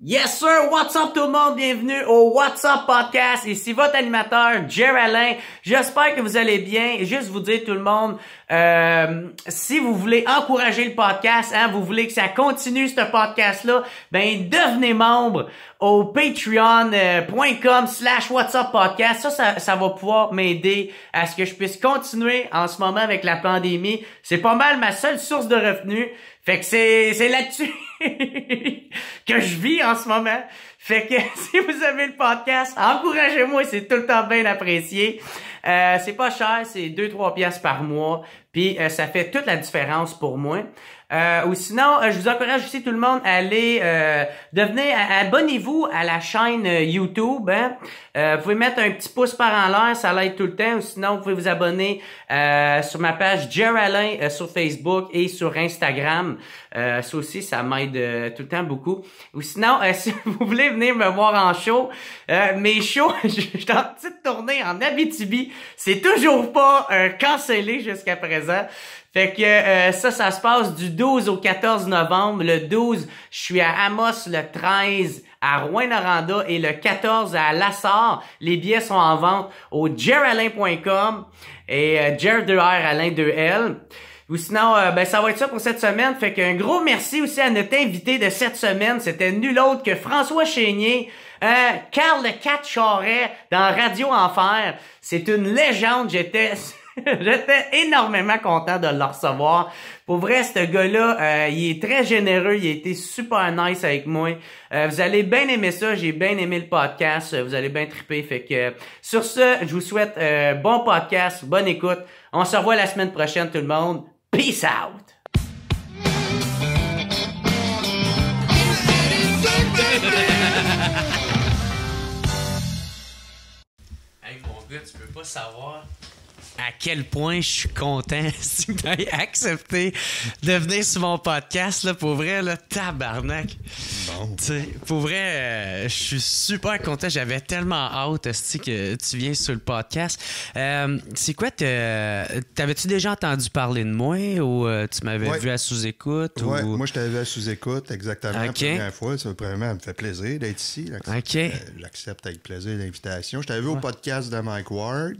Yes sir, what's up tout le monde, bienvenue au What's Up Podcast. Ici votre animateur Jer J'espère que vous allez bien. Juste vous dire tout le monde, euh, si vous voulez encourager le podcast, hein, vous voulez que ça continue ce podcast-là, ben devenez membre au patreon.com euh, slash up Podcast. Ça, ça, ça, va pouvoir m'aider à ce que je puisse continuer en ce moment avec la pandémie. C'est pas mal ma seule source de revenus. Fait que c'est, là-dessus que je vis en ce moment. Fait que si vous avez le podcast, encouragez-moi, c'est tout le temps bien apprécié. Euh, c'est pas cher, c'est 2-3 pièces par mois, puis euh, ça fait toute la différence pour moi. Euh, ou sinon, euh, je vous encourage aussi tout le monde à aller euh, devenez abonnez-vous à la chaîne euh, YouTube. Hein. vous pouvez mettre un petit pouce par en l'air, ça l'aide tout le temps. Ou sinon, vous pouvez vous abonner sur ma page Geraldin sur Facebook et sur Instagram. ça aussi, ça m'aide tout le temps beaucoup. Ou sinon, si vous voulez venir me voir en show, mes shows, je suis en petite tournée en Abitibi. C'est toujours pas cancellé jusqu'à présent. Fait que euh, ça, ça se passe du 12 au 14 novembre. Le 12, je suis à Amos. Le 13, à Rouen-Noranda. Et le 14, à Lassar. Les billets sont en vente au jeralin.com et euh, 2L. Ou sinon, euh, ben, ça va être ça pour cette semaine. Fait qu'un gros merci aussi à notre invité de cette semaine. C'était nul autre que François Chénier. Carl euh, le 4 Charret dans Radio Enfer. C'est une légende. J'étais J'étais énormément content de le recevoir. Pour vrai, ce gars-là, euh, il est très généreux, il a été super nice avec moi. Euh, vous allez bien aimer ça, j'ai bien aimé le podcast, vous allez bien triper. Fait que sur ce, je vous souhaite euh, bon podcast, bonne écoute. On se revoit la semaine prochaine tout le monde. Peace out! Hey mon gars, tu peux pas savoir à quel point je suis content si tu as accepté de venir sur mon podcast. Là, pour vrai, là, tabarnak. Bon. pour vrai, euh, je suis super content. J'avais tellement hâte que tu viens sur le podcast. Euh, c'est quoi, t'avais-tu déjà entendu parler de moi ou euh, tu m'avais vu à sous-écoute? Oui, moi je t'avais vu à sous-écoute, exactement. La première fois, ça, me fait plaisir d'être ici. J'accepte avec plaisir l'invitation. Je t'avais vu au podcast de Mike Ward.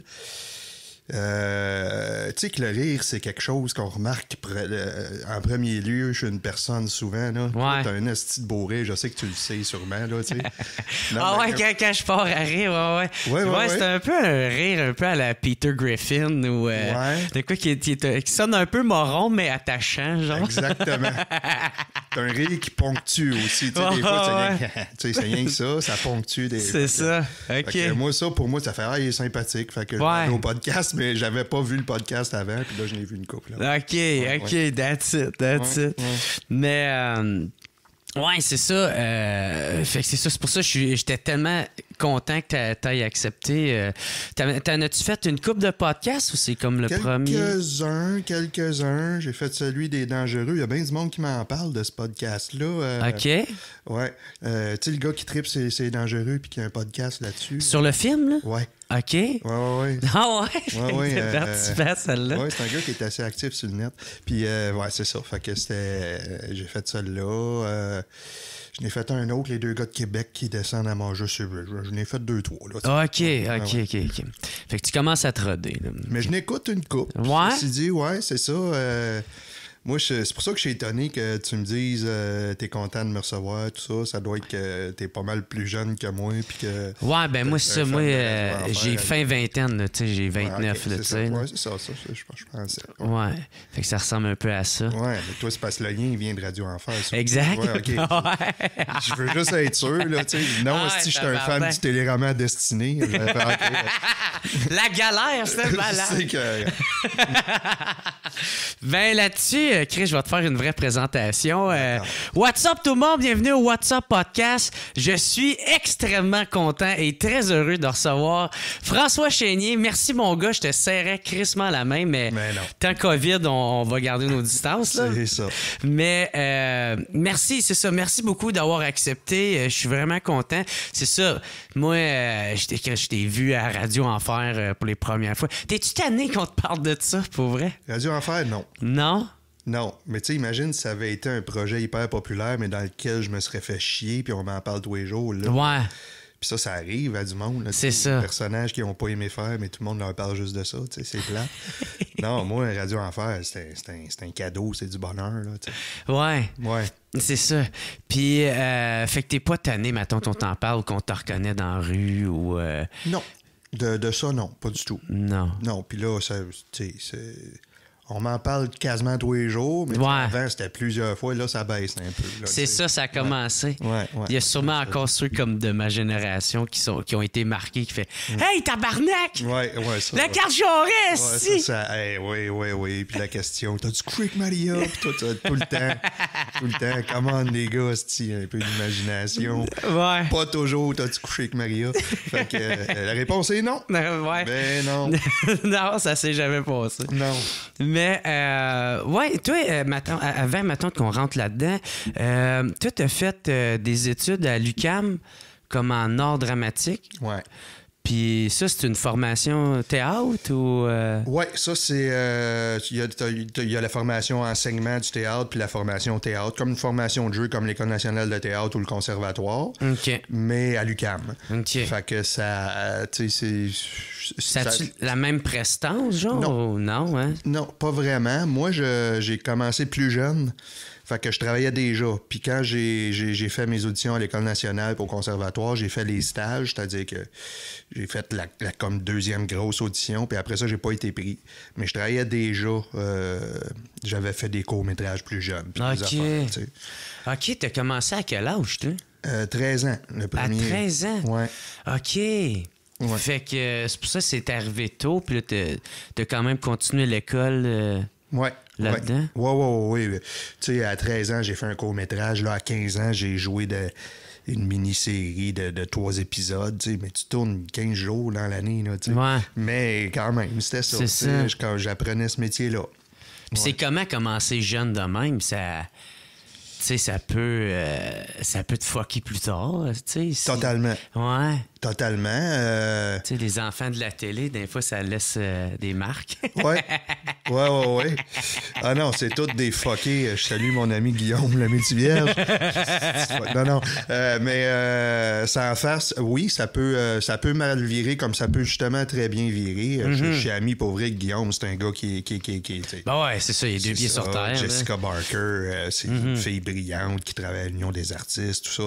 Euh, tu sais que le rire, c'est quelque chose qu'on remarque euh, en premier lieu chez une personne souvent. Là. Ouais. T'as un esti de beau rire, je sais que tu le sais sûrement. Là, ah ouais, euh, quand, je pars à rire, ouais, ouais. c'est un peu un rire un peu à la Peter Griffin ou de quoi qui, sonne un peu moron mais attachant. Genre. Exactement. T'as un rire qui ponctue aussi. sais des fois, c'est rien que ça, ça ponctue des. C'est ça. ok moi, ça, pour moi, ça fait, ah, il est sympathique. Fait que nos podcasts mais j'avais pas vu le podcast avant, puis là, je n'ai vu une couple. Là. OK, OK, that's it, that's it. Mais. Euh, ouais, c'est ça. Euh, fait que c'est ça. C'est pour ça que j'étais tellement content que tu aies accepté. Euh, t'en as-tu fait une coupe de podcasts ou c'est comme le premier? Quelques-uns, quelques-uns. J'ai fait celui des dangereux. Il y a bien du monde qui m'en parle de ce podcast-là. Euh, OK. Ouais. Euh, tu sais, le gars qui tripe, c'est dangereux puis qui a un podcast là-dessus. Sur le film, là? Ouais. OK. Ouais, ouais, ouais. Ah ouais? Ouais, ouais. Euh, celle-là. Ouais, c'est un gars qui est assez actif sur le net. Puis, ouais, c'est ça. Fait que c'était. J'ai fait celle-là. J'en ai fait un autre, les deux gars de Québec qui descendent à manger sur eux. Je, n'ai fait deux, trois. Là, OK, OK, ah OK, OK. Fait que tu commences à te roder. Là. Mais je n'écoute une coupe. Ouais. dit, ouais, c'est ça. Euh, moi, c'est pour ça que je suis étonné que tu me dises tu euh, t'es content de me recevoir, tout ça. Ça doit être que t'es pas mal plus jeune que moi. Puis que ouais, ben moi, ça. Moi, euh, j'ai fin vingtaine, tu sais, j'ai 29. Ouais, c'est ça, ça, je, Ouais. fait que ça ressemble un peu à ça. Ouais, mais toi, c'est parce que le lien, il vient de Radio Enfer. Exact. Ouais, je veux juste être sûr, là, tu sais. Non, si je suis un fan du téléroman Destiné. La galère, c'est malade. c'est ben là-dessus, euh, Chris, je vais te faire une vraie présentation. Euh, what's up tout le monde? Bienvenue au What's Podcast. Je suis extrêmement content et très heureux de recevoir François Chénier. Merci mon gars, je te serrais crissement la main, mais, tant COVID, on, va garder nos distances. c'est Mais euh, merci, c'est ça. Merci beaucoup d'avoir accepté. Je suis vraiment content. C'est ça. Moi, je t'ai vu à Radio Enfer pour les premières fois. T'es-tu tanné qu'on te parle de ça, pour vrai? Radio Enfer, non. Non? Non, mais tu sais, imagine si ça avait été un projet hyper populaire, mais dans lequel je me serais fait chier, puis on m'en parle tous les jours. Là. Ouais. Puis ça, ça arrive à du monde. C'est ça. Des personnages qui n'ont pas aimé faire, mais tout le monde leur parle juste de ça. C'est plat. non, moi, Radio Enfer, c'est un, cadeau, c'est du bonheur. Là, ouais. Ouais. C'est ça. Puis, euh, fait que t'es pas tanné, maintenant qu'on t'en parle, qu'on te reconnaît dans la rue ou. Euh non. De, de, ça, non, pas du tout. Non. Non, puis là, ça, c'est on m'en parle quasiment tous les jours, mais avant, c'était plusieurs fois. Là, ça baisse un peu. C'est ça, ça a commencé. Il y a sûrement encore ceux comme de ma génération qui, sont, qui ont été marqués, qui fait mm. Hey, tabarnak! Ouais, ouais, ça, la carte Jaurès! Si! oui, oui, oui. Puis la question tas du Quick Maria? Puis tout, tout le temps. Tout le temps. Comment les gars, un peu d'imagination. Pas toujours tas du couché avec Maria? Fait que euh, la réponse est non. Ben non. non, ça s'est jamais passé. Non. Mais, euh, ouais, toi, euh, maintenant, euh, avant maintenant qu'on rentre là-dedans, toi, tu as fait des études à l'UCAM comme en art dramatique. Ouais. Puis ça, c'est une formation théâtre ou. Euh? Oui, ça, c'est. Euh, il y, a la formation enseignement du théâtre, puis la formation théâtre, comme une formation de jeu, comme l'École nationale de théâtre ou le conservatoire. Mais à l'UCAM. OK. Fait que ça. Euh, tu sais, c'est. Ça, la même prestance, genre? Non. Non, hein? non pas vraiment. Moi, j'ai commencé plus jeune. Fait que je travaillais déjà. Puis quand j'ai fait mes auditions à l'École nationale pour au conservatoire, j'ai fait les stages, c'est-à-dire que j'ai fait la, comme deuxième grosse audition, puis après ça, j'ai pas été pris. Mais je travaillais déjà. Euh, j'avais fait des courts-métrages plus jeunes. OK. OK, t'as commencé à quel âge, toi? 13 euh, ans, le premier. À 13 ans? Oui. OK. Fait que euh, c'est pour ça que c'est arrivé tôt, puis là, t'as quand même continué l'école. Oui. Ouais, là-dedans? Oui, oui, Tu sais, à 13 ans, j'ai fait un court-métrage. Là, à 15 ans, j'ai joué de, une mini-série de, de, trois épisodes. Tu mais tu tournes 15 jours dans l'année. ouais. Mais quand même, c'était ça. ça. Quand j'apprenais ce métier-là. c'est comment commencer jeune de même? Ça tu sais, ça peut, euh, ça peut te fucker plus tard, Totalement. Ouais. Totalement. Euh. Tu sais, les enfants de la télé, des fois, ça laisse euh, des marques. ouais. Ouais, ouais, ouais. Ah non, c'est tout des fuckés. Je salue mon ami Guillaume, le vierge. non, non. Euh, mais ça en face, oui, ça peut, ça peut mal virer comme ça peut justement très bien virer. Mm-hmm. je, suis ami pour vrai Guillaume. C'est un gars qui est. Qui, qui, ben ouais, c'est ça. Il est deux pieds sur terre. Jessica Barker, c'est une mm-hmm. fille brillante qui travaille à l'Union des artistes, tout ça.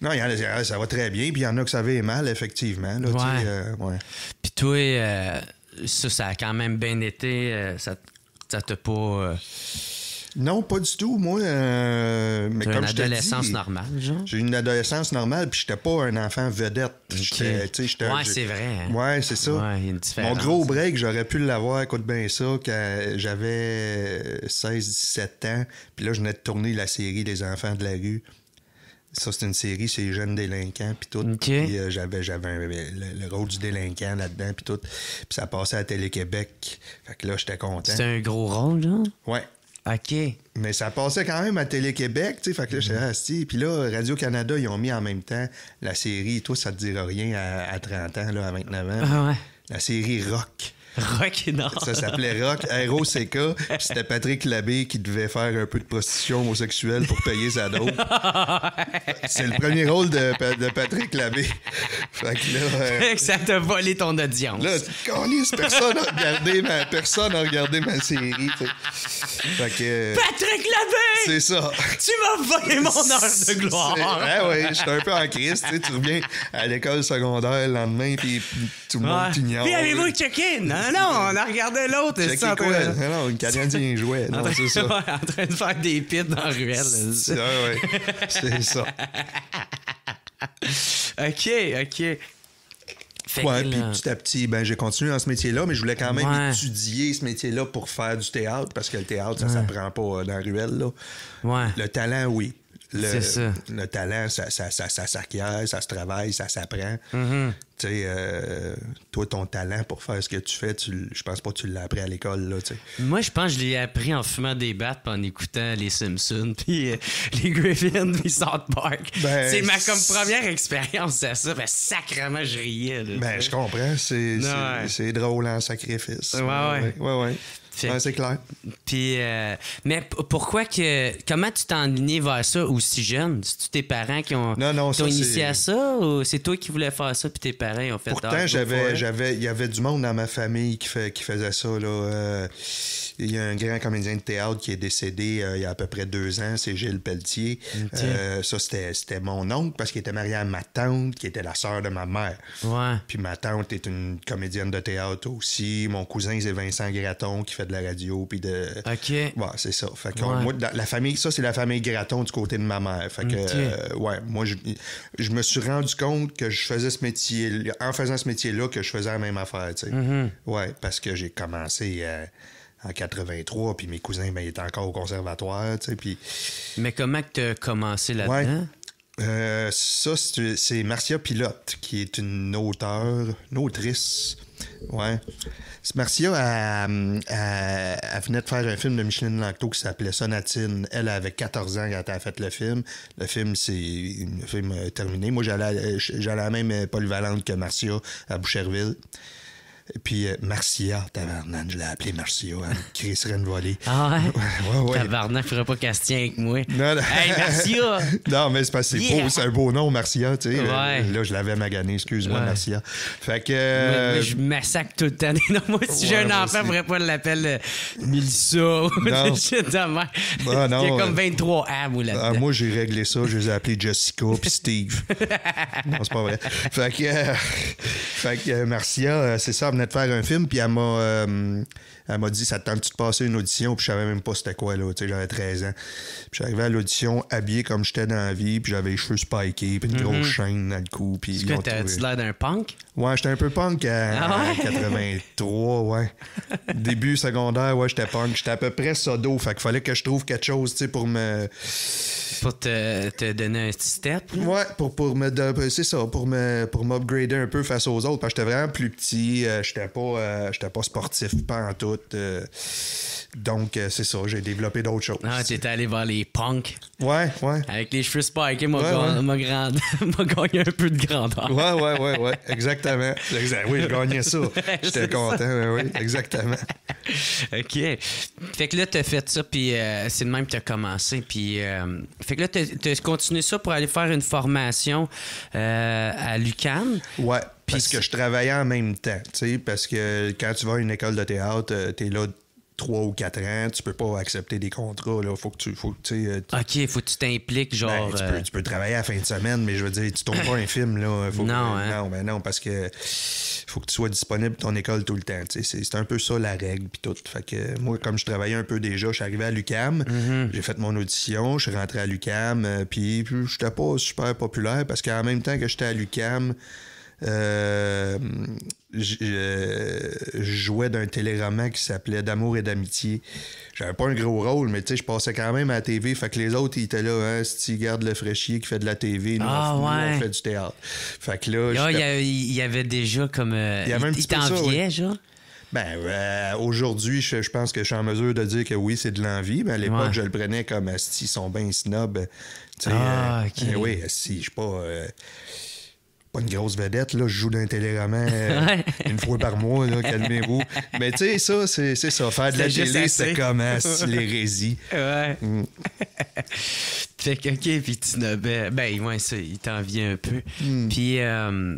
non, il y en a, ça va très bien. Puis il y en a que ça mal, effectivement. Là, euh, Puis toi, euh, ça, ça a quand même bien été. Euh, ça, ça t'a pas. Non, pas du tout. Moi, mais comme une adolescence normale, genre. J'ai une adolescence normale, puis j'étais pas un enfant vedette. Oui, c'est vrai. Hein. Ouais, c'est ça. Ouais, Mon gros break, j'aurais pu l'avoir, écoute bien ça, quand j'avais 16-17 ans, puis là, je venais de tourner la série Les enfants de la rue. Ça, c'est une série c'est les jeunes délinquants, puis tout. Euh, j'avais, j'avais le, rôle du délinquant là-dedans, puis tout. Puis ça passait à Télé-Québec. Fait que là, j'étais content. C'était un gros rôle, là Ouais. OK. Mais ça passait quand même à Télé-Québec, tu sais. Fait que là, j'étais mhm. ah, Puis là, Radio-Canada, ils ont mis en même temps la série. Toi, ça te dira rien à, 30 ans, là, à 29 ans. Ah ouais. La série Rock. Rock, Rock'n'Or. Ça s'appelait Rock CK. C'était Patrick Labbé qui devait faire un peu de prostitution homosexuelle pour payer sa dose. C'est le premier rôle de, Patrick Labbé. Fait que là, euh, ça t'a volé ton audience. Là, personne n'a regardé ma, personne regardé ma série. Fait que, euh, Patrick Labbé! C'est ça. Tu m'as volé mon heure de gloire. Ah ouais je j'étais un peu en crise. Tu reviens à l'école secondaire le lendemain, puis tout le monde t'ignore. Puis avez-vous check-in, hein? non, ben non, on a regardé l'autre. C'est quoi? Non, non, le jouait. Non, c'est ça. en train de faire des pits dans la ruelle. C'est ça, oui. C'est ça. OK, OK. puis petit à petit, ben, j'ai continué dans ce métier-là, mais je voulais quand même étudier ce métier-là pour faire du théâtre, parce que le théâtre, ça ne prend s'apprend pas euh, dans la ruelle. Là. Ouais. Le talent, oui le, talent, ça, ça, s'acquiert, ça se travaille, ça s'apprend. Mm-hmm. Tu euh, toi, ton talent pour faire ce que tu fais, je pense pas que tu l'as appris à l'école. Moi, je pense que je l'ai appris en fumant des battes, en écoutant les Simpsons, puis euh, les Griffins, puis South Park. Ben, c'est ma comme première expérience à ça. Ben, sacrement, je riais. ben, je comprends. C'est, drôle en sacrifice. ouais, ouais c'est clair. Euh, mais pourquoi que. Comment tu t'es enligné vers ça aussi jeune? C'est-tu tes parents qui ont, initié à ça ou c'est toi qui voulais faire ça puis tes parents ont fait Pourtant, j'avais, il y avait du monde dans ma famille qui, fait, qui faisait ça. Euh. Il y a un grand comédien de théâtre qui est décédé euh, il y a à peu près deux ans, c'est Gilles Pelletier. Mm, ça, c'était, mon oncle parce qu'il était marié à ma tante qui était la sœur de ma mère. Ouais. Puis ma tante est une comédienne de théâtre aussi. Mon cousin, c'est Vincent Graton qui fait de la radio, puis de. OK. c'est ça. moi, la famille, ça, c'est la famille Graton du côté de ma mère. Fait que, euh, ouais, moi, je, me suis rendu compte que je faisais ce métier, en faisant ce métier-là, que je faisais la même affaire, tu sais. Mm-hmm. Ouais, parce que j'ai commencé. Euh, en 83, puis mes cousins, ben, ils étaient encore au conservatoire, tu sais, puis... Mais comment tu as commencé là-dedans? Euh, ça, c'est Marcia Pilote, qui est une auteure, une autrice Ouais. Marcia, euh, euh, elle, venait de faire un film de Micheline Lacto qui s'appelait Sonatine. Elle avait 14 ans quand elle a fait le film. Le film, c'est le film terminé. Moi, j'allais, j'allais à la même polyvalente que Marcia à Boucherville. Puis euh, Marcia, Tavernan, je l'ai appelé Marcia, Chris me Ah ouais? ouais, ouais. ne ferait pas Castien avec moi. Non, non. Hey, Marcia! non, mais c'est parce que c'est beau, c'est un beau nom, Marcia, tu sais. Là, je l'avais magané, excuse-moi, Marcia. Fait que. Euh, je massacre tout le temps. Non, moi, si j'ai un enfant, je pourrais pas l'appeler euh, Milissa ou de ah, Il y a comme 23 ans vous, là Moi, j'ai réglé ça, je les ai appelés Jessica puis Steve. non, c'est pas vrai. Fait que, fait que Marcia, c'est ça, de faire un film, puis elle m'a. Euh, elle m'a dit, ça te tente de passer une audition, puis je savais même pas c'était quoi, là. Tu sais, j'avais 13 ans. Puis j'arrivais à l'audition habillé comme j'étais dans la vie, puis j'avais les cheveux spikés, puis une mhm. grosse chaîne dans le cou. Puis que t'as-tu l'air d'un punk? Ouais, j'étais un peu punk à, 83, ah ouais. Début secondaire, ouais, j'étais punk. J'étais à peu près sodo, fait qu'il fallait que je trouve quelque chose, tu sais, pour me... Pour te, te donner un petit step? Ouais, pour, pour me... Ben, c'est ça, pour me pour m'upgrader un peu face aux autres, parce que j'étais vraiment plus petit, euh, j'étais pas, euh, j'étais pas sportif, pas en tout. Euh, donc euh, c'est ça, j'ai développé d'autres choses. Ah, étais allé voir les punks. Ouais, ouais. Avec les cheveux spikés, m'a ouais, gagné un peu de grandeur. Ouais, ouais, ouais, ouais, exactement. Oui, je gagnais ça. J'étais content, ça. oui, exactement. OK. Fait que là, t'as fait ça, puis euh, c'est de même que as commencé. Puis, fait que là, t'as continué ça pour aller faire une formation à l'UCAN. Ouais. Puisque que je travaillais en même temps, tu sais, parce que quand tu vas à une école de théâtre, euh, tu es là trois ou quatre ans, tu peux pas accepter des contrats. Là. Faut que tu. Faut que, tu euh, OK, faut que tu t'impliques, ben, genre. Euh, tu, peux, travailler à fin de semaine, mais je veux dire, tu tournes pas un film, là. Hein. non, ben non, parce que faut que tu sois disponible pour ton école tout le temps. C'est un peu ça la règle puis tout. Fait que moi, comme je travaillais un peu déjà, je suis arrivé à l'UCAM, mm-hmm. j'ai fait mon audition, je suis rentré à l'UCAM, puis j'étais pas super populaire parce qu'en même temps que j'étais à l'UCAM, euh, euh, je jouais d'un téléroman qui s'appelait D'amour et d'amitié. J'avais pas un gros rôle, mais tu sais, je passais quand même à la TV. Fait que les autres, ils étaient là, hein, si garde le fraîchier qui fait de la TV, nous, ah, fait du théâtre. Fait que là. Ah, il y, avait déjà comme. Euh, il y avait un genre? Ben, aujourd'hui, je, pense que je suis en mesure de dire que oui, c'est de l'envie, mais à l'époque, je le prenais comme ah, si son bain snob. Ah, ok. Mais oui, si, je suis pas une grosse vedette, là, je joue d'un un euh, une fois par mois, calmez-vous. Mais tu sais, ça, c'est ça. Faire de la télé, c'est comme l'hérésie. Ouais. Mm. fait que, OK, puis tu n'avais... Ben, ben, ouais, ça, il t'envie un peu. Mm. Puis, euh,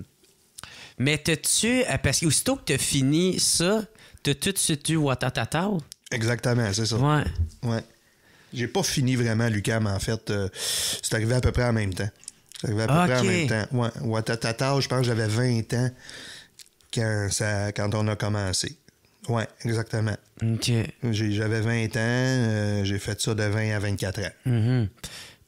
mais t'as-tu... Euh, parce que aussitôt que t'as fini ça, t'as tout de suite eu Watatatao? Exactement, c'est ça. Ouais. Ouais. J'ai pas fini vraiment mais en fait. c'est arrivé à peu près en même temps à peu je pense que j'avais 20 ans quand, ça, quand on a commencé. Oui, exactement. J'avais 20 ans, euh, j'ai fait ça de 20 à 24 ans. Mm-hmm.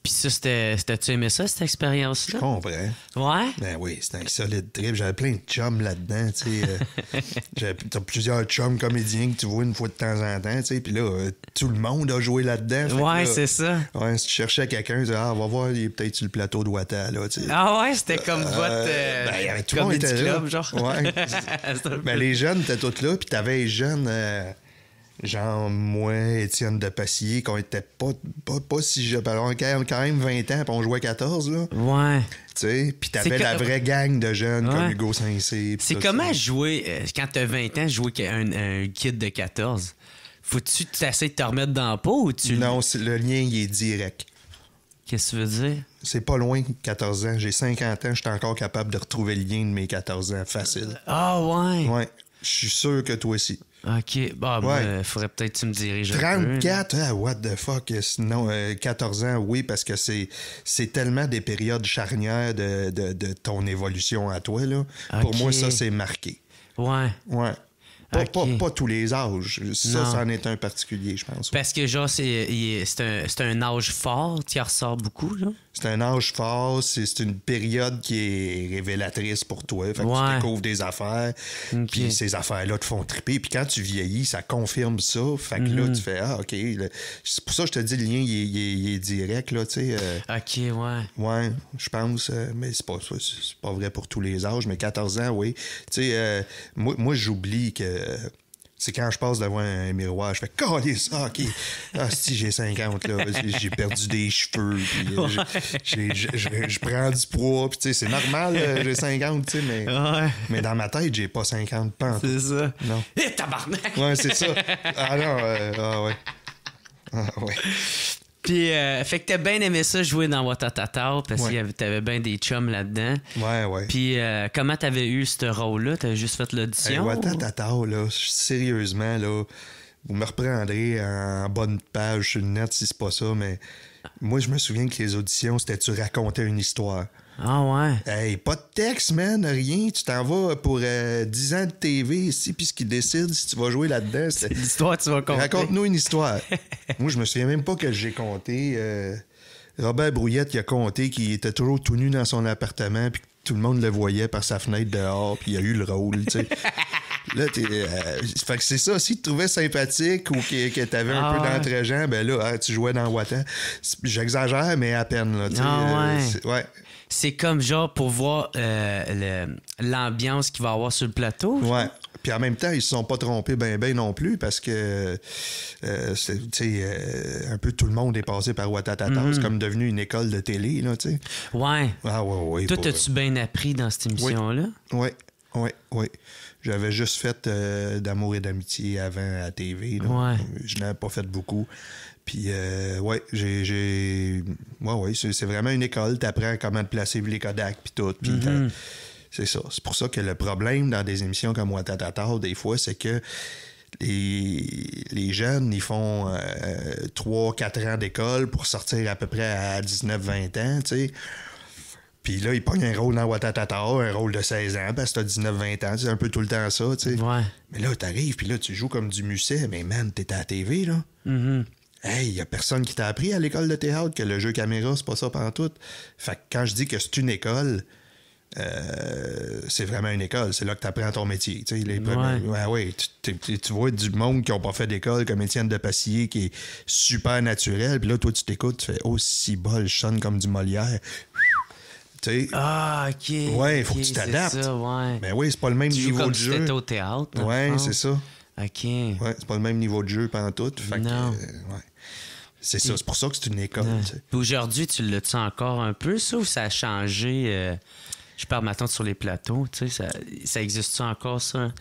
Puis ça, c'était. cétait tu aimé ça, cette expérience-là? Je comprends. Ouais? Ben oui, c'était un solide trip. J'avais plein de chums là-dedans, tu sais. Euh, t'as plusieurs chums comédiens que tu vois une fois de temps en temps, tu sais. Puis là, euh, tout le monde a joué là-dedans. Ouais, c'est ça. Ouais, si tu cherchais quelqu'un, tu disais, ah, va voir, il est peut-être sur le plateau de là, tu sais. Ah ouais, c'était comme euh, votre. ben, tout le monde était là. genre. Ouais. ben, les jeunes étaient tous là, puis t'avais les jeunes genre moi, Étienne de Passier, qu'on était pas, pas, si je parle ben, quand même 20 ans, puis on jouait 14, là. Ouais. Tu sais, puis t'avais la vraie gang de jeunes comme Hugo Saint-Cyr. C'est comment jouer, euh, quand t'as 20 ans, jouer un, un kid de 14? Faut-tu t'essayer de te remettre dans le peau ou tu. Non, le lien, il est direct. Qu'est-ce que tu veux dire? C'est pas loin, 14 ans. J'ai 50 ans, je suis encore capable de retrouver le lien de mes 14 ans, facile. Ah ouais? Ouais. Je suis sûr que toi aussi. OK. Bah, bon, euh, faudrait peut-être que tu me diriges. 34, ah, hein, what the fuck. Euh, non, 14 euh, ans, oui, parce que c'est, c'est tellement des périodes charnières de, de, ton évolution à toi. Là. Pour moi, ça, c'est marqué. Ouais. Ouais. Pas, tous les âges. Ça, c'en est un particulier, je pense. Parce que, genre, c'est un, un, âge fort qui ressort beaucoup. là. C'est un âge fort, c'est une période qui est révélatrice pour toi. tu découvres des affaires, puis ces affaires-là te font triper. Puis quand tu vieillis, ça confirme ça. Fait que là, mhm. tu fais Ah, OK. C'est pour ça que je te dis, le lien, il, est, direct, là, tu euh, OK, ouais. Ouais, je pense. Euh, mais c'est pas, pas vrai pour tous les âges, mais 14 ans, oui. Tu sais, euh, moi j'oublie que euh, c'est quand je passe devant un miroir, je fais coller ça, ok. Ah, si j'ai 50, là, j'ai perdu des cheveux, euh, je prends du poids, puis tu sais, c'est normal, euh, j'ai 50, tu sais, mais, mais dans ma tête, j'ai pas 50 pentes. C'est ça. Non. Eh, tabarnak! Ouais, c'est ça. Ah non, ah ouais. Ah ouais. Puis, euh, fait que t'as bien aimé ça jouer dans Watatata parce que t'avais bien des chums là-dedans. Ouais, ouais. Puis, euh, comment t'avais eu ce rôle-là? T'avais juste fait l'audition? Hey, Watatata, là, sérieusement, là, vous me reprendrez en bonne page sur le net si c'est pas ça, mais moi, je me souviens que les auditions, c'était tu racontais une histoire. Ah ouais. Hey, pas de texte, man, rien. Tu t'en vas pour 10 euh, ans de TV ici, puis ce qu'ils décide si tu vas jouer là-dedans. C'est l'histoire tu vas compter. Raconte-nous une histoire. Moi, je me souviens même pas que j'ai compté. Euh, Robert Brouillette qui a compté qu'il était toujours tout nu dans son appartement, puis tout le monde le voyait par sa fenêtre dehors, puis il a eu le rôle, tu sais. Là, t'es, euh, c'est ça. Si tu trouvais sympathique ou que, que t'avais un ah, peu d'entre-gens, ben là, hein, tu jouais dans Watan. J'exagère, mais à peine, là. Ah, ouais. ouais c'est comme genre pour voir euh, l'ambiance qu'il va y avoir sur le plateau. Ouais. Puis en même temps, ils se sont pas trompés ben ben non plus parce que euh, c'est euh, un peu tout le monde est passé par Watatata. Mm-hmm. C'est comme devenu une école de télé, là, tu sais. Ouais. Ah ouais, ouais. Toi, as-tu bien appris dans cette émission-là? Oui, oui, oui. J'avais juste fait d'amour et d'amitié avant à TV. Là. Je n'avais pas fait beaucoup. Puis, euh, ouais, j'ai. Ouais, ouais, c'est vraiment une école. Tu apprends comment te placer les Kodak, puis tout. Mm-hmm. c'est ça. C'est pour ça que le problème dans des émissions comme Watatata, des fois, c'est que les, jeunes, ils font 3-4 euh, ans d'école pour sortir à peu près à 19-20 ans, tu sais. Puis là, ils pognent un rôle dans Watatata, un rôle de 16 ans, parce que t'as 19-20 ans, c'est un peu tout le temps ça, tu sais. Ouais. Mais là, t'arrives, puis là, tu joues comme du musée, mais man, t'es à la TV, là. Mm Hey, il n'y a personne qui t'a appris à l'école de théâtre que le jeu caméra, c'est pas ça tout. » Fait que quand je dis que c'est une école, euh, c'est vraiment une école. C'est là que tu apprends ton métier. Tu sais, les vois du monde qui n'a pas fait d'école, comme Étienne de Passier, qui est super naturel. Puis là, toi, tu t'écoutes, tu fais Oh, si bol, je sonne comme du Molière. ah, ok. Ouais, il faut que tu t'adaptes. Mais ben oui, c'est pas le même niveau comme de si jeu. au théâtre. Ouais, c'est ça. Ok. Ouais, c'est pas le même niveau de jeu pendant tout. non. Euh, c'est ça, c'est pour ça que c'est une école. Aujourd'hui, tu l'as-tu encore un peu, ça, ou ça a changé? Euh, je parle maintenant sur les plateaux, tu sais, ça, ça existe encore, ça?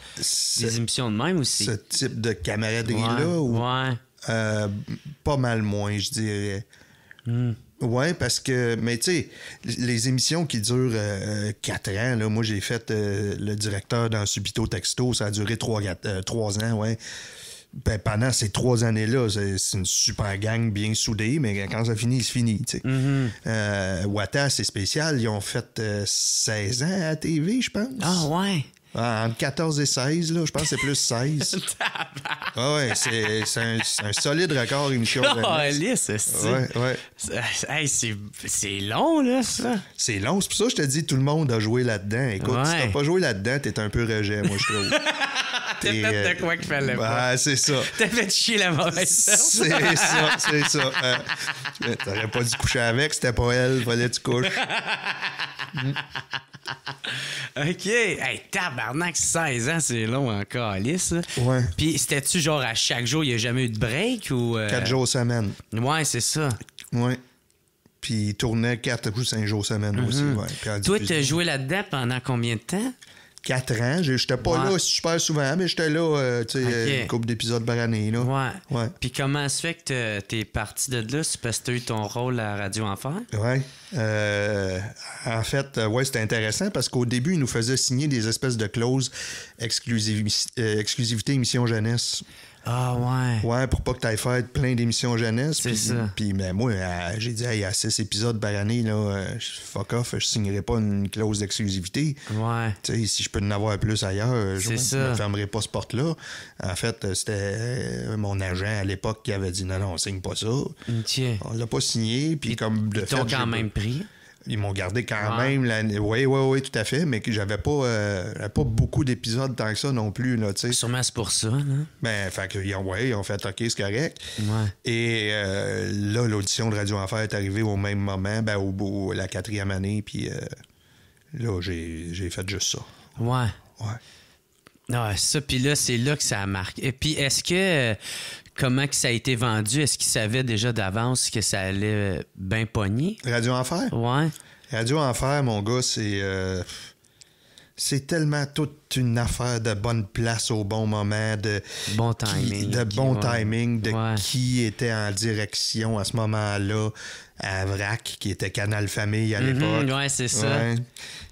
les émissions de même aussi? Ce type de camaraderie-là? ou, euh, pas mal moins, je dirais. Hmm. Ouais, parce que, mais tu sais, les émissions qui durent euh, quatre ans, moi j'ai fait le directeur dans Subito Texto, ça a duré trois, trois ans, ouais ben, pendant ces trois années-là, c'est une super gang bien soudée, mais quand ça finit, c'est fini. Mm -hmm. c'est spécial. Ils ont fait 16 euh, ans à TV, je pense. Ah ouais. Ah, entre 14 et 16, là, je pense que c'est plus 16. ah ouais, c'est, un, solide record, émission. Oh, ah, c'est Ouais, ouais. Hey, c'est long, là, ça. C'est long, c'est pour ça que je te dis, tout le monde a joué là-dedans. Écoute, si t'as pas joué là-dedans, t'es un peu rejet, moi, je trouve. T'as fait de euh, quoi qu'il fallait bah, c'est ça. T'as fait chier la mauvaise C'est ça, c'est ça. Euh, t'aurais pas dû coucher avec, c'était pas elle, fallait que tu couches. OK. Hey, tabac. Arnaque 16 ans, c'est long en calice. Ouais. Puis c'était-tu genre à chaque jour, il n'y a jamais eu de break ou. Euh? Quatre jours semaine. Ouais, c'est ça. Ouais. Puis il tournait quatre ou cinq jours semaine aussi. Mm-hmm. Toi, tu as joué là-dedans pendant combien de temps? Quatre ans. J'étais pas là super souvent, mais j'étais là, euh, tu sais, une couple d'épisodes par année. Là. Ouais. Puis comment se fait que tu es parti de là? C'est parce que as eu ton rôle à Radio Enfer? Ouais. Euh, en fait, euh, ouais, c'était intéressant parce qu'au début, ils nous faisaient signer des espèces de clauses exclusivité émission jeunesse. Ah ouais. Ouais, pour pas que t'ailles faire plein d'émissions jeunesse. C'est Puis ben, moi, euh, j'ai dit, il y a six épisodes par année, là, euh, fuck off, je signerai pas une clause d'exclusivité. Ouais. Tu sais, si je peux en avoir plus ailleurs, je ne fermerai pas ce porte-là. En fait, euh, c'était mon agent à l'époque qui avait dit, non, non, on signe pas ça. Tiens. On l'a pas signé, puis comme de Ils quand même pris ils m'ont gardé quand même. l'année. Oui, oui, oui, tout à fait, mais que j'avais pas, euh, pas beaucoup d'épisodes tant que ça non plus. Là, sais. Sûrement c'est pour ça. non? Ben, fait qu'ils ont, ouais, ils ont fait OK, c'est correct. Ouais. Et euh, là, l'audition de Radio Enfer est arrivée au même moment, ben, au bout, la quatrième année, puis euh, là, j'ai fait juste ça. Ouais. Ouais. Ah, ça, puis là, c'est là que ça marque. Et puis, est-ce que comment que ça a été vendu? Est-ce qu'ils savaient déjà d'avance que ça allait euh, bien pogner? Radio Enfer? Ouais. Radio Enfer, mon gars, c'est. Euh, c'est tellement toute une affaire de bonne place au bon moment, de bon timing, de, bon timing, de qui était en direction à ce moment-là à VRAC, qui était Canal Famille à mhm, l'époque. ouais, c'est ça.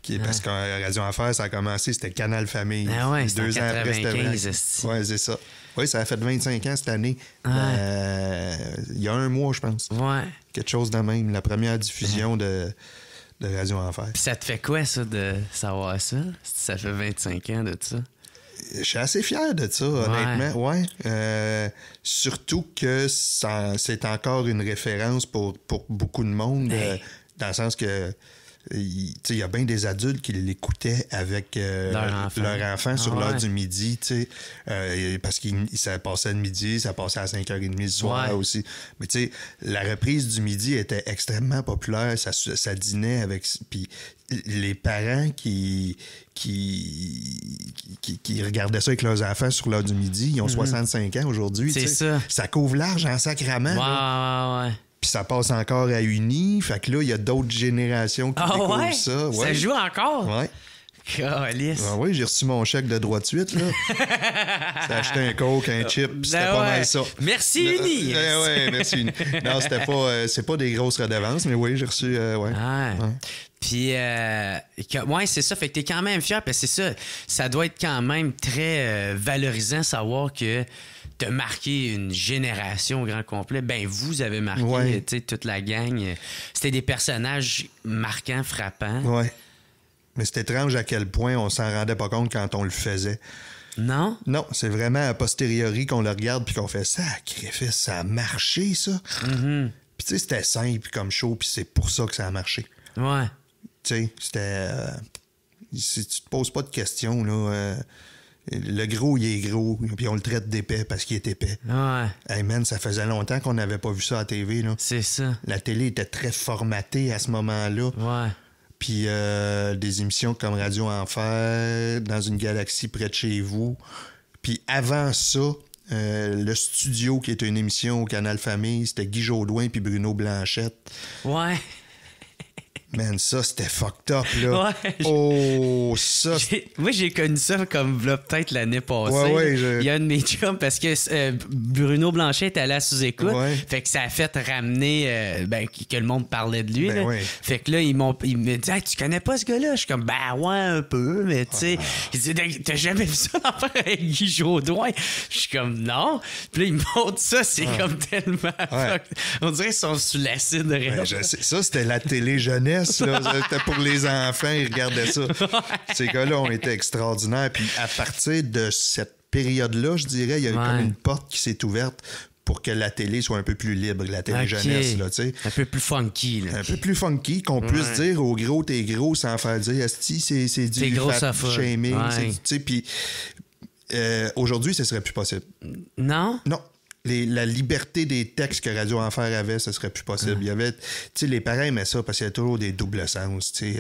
Qui, Parce que euh, Radio Enfer, ça a commencé, c'était Canal Famille. Ah deux ans après, Oui, c'est ça. Oui, ça a fait 25 ans cette année. Euh, il y a un mois, je pense. Ouais. Quelque chose de même. La première diffusion de, de Radio Enfer. ça te fait quoi, ça, de savoir ça? Ça fait 25 ans de ça. Je suis assez fier de ça, honnêtement. Ouais. Euh, surtout que c'est encore une référence pour, beaucoup de monde, euh, dans le sens que il, y a bien des adultes qui l'écoutaient avec leurs leur, ah sur l'heure du midi, euh, parce que ça passait le midi, ça passait à 5h30 du soir aussi. Mais la reprise du midi était extrêmement populaire, ça, dînait avec... Puis les parents qui, qui, qui, regardaient ça avec leurs enfants sur l'heure du midi, ils ont 65 mhm. ans aujourd'hui. C'est ça. Ça couvre large en sacrament. ouais. Puis ça passe encore à Uni. Fait que là, il y a d'autres générations qui ah, découvrent ça. Ouais. Ça joue encore? Ouais. Colisse. Ah oui, j'ai reçu mon chèque de droit de suite. Là. acheté un coke, un chip, c'était ben pas mal ça. Merci ben Uni. Ben ouais, merci Uni. Non, c'était pas, euh, c'est pas des grosses redevances, mais oui, j'ai reçu. Euh, ouais. Ah. ouais. Puis, euh, ouais, c'est ça. Fait que t'es quand même fier, parce c'est ça. Ça doit être quand même très valorisant savoir que de marqué une génération au grand complet. Ben, vous avez marqué euh, toute la gang. C'était des personnages marquants, frappants. Oui. Mais c'était étrange à quel point on s'en rendait pas compte quand on le faisait. Non? Non, c'est vraiment a posteriori qu'on le regarde puis qu'on fait ça, ça a marché, ça. Mm-hmm. Puis tu sais, c'était simple comme chaud puis c'est pour ça que ça a marché. Ouais. Tu sais, c'était. Euh, si tu te poses pas de questions, là. Euh, le gros, il est gros, puis on le traite d'épais parce qu'il est épais. Ouais. Hey man, ça faisait longtemps qu'on n'avait pas vu ça à la là. C'est ça. La télé était très formatée à ce moment-là. Ouais. Puis euh, des émissions comme Radio Enfer, Dans une galaxie près de chez vous. Puis avant ça, euh, le studio qui était une émission au Canal Famille, c'était Guy Jaudouin puis Bruno Blanchette. Ouais. Man, ça, c'était fucked up, là. oh, ça. Moi, j'ai connu ça comme peut-être l'année passée. Il y a un de mes chums, parce que euh, Bruno Blanchet est allé à sous-écoute. Fait que ça a fait ramener euh, ben, que le monde parlait de lui. Ben fait que là, ils, m'ont, ils me disent Tu connais pas ce gars-là Je suis comme Ben ouais, un peu, mais tu sais. Ah. Ils disent T'as jamais vu ça l'affaire avec Guy Jodoin Je suis comme Non. Puis là, me montre ça, c'est ah. comme tellement. On dirait qu'ils sont sous l'acide. Ben, ça, c'était la télé jeunesse c'était pour les enfants, ils regardaient ça. Ces gars-là ont été extraordinaires. Puis à partir de cette période-là, je dirais, il y a eu comme une porte qui s'est ouverte pour que la télé soit un peu plus libre, la télé jeunesse, Un peu plus funky, Un peu plus funky, qu'on puisse dire au gros, t'es gros, sans faire dire, si c'est du shaming, puis euh, aujourd'hui, ce serait plus possible. Non? Non la liberté des textes que Radio Enfer avait, ce serait plus possible. Ah. Il y avait, tu sais, les parents aimaient ça parce qu'il y a toujours des doubles sens, tu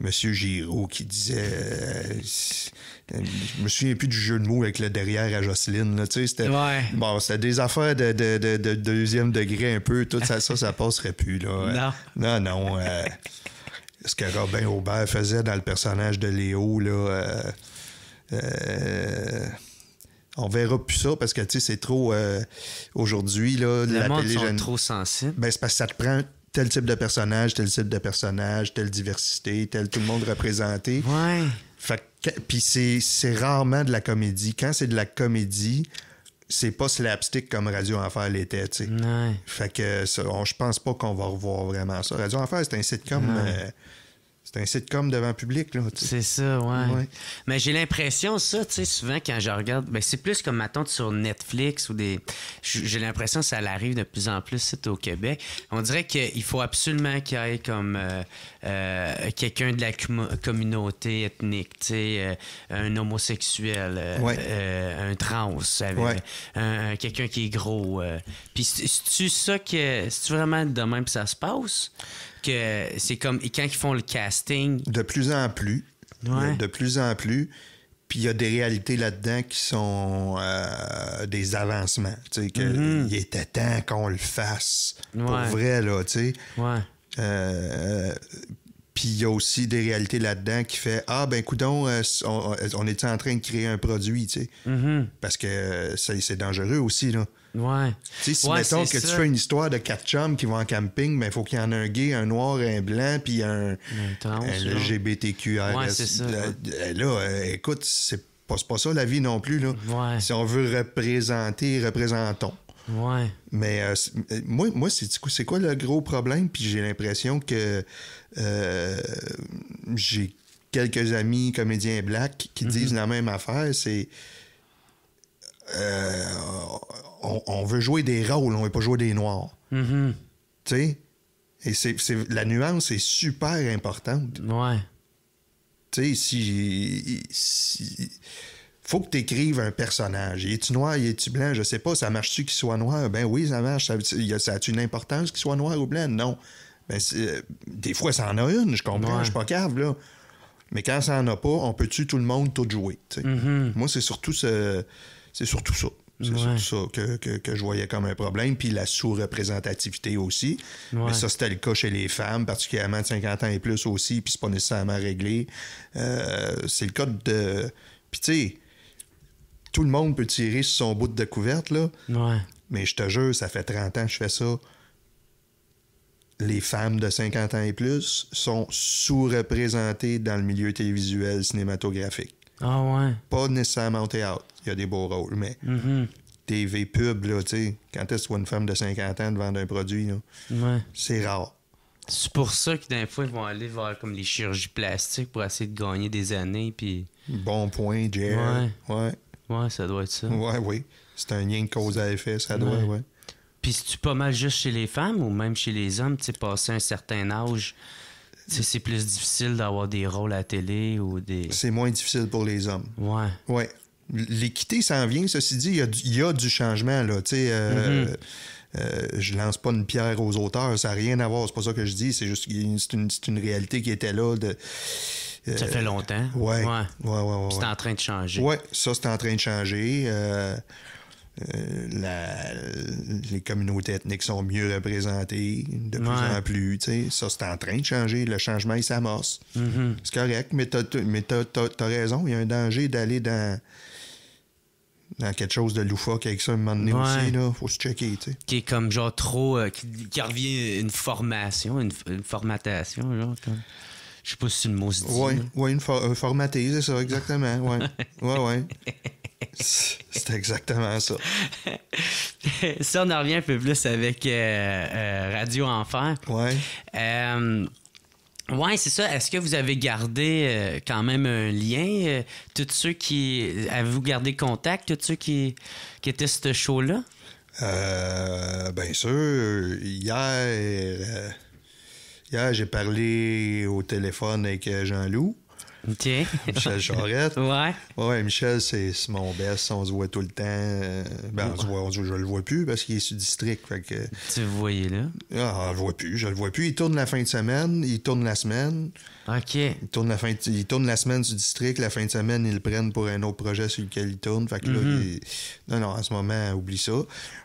Monsieur Giraud qui disait. Euh, je me souviens plus du jeu de mots avec le derrière à Jocelyne. Là, c'était, bon, des affaires de, deuxième degré un peu. Tout ça, ça, ça passerait plus. Là. Non. Non, euh, ce que Robin Aubert faisait dans le personnage de Léo, là. Euh, on verra plus ça parce que tu c'est trop euh, aujourd'hui là. Le la monde sont trop sensible. Ben, c'est parce que ça te prend tel type de personnage, tel type de personnage, telle diversité, tel tout le monde représenté. Ouais. Fait puis c'est rarement de la comédie. Quand c'est de la comédie, c'est pas slapstick comme Radio Enfer l'était, Fait que je pense pas qu'on va revoir vraiment ça. Radio Enfer, c'est un sitcom euh, c'est un sitcom devant public. Là, c'est ça, ouais. Mais j'ai l'impression, ça, tu sais, souvent quand je regarde, ben, c'est plus comme, tante sur Netflix ou des. J'ai l'impression que ça arrive de plus en plus, au Québec. On dirait qu'il faut absolument qu'il y ait comme euh, euh, quelqu'un de la communauté ethnique, tu sais, euh, un homosexuel, un trans, un, quelqu'un qui est gros. Puis, c'est-tu ça que. C'est-tu vraiment de même que ça se passe? c'est comme quand ils font le casting. De plus en plus. De plus en plus. Puis il y a des réalités là-dedans qui sont euh, des avancements. Mm-hmm. il était temps qu'on le fasse. Pour vrai, là, tu sais. Euh, puis il y a aussi des réalités là-dedans qui fait Ah, ben, coudon, euh, on, était en train de créer un produit, tu sais. Mm-hmm. Parce que c'est dangereux aussi, là. Ouais. Tu sais, si mettons que tu fais une histoire de quatre chums qui vont en camping, mais il faut qu'il y en ait un gay, un noir, un blanc, puis un, lgbtq un ça, là, euh, écoute, c'est pas, pas ça la vie non plus. Là. Si on veut représenter, représentons. Ouais. Mais euh, euh, moi, moi c'est quoi le gros problème? Puis j'ai l'impression que j'ai quelques amis comédiens blacks qui mm-hmm. disent la même affaire. C'est euh, on, veut jouer des rôles, on veut pas jouer des noirs. Mm-hmm. Tu sais? Et c'est, la nuance est super importante. Ouais. Tu sais, si, Faut que tu écrives un personnage. est tu noir, est tu blanc? Je sais pas, ça marche-tu qu'il soit noir? Ben oui, ça marche. Ça, a-tu une importance qu'il soit noir ou blanc? Non. Ben, euh, des fois, ça en a une, je comprends, je suis pas cave, là. Mais quand ça en a pas, on peut tuer tout le monde, tout jouer. Mm-hmm. Moi, c'est surtout ce c'est surtout ça. C'est surtout ça que, je voyais comme un problème. Puis la sous-représentativité aussi. Mais ça, c'était le cas chez les femmes, particulièrement de 50 ans et plus aussi, puis c'est pas nécessairement réglé. Euh, c'est le cas de. Puis tu sais, tout le monde peut tirer sur son bout de couverte, là. Mais je te jure, ça fait 30 ans que je fais ça. Les femmes de 50 ans et plus sont sous-représentées dans le milieu télévisuel cinématographique. Ah ouais. Pas nécessairement au théâtre. Il y a des beaux rôles, mais mm-hmm. TV pub, là, tu sais, quand une femme de 50 ans de vendre un produit, c'est rare. C'est pour ça que d'un fois, ils vont aller voir comme les chirurgies plastiques pour essayer de gagner des années. Puis... Bon point, Jerry. Ouais. ça doit être ça. Ouais, oui. C'est un lien de cause à effet, ça doit, ouais. Puis, c'est-tu pas mal juste chez les femmes ou même chez les hommes, tu sais, passé un certain âge? c'est plus difficile d'avoir des rôles à télé ou des. C'est moins difficile pour les hommes. Ouais. Ouais. L'équité s'en vient, ceci dit, il y, a du changement, là. Tu sais. Euh, mm-hmm. euh, je lance pas une pierre aux auteurs, ça n'a rien à voir, c'est pas ça que je dis, c'est juste c'est une, réalité qui était là de. Euh, ça fait longtemps. Oui. Ouais. ouais, ouais, c'est en train de changer. Oui, ça, c'est en train de changer. Euh, les communautés ethniques sont mieux représentées de plus en plus. Ça, c'est en train de changer. Le changement, il s'amorce. Mm-hmm. C'est correct, mais tu as, raison. Il y a un danger d'aller dans, dans quelque chose de loufoque avec ça un moment donné aussi. Là. Faut se checker. Qui est comme genre trop. Euh, qui, revient une formation, une, formatation. Genre, Je sais pas si c'est le mot se dit. Oui, ouais, une c'est ça, exactement. Oui, oui. ouais. C'est exactement ça. Ça, on en revient un peu plus avec euh, euh, Radio Enfer. Ouais. Euh, oui, c'est ça. Est-ce que vous avez gardé quand même un lien? tous ceux qui. Avez-vous gardé contact, tous ceux qui, qui étaient ce show-là? bien sûr. Hier, hier j'ai parlé au téléphone avec Jean-Loup. Michel Charette. ouais. Ouais, Michel, c'est mon best. On se voit tout le temps. Euh, ben, on se voit, je le vois plus parce qu'il est sous district. Tu le voyais là? Ah, je le vois plus. Je le vois plus. Il tourne la fin de semaine, il tourne la semaine. OK. tourne la fin il la semaine du district, la fin de semaine, ils le prennent pour un autre projet sur lequel ils tournent. Fait que mhm. Non, non, en ce moment, oublie ça.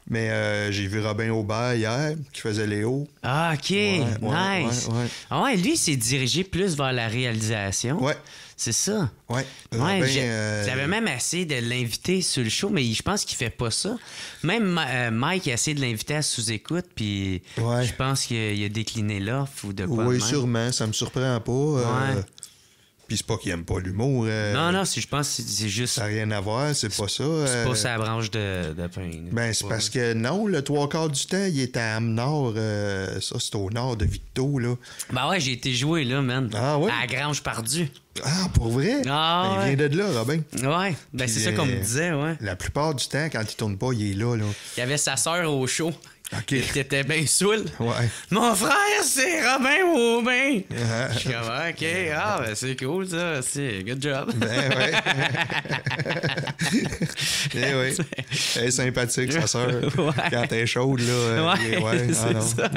Mais euh, j'ai vu Robin Aubert hier, qui faisait Léo. Ah, OK. nice. ah ouais, lui, s'est dirigé plus vers la réalisation. Ouais. C'est ça. Oui. ouais ah ben, euh, J'avais même essayé de l'inviter sur le show, mais je pense qu'il fait pas ça. Même euh, Mike a essayé de l'inviter à sous-écoute, puis je pense qu'il a, décliné l'offre ou de quoi. Oui, sûrement. Ça me surprend pas. Euh, ouais. Puis c'est pas qu'il aime pas l'humour. Euh, non, non, je pense que c'est juste. Ça n'a rien à voir, c'est pas ça. C'est pas euh, sa branche de, de pain. Ben, c'est parce que non, le trois quarts du temps, il est à Amnord. Euh, ça, c'est au nord de Victo, là. Ben ouais, j'ai été joué, là, man. Ah ouais? À la Grange Pardue. Ah, pour vrai? Ah, ben, Il vient de là, Robin. Ouais, ben c'est ça qu'on me disait, ouais. La plupart du temps, quand il tourne pas, il est là, là. Il y avait sa sœur au show. Okay. T'étais bien saoul. Ouais. Mon frère, c'est Robin Wobin! » Je suis comme, ah, OK, ah, ben c'est cool, ça. C'est good job. Ben ouais. Eh oui. Elle est sympathique, sa soeur, Quand elle est chaude, là. Ouais, ah,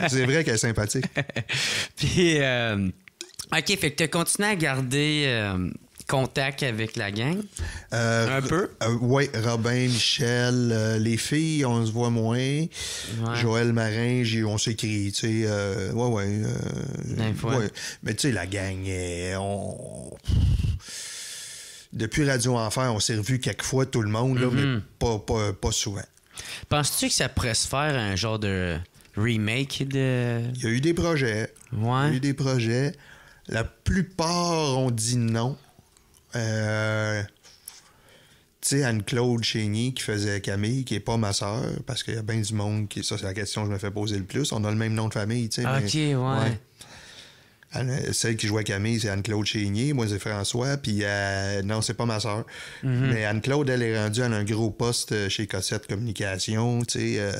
C'est, vrai qu'elle est sympathique. Puis, euh, OK, fait que tu continues à garder... Euh, contact avec la gang? Euh, un peu? Euh, oui, Robin, Michel, euh, les filles, on se voit moins. Joël Marin, on s'écrit, tu sais. Mais tu sais, la gang, on depuis Radio Enfer, on s'est revu quelques fois tout le monde, mais mm-hmm. pas, souvent. Penses-tu que ça pourrait se faire un genre de remake de. Il y a eu des projets. Il y a eu des projets. La plupart ont dit non. Euh, tu sais, Anne-Claude Chénier qui faisait Camille, qui est pas ma sœur, parce qu'il y a bien du monde qui. Ça, c'est la question que je me fais poser le plus. On a le même nom de famille, tu sais. Ah, OK, mais, ouais. celle qui jouait Camille, c'est Anne-Claude Chénier. Moi, c'est François. Puis, euh, non, c'est pas ma sœur. Mhm. Mais Anne-Claude, elle est rendue à un gros poste euh, chez Cossette Communication. Tu sais,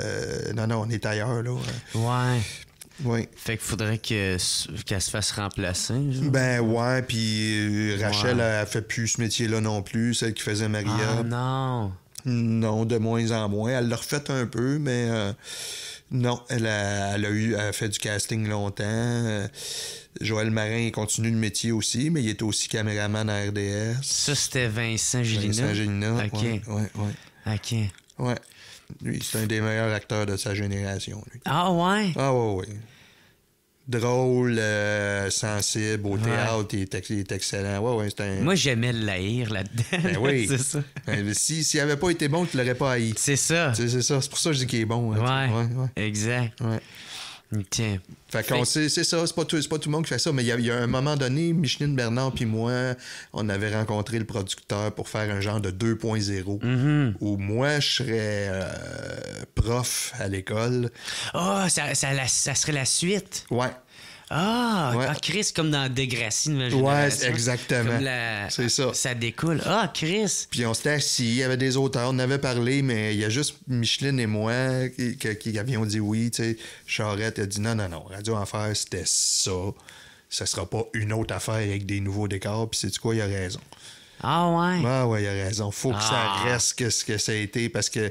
non, non, on est ailleurs, là. Ouais. Fait qu'il faudrait qu'elle se fasse remplacer. Ben ouais, puis euh, Rachel, a fait plus ce métier-là non plus, celle qui faisait Maria. Ah, non! Non, de moins en moins. Elle l'a refait un peu, mais euh, non, elle a, eu, a fait du casting longtemps. Euh, Joël Marin continue le métier aussi, mais il est aussi caméraman à RDS. Ça, c'était Vincent Gélina. Vincent Gélina, OK. Ouais. Lui, c'est un des meilleurs acteurs de sa génération, Ah ouais? Ah ouais, ouais. Drôle, euh, sensible, au théâtre, il est, excellent. Ouais, ouais, c'est un... Moi, j'aimais le là-dedans. Ben oui. c'est ça. Ben, si, s'il n'avait pas été bon, tu l'aurais pas haï. C'est ça. C'est, ça. C'est pour ça que je dis qu'il est bon. Oui, ouais. ouais. Exact. Ouais tiens Fait qu'on c'est ça, c'est pas, tout, pas tout le monde qui fait ça, mais il y, a, un moment donné, Micheline Bernard puis moi, on avait rencontré le producteur pour faire un genre de 2.0 mhm. où moi je serais euh, prof à l'école. Ah, oh, ça, ça, serait la suite. Ouais. Ah, ah, Chris, comme dans Degrassi, Ouais, exactement. C'est ça. Ça découle. Ah, Chris. Puis on s'était assis, il y avait des auteurs, on avait parlé, mais il y a juste Micheline et moi qui, qui, avions dit oui. Tu sais, Charette a dit non, non, non, Radio Enfer, c'était ça. Ça sera pas une autre affaire avec des nouveaux décors. Puis c'est quoi, il a raison. Ah ouais. Ah ouais, il a raison. Faut que ça ah. reste ce que ça a été parce que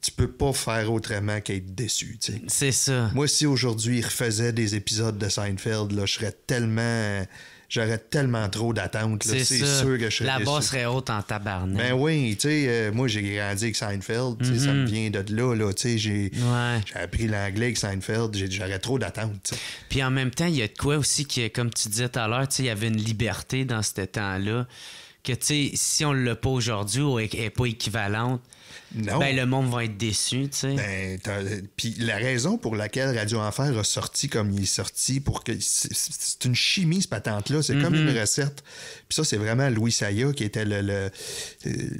tu peux pas faire autrement qu'être déçu. C'est ça. Moi, si aujourd'hui il refaisait des épisodes de Seinfeld, là, je tellement. J'aurais tellement trop d'attentes. C'est, sûr que je serais La déçu. serait haute en tabarnak. Ben oui, tu sais, euh, moi j'ai grandi avec Seinfeld, ça mhm. me vient de là, là, j'ai, appris l'anglais avec Seinfeld, j'aurais trop d'attentes. Puis en même temps, il y a de quoi aussi est comme tu disais tout à l'heure, il y avait une liberté dans ce temps-là que, tu si on l'a pas aujourd'hui, elle n'est pas équivalente ben, le monde va être déçu, tu sais. Ben, puis la raison pour laquelle Radio Enfer a sorti comme il est sorti, pour que c'est une chimie, ce patente-là. C'est comme mhm. une recette. Puis ça, c'est vraiment Louis Saya qui était le... Euh,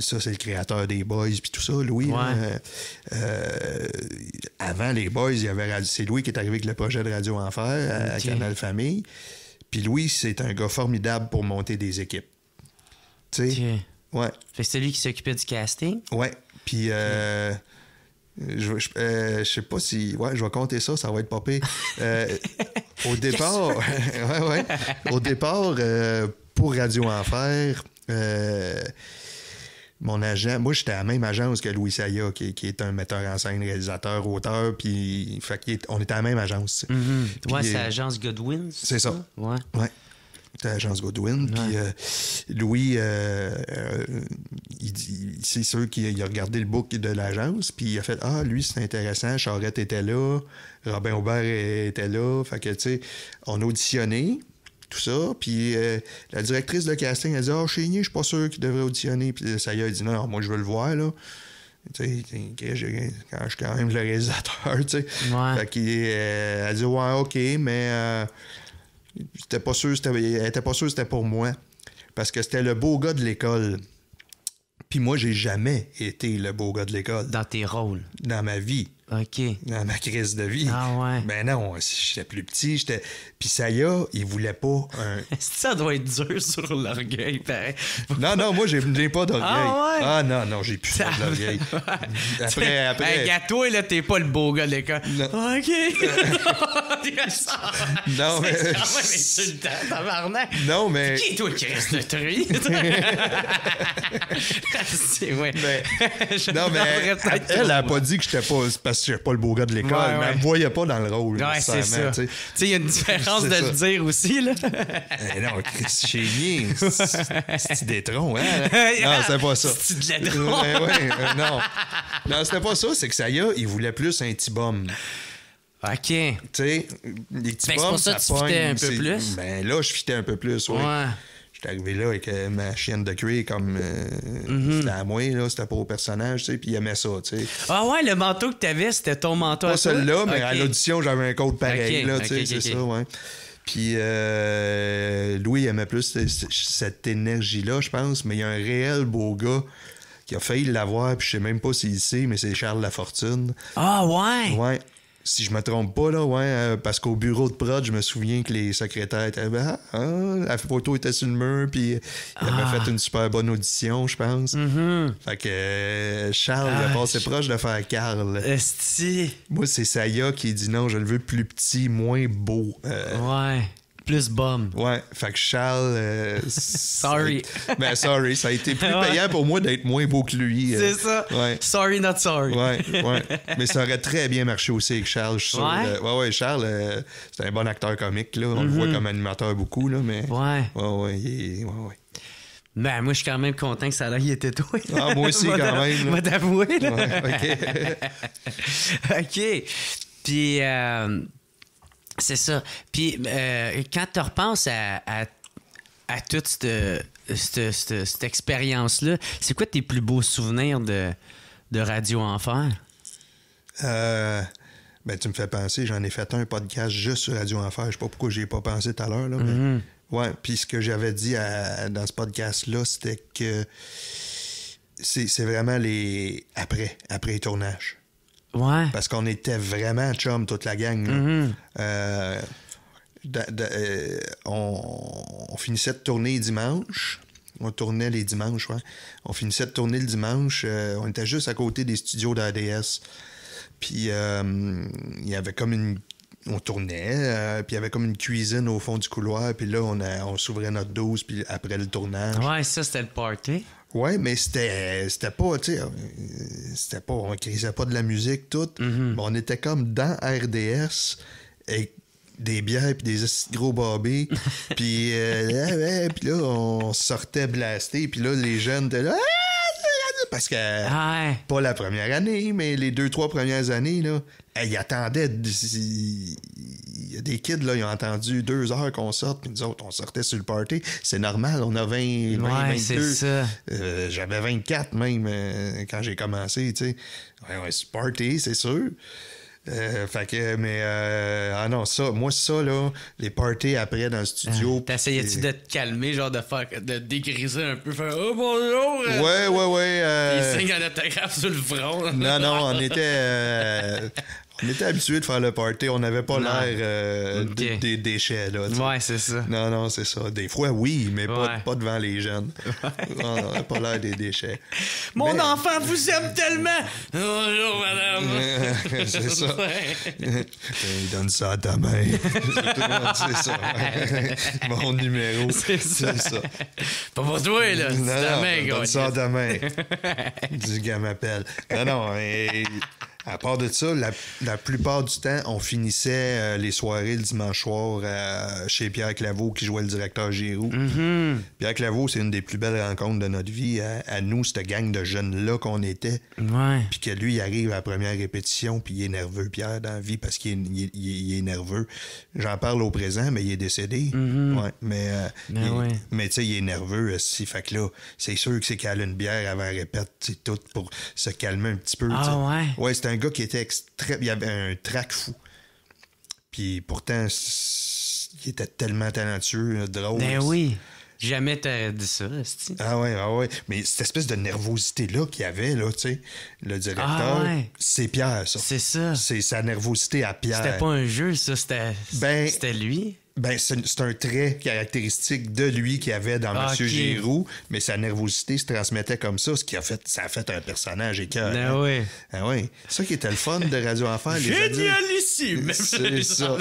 ça, c'est le créateur des Boys, puis tout ça, Louis. Euh, avant les Boys, il y avait c'est Louis qui est arrivé avec le projet de Radio Enfer à, Canal Famille. Puis Louis, c'est un gars formidable pour monter des équipes. Tu sais, Ouais. Fait que c'est lui qui s'occupait du casting. Ouais. Puis. Euh, je, euh, je, sais pas si. Ouais, je vais compter ça, ça va être popé. Euh, au départ. ouais, ouais. Au départ, pour Radio Enfer, mon agent. Moi, j'étais à la même agence que Louis Saya, qui, est un metteur en scène, réalisateur, auteur. Puis, fait est, on était à la même agence. Toi mm-hmm. Ouais, c'est l'agence Godwin. C'est ça. ça? Ouais. ouais. C'était l'agence Godwin. Puis euh, Louis, euh, euh, c'est sûr qu'il a regardé le book de l'agence, puis il a fait Ah, lui, c'est intéressant, Charrette était là, Robin Aubert était là. Fait que, tu sais, on auditionné tout ça. Puis la directrice de casting a dit Ah, oh, Chénier, je suis pas sûr qu'il devrait auditionner. Puis ça y est, a dit Non, moi, je veux le voir, là. Tu sais, je suis quand même le réalisateur, tu sais. Fait qu'il a dit Ouais, OK, mais pas sûr, pas sûre c'était pour moi. Parce que c'était le beau gars de l'école. Puis moi, j'ai jamais été le beau gars de l'école. Dans tes rôles. Dans ma vie. OK. ma crise de vie. Ah ouais. Ben non, j'étais plus petit, j'étais. Puis a, il voulait pas un. ça doit être dur sur l'orgueil, pareil. non, non, moi, j'ai pas d'orgueil. Ah ouais? Ah non, non, j'ai plus d'orgueil. après, après. Ben, gâteau, là, t'es pas le beau gars de l'école. OK. non, mais. C'est quand même Non, mais. Qui est toi qui reste le tri? C'est ouais. Ben, non, mais. Elle, elle a pas dit que j'étais pas je pas le beau gars de l'école, mais elle me voyait pas dans le rôle. Ouais, c'est ça. Tu sais, il y a une différence de le dire aussi, là. Eh non, Chris Chénier, c'est des troncs, hein? Non, c'était pas ça. C'est de la euh, non. Non, c'était pas ça, c'est que Saya, il voulait plus un petit bum. OK. Tu sais, les petits ben, C'est pour ça, que tu fitais un peu plus? Ben là, je fitais un peu plus, Ouais suis arrivé là avec euh, ma chienne de cuir comme euh, mhm. c'était à moi, là, c'était pas au personnage, tu sais, puis il aimait ça, tu sais. Ah ouais, le manteau que t'avais, c'était ton manteau. Pas celui-là, mais à l'audition, j'avais un code pareil, là, tu sais, c'est ça, ouais. Puis euh, Louis aimait plus cette énergie-là, je pense, mais il y a un réel beau gars qui a failli l'avoir, puis je sais même pas s'il sait, mais c'est Charles Lafortune. Ah ouais? Ouais si je me trompe pas, là, ouais, euh, parce qu'au bureau de prod, je me souviens que les secrétaires étaient. Ben, ah, ah, la photo était sur le mur, puis il avait ah. fait une super bonne audition, je pense. Mm-hmm. Fait que euh, Charles, il a ah, passé proche de faire Carl. Esti. Moi, c'est Saya qui dit non, je le veux plus petit, moins beau. Euh, ouais plus bum. Ouais, fait que Charles. Euh, sorry. mais ben, sorry, ça a été plus payant pour moi d'être moins beau que lui. Euh. C'est ça. Ouais. Sorry, not sorry. Ouais, ouais. Mais ça aurait très bien marché aussi avec Charles, je suis sûr. Ouais, euh, ouais, Charles, c'est un bon acteur comique, là. On le voit mm-hmm. comme animateur beaucoup, là, mais. Ouais. Ouais, ouais, ouais. Ben, moi, je suis quand même content que ça là, il était toi. Ah, moi aussi, quand même. Moi, t'avouer, OK. OK. Puis, c'est ça. Puis euh, quand tu repenses à, toute cette, expérience-là, c'est quoi tes plus beaux souvenirs de, de Radio Enfer? Euh, ben, tu me fais penser, j'en ai fait un podcast juste sur Radio Enfer. Je sais pas pourquoi j'y ai pas pensé tout à l'heure. Mhm. ouais, puis ce que j'avais dit dans ce podcast-là, c'était que c'est vraiment les après, après tournage parce qu'on était vraiment chum, toute la gang. Mm-hmm. Euh, euh, on, finissait de tourner dimanche. On tournait les dimanches, ouais. On finissait de tourner le dimanche. Euh, on était juste à côté des studios d'ADS. Puis il y avait comme une. On tournait, puis il y avait comme une cuisine au fond du couloir, puis là, on, on s'ouvrait notre dose, puis après le tournage. Ouais, ça, c'était le party. Ouais, mais c'était, pas, tu sais, euh, c'était pas, on crissait pas de la musique toute, mhm. mais on était comme dans RDS avec des bières puis des gros bobés puis euh, là, on sortait blasté puis là les jeunes étaient là parce que pas la première année, mais les deux, trois premières années, là, ils attendaient. Il y a des kids, ils ont entendu deux heures qu'on sorte, puis nous autres, on sortait sur le party. C'est normal, on a 20, 22. Euh, j'avais 24 même euh, quand j'ai commencé, tu sais. Ouais, ouais, c'est party, c'est sûr. Euh, fait que, mais euh, ah non, ça, moi, ça, là, les parties après dans le studio. Ah, t'essayais-tu de te calmer, genre de faire, de dégriser un peu, faire Oh bonjour! Euh, ouais, ouais, ouais. Euh... Il un autographe sur le front. Non, non, on était. Euh, on était habitué de faire le party, on n'avait pas l'air euh, des, déchets. Là, ouais, c'est ça. Non, non, c'est ça. Des fois, oui, mais pas, devant les jeunes. on n'avait pas l'air des déchets. Mon enfant vous aime tellement! Bonjour, madame! c'est ça. Il donne ça à ta main. C'est ça. Mon numéro. C'est ça. Pas pour toi, là. Non, ta donne ça à ta main. du gars m'appelle. Non, non, mais... À part de ça, la, plupart du temps, on finissait euh, les soirées le dimanche soir euh, chez Pierre Claveau qui jouait le directeur Giroux. Mm-hmm. Pierre Claveau, c'est une des plus belles rencontres de notre vie. Hein. À, nous, cette gang de jeunes-là qu'on était. Puis que lui, il arrive à la première répétition, puis il est nerveux, Pierre, dans la vie, parce qu'il est, nerveux. J'en parle au présent, mais il est décédé. Mm-hmm. Euh, ben mais tu sais, il est nerveux aussi. Fait que là, c'est sûr que c'est qu'à une bière avant répète, tout pour se calmer un petit peu. Ah, ouais? un gars qui était extrême. Il avait un track fou. Puis pourtant, il était tellement talentueux, euh, drôle. Ben oui. Jamais t'as dit ça, Ah ouais, ah ouais. Mais cette espèce de nervosité-là qu'il y avait, tu sais, le directeur, ah c'est Pierre, ça. C'est ça. C'est sa nervosité à Pierre. C'était pas un jeu, ça. C'était ben, lui. Ben, c'est un trait caractéristique de lui qu'il avait dans M. Giroux, mais sa nervosité se transmettait comme ça, ce qui a fait, ça a fait un personnage écœurant. Ben hein. oui. ben oui. Ça qui était le fun de Radio Enfant. Génialissime! C'est ça.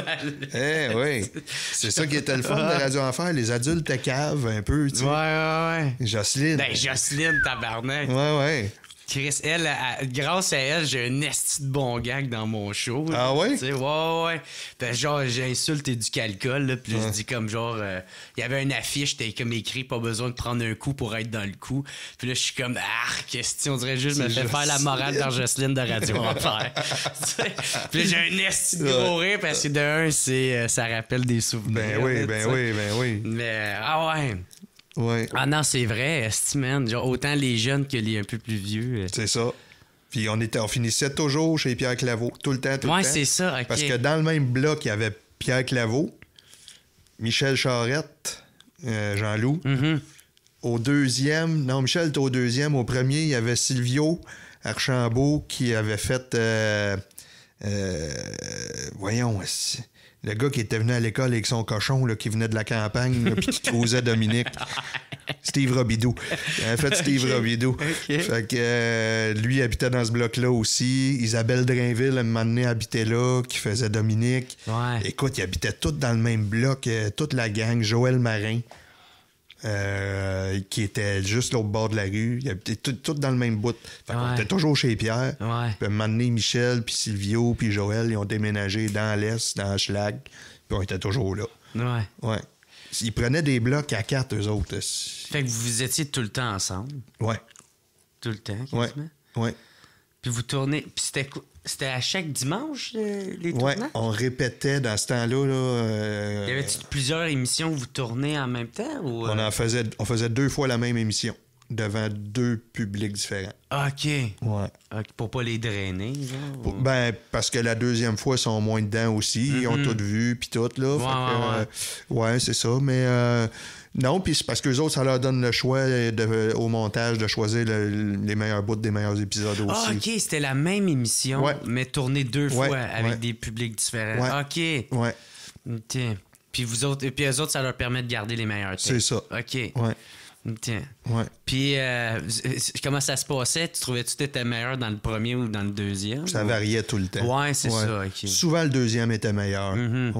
Eh oui. C'est ça qui était le fun de ah. Radio Enfant. Les adultes te un peu, tu sais. Ouais, ouais, ouais. Jocelyne. Ben, Jocelyne, tabarnak. Ouais, ouais. Chris, elle, grâce à elle, j'ai un esti de bon gag dans mon show. Ah ouais? Tu sais, ouais, ouais. genre, j'insulte et du calcul, puis je dis comme genre, euh, il y avait une affiche, t'es comme écrit, pas besoin de prendre un coup pour être dans le coup. Puis là, je suis comme, ah, question, on dirait juste, je me fais faire la morale dans Jocelyne de Radio Enfer. puis j'ai un esti de gros rire, parce que de un, c'est, euh, ça rappelle des souvenirs. Ben oui, ben oui, ben oui. Mais, ah ouais. Ah non, c'est vrai, semaine autant les jeunes que les un peu plus vieux. Euh. C'est ça. Puis on, était, on finissait toujours chez Pierre Claveau, tout le temps, tout le temps. c'est ça, Parce que dans le même bloc, il y avait Pierre Claveau, Michel Charette, euh, Jean-Loup. Mm-hmm. Au deuxième, non, Michel était au deuxième. Au premier, il y avait Silvio Archambault qui avait fait. Euh, voyons, le gars qui était venu à l'école avec son cochon, là, qui venait de la campagne, puis qui faisait Dominique. Steve Robidoux. En fait, Steve Robidoux. Fait que euh, lui habitait dans ce bloc-là aussi. Isabelle Drainville, un moment donné, habitait là, qui faisait Dominique. Écoute, ils habitaient tous dans le même bloc, euh, toute la gang, Joël Marin. Euh, qui était juste l'autre bord de la rue. Ils étaient tout, dans le même bout. Fait était toujours chez Pierre. Ouais. Puis donné, Michel, puis Silvio, puis Joël, ils ont déménagé dans l'Est, dans Schlag. Puis on était toujours là. Ouais. Ouais. Ils prenaient des blocs à quatre, eux autres. Fait que vous étiez tout le temps ensemble. Ouais. Tout le temps, quasiment. Ouais. ouais. Puis vous tournez. Puis c'était c'était à chaque dimanche, euh, les, on répétait dans ce temps-là. Là, euh, y avait-tu plusieurs émissions où vous tournez en même temps? on, euh? en faisait, on faisait deux fois la même émission devant deux publics différents. OK. Ouais. pour pas les drainer, Ben, parce que la deuxième fois, ils sont moins dedans aussi. Ils ont mm-hmm. tout vu, puis tout, là. Ouais, c'est ça. Mais non, puis c'est parce que les autres, ça leur donne le choix au montage de choisir les meilleurs bouts des meilleurs épisodes ah, aussi. Ah, OK, c'était la même émission, mais tournée deux fois avec des publics différents. OK. Ouais. OK. Puis vous autres, puis eux autres, ça leur permet de garder les meilleurs. C'est ça. OK. Ouais. Tiens. Ouais. Puis, euh, comment ça se passait? Tu trouvais-tu que étais meilleur dans le premier ou dans le deuxième? Ça variait tout le temps. Ouais, c'est ça. Souvent, le deuxième était meilleur. Mm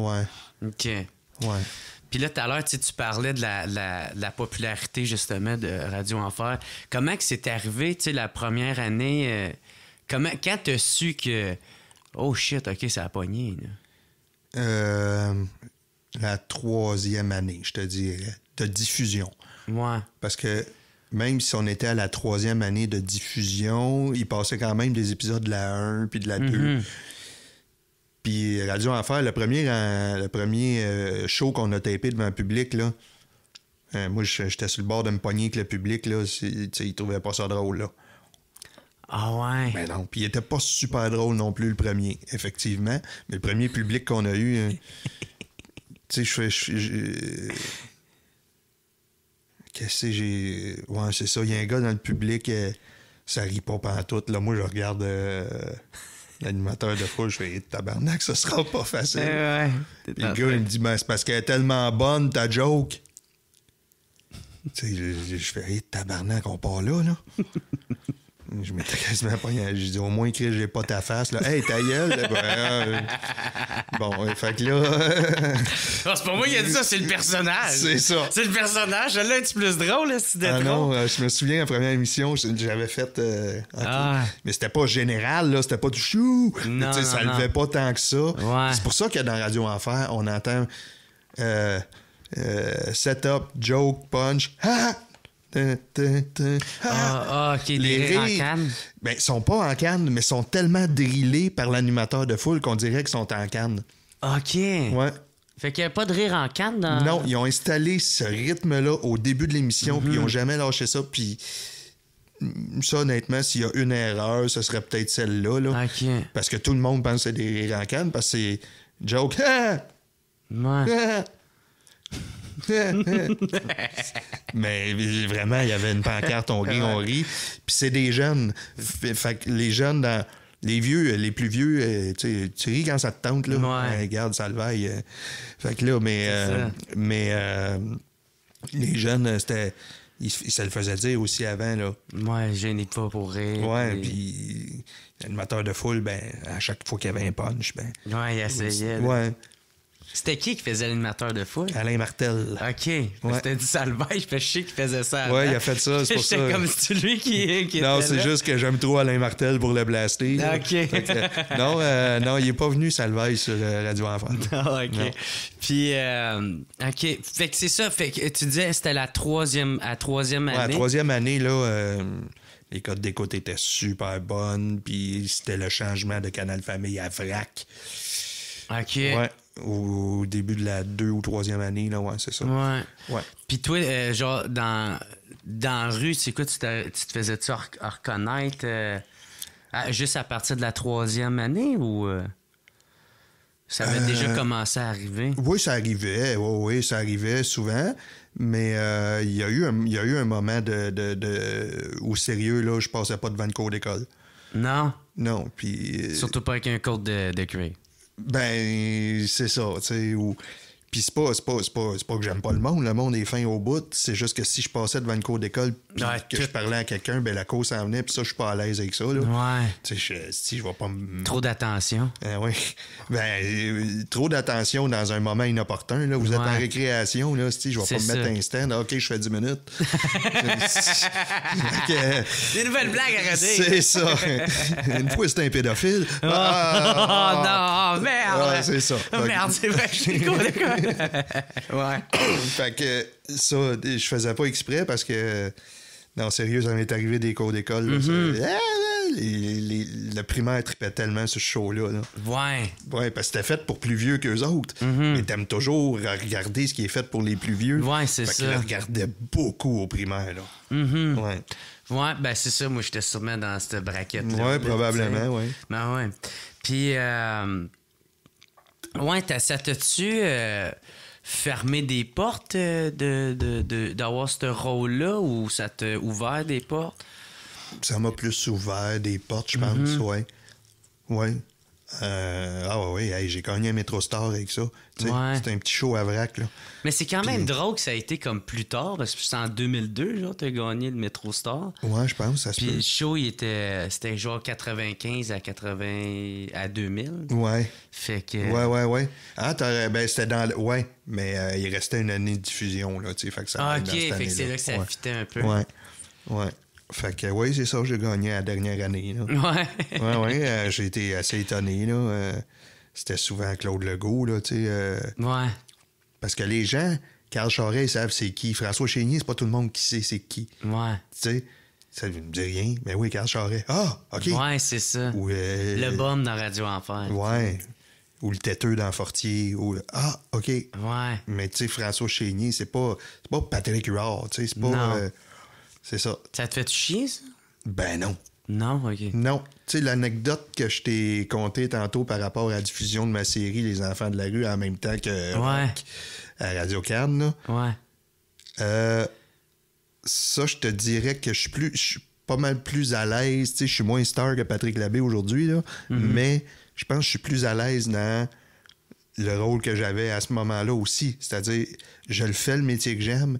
OK. Ouais. Puis là, tout à l'heure, tu parlais de la, popularité justement de Radio Enfer. Comment que c'est arrivé, tu sais, la première année? Euh, comment, quand t'as su que, oh shit, OK, ça a pogné? Là? Euh, la troisième année, je te dirais, de diffusion. Ouais. Parce que même si on était à la troisième année de diffusion, il passait quand même des épisodes de la 1 puis de la 2. Puis Radio Enfer, le premier, euh, le premier euh, show qu'on a tapé devant le public, là, euh, moi, j'étais sur le bord de me pogner avec le public, là, il trouvait pas ça drôle, là. Ah ouais? Ben non, puis il était pas super drôle non plus, le premier, effectivement. Mais le premier public qu'on a eu, hein, tu sais, je Qu'est-ce que j'ai... Ouais, c'est ça, il y a un gars dans le public, ça rit pas tout. là. Moi, je regarde... L'animateur de foule, je fais tabarnak, ce sera pas facile. Eh le gars, il me dit, ben, c'est parce qu'elle est tellement bonne, ta joke. tu sais, je, vais tabarnak, on part là, là. Je m'étais quasiment pas... J'ai dit, au moins, que j'ai pas ta face. Là. Hey, ta gueule. Ben, euh, bon, fait que là. c'est pas moi qui a dit ça, c'est le personnage. C'est ça. C'est le personnage. Là, un petit plus drôle, là, si Ah non, euh, je me souviens, la première émission, j'avais fait. Euh, ah. Mais c'était pas général, là. C'était pas du chou. Non, non, ça levait pas tant que ça. Ouais. C'est pour ça que dans Radio Enfer, on entend. setup, joke, punch. Ah, ah, ok, les, rires, en canne. Ben, ils sont pas en canne, mais sont tellement drillés par l'animateur de foule qu'on dirait qu'ils sont en canne. OK. Fait qu'il n'y a pas de rire en canne Non, ils ont installé ce rythme-là au début de l'émission, puis ils n'ont mhm. jamais lâché ça, puis ça, honnêtement, s'il y a une erreur, ce serait peut-être celle-là. Là, Parce que tout le monde pense que c'est des rires en canne, parce que c'est joke. mais vraiment, il y avait une pancarte, on rit, on rit. Puis c'est des jeunes. Fait que les jeunes les vieux, les plus vieux, euh, tu, ris quand ça te tente, là. Ouais. Hein, regarde, ça le vaille. Euh. Fait que là, mais, euh, mais les jeunes, c'était. ça le faisait dire aussi avant, là. Ouais, je n'ai pas pour rire. Ouais, puis moteur de foule, ben, à chaque fois qu'il y avait un punch, ben. Ouais, il essayait. Ouais. C'était qui qui faisait l'animateur de foot? Alain Martel. OK. C'était du Salvay, je sais qu'il faisait ça. Oui, il a fait ça, c'est pour ça. comme c'est lui qui, qui Non, c'est juste que j'aime trop Alain Martel pour le blaster. OK. Euh, non, euh, non, il est pas venu Salvay sur euh, Radio Enfant. Ah, non, OK. Puis, OK. Fait que c'est ça. Fait que tu disais, c'était la troisième, année. Ouais, la troisième année, là... les codes d'écoute étaient super bonnes, puis c'était le changement de Canal Famille à VRAC. OK. Ouais, au début de la deux ou troisième année, là, ouais, c'est ça. Ouais. ouais. Puis toi, euh, genre, dans, dans la rue, c'est quoi, tu, te, tu te faisais-tu reconnaître euh, juste à partir de la troisième année ou. Euh, ça avait déjà commencé à arriver? Oui, ça arrivait. Oui, oui, ça arrivait souvent. Mais il y, a eu un, y a eu un moment de, de, de, au sérieux, là, je passais pas devant le cour d'école. Non? Non. Puis. Surtout pas avec un code de, de Ben, c'est ça, tu sais, Puis c'est pas, pas, pas, pas, que j'aime pas le monde, le monde est fin au bout, c'est juste que si je passais devant une cour d'école puis que je parlais à quelqu'un, ben la cour s'en venait, puis ça, je suis pas à l'aise avec ça. Là. Ouais. je pas Trop d'attention. Ah oui. Ben, euh, trop d'attention dans un moment inopportun. Là. Vous êtes en récréation, là, si je vais pas me mettre un stand. Ah, OK, je fais 10 minutes. Euh, Des nouvelles blagues à C'est ça. une fois, c'était un pédophile. Oh, ah, oh, non, merde! c'est ça. Oh, merde, c'est vrai, je suis cool, ouais. fait que ça, je faisais pas exprès parce que, non, sérieux, ça m'est arrivé des cours d'école. Mm-hmm. Ah, le primaire tripait tellement ce show-là. Ouais. Ouais, parce que c'était fait pour plus vieux qu'eux autres. Mm-hmm. Mais t'aimes toujours regarder ce qui est fait pour les plus vieux. Ouais, c'est ça. Je regardais beaucoup au primaire. Là. Mm-hmm. Ouais. ben c'est ça. Moi, j'étais sûrement dans cette braquette-là. Ouais, probablement, ouais. Ben ouais. Puis. Euh... Ouais, ça t'a-tu euh, fermé des portes euh, de, de, d'avoir ce rôle-là ou ça t'a ouvert des portes? Ça m'a plus ouvert des portes, je pense, oui. Mm-hmm. Ouais. Euh, ah ouais, j'ai gagné un métro star avec ça. C'était un petit show à vrac. Là. Mais c'est quand même drôle que ça a été comme plus tard, parce que c'est en 2002, tu as gagné le métro star. Ouais, je pense, ça Puis le show, il était, c'était genre 95 à 80 à 2000. Ouais. Fait que... Ouais, ouais, ouais. Ah, ben, c'était dans le... Ouais, mais euh, il restait une année de diffusion, là, tu sais, fait que ça... Ah, OK, fait que c'est là que ça a fitait un peu. Ouais, ouais. Fait que oui, c'est ça que j'ai gagné la dernière année. Là. Ouais. ouais, euh, j'ai été assez étonné. Là. Euh. c'était souvent Claude Legault, là, tu sais. Euh. ouais. Parce que les gens, Carl Charest, ils savent c'est qui. François Chénier, c'est pas tout le monde qui sait c'est qui. Ouais. Tu sais, ça ne me dit rien. Mais oui, Carl Charest. Ah, OK. Ouais, c'est ça. le Bum dans Radio Enfer. Ouais. Ou le têteux dans Fortier. Ou Ah, OK. Ouais. Mais tu sais, François Chénier, c'est pas, c'est pas Patrick Huard, tu sais. C'est pas. Non c'est ça. Ça te fait chier, ça? Ben non. Non, OK. Non. Tu sais, l'anecdote que je t'ai contée tantôt par rapport à la diffusion de ma série Les Enfants de la rue en même temps que à Radio Cannes, Ouais. Euh, ça, je te dirais que je suis plus. Je suis pas mal plus à l'aise. Tu sais, je suis moins star que Patrick Labbé aujourd'hui, là. Mhm. Mais je pense que je suis plus à l'aise dans le rôle que j'avais à ce moment-là aussi. C'est-à-dire, je le fais le métier que j'aime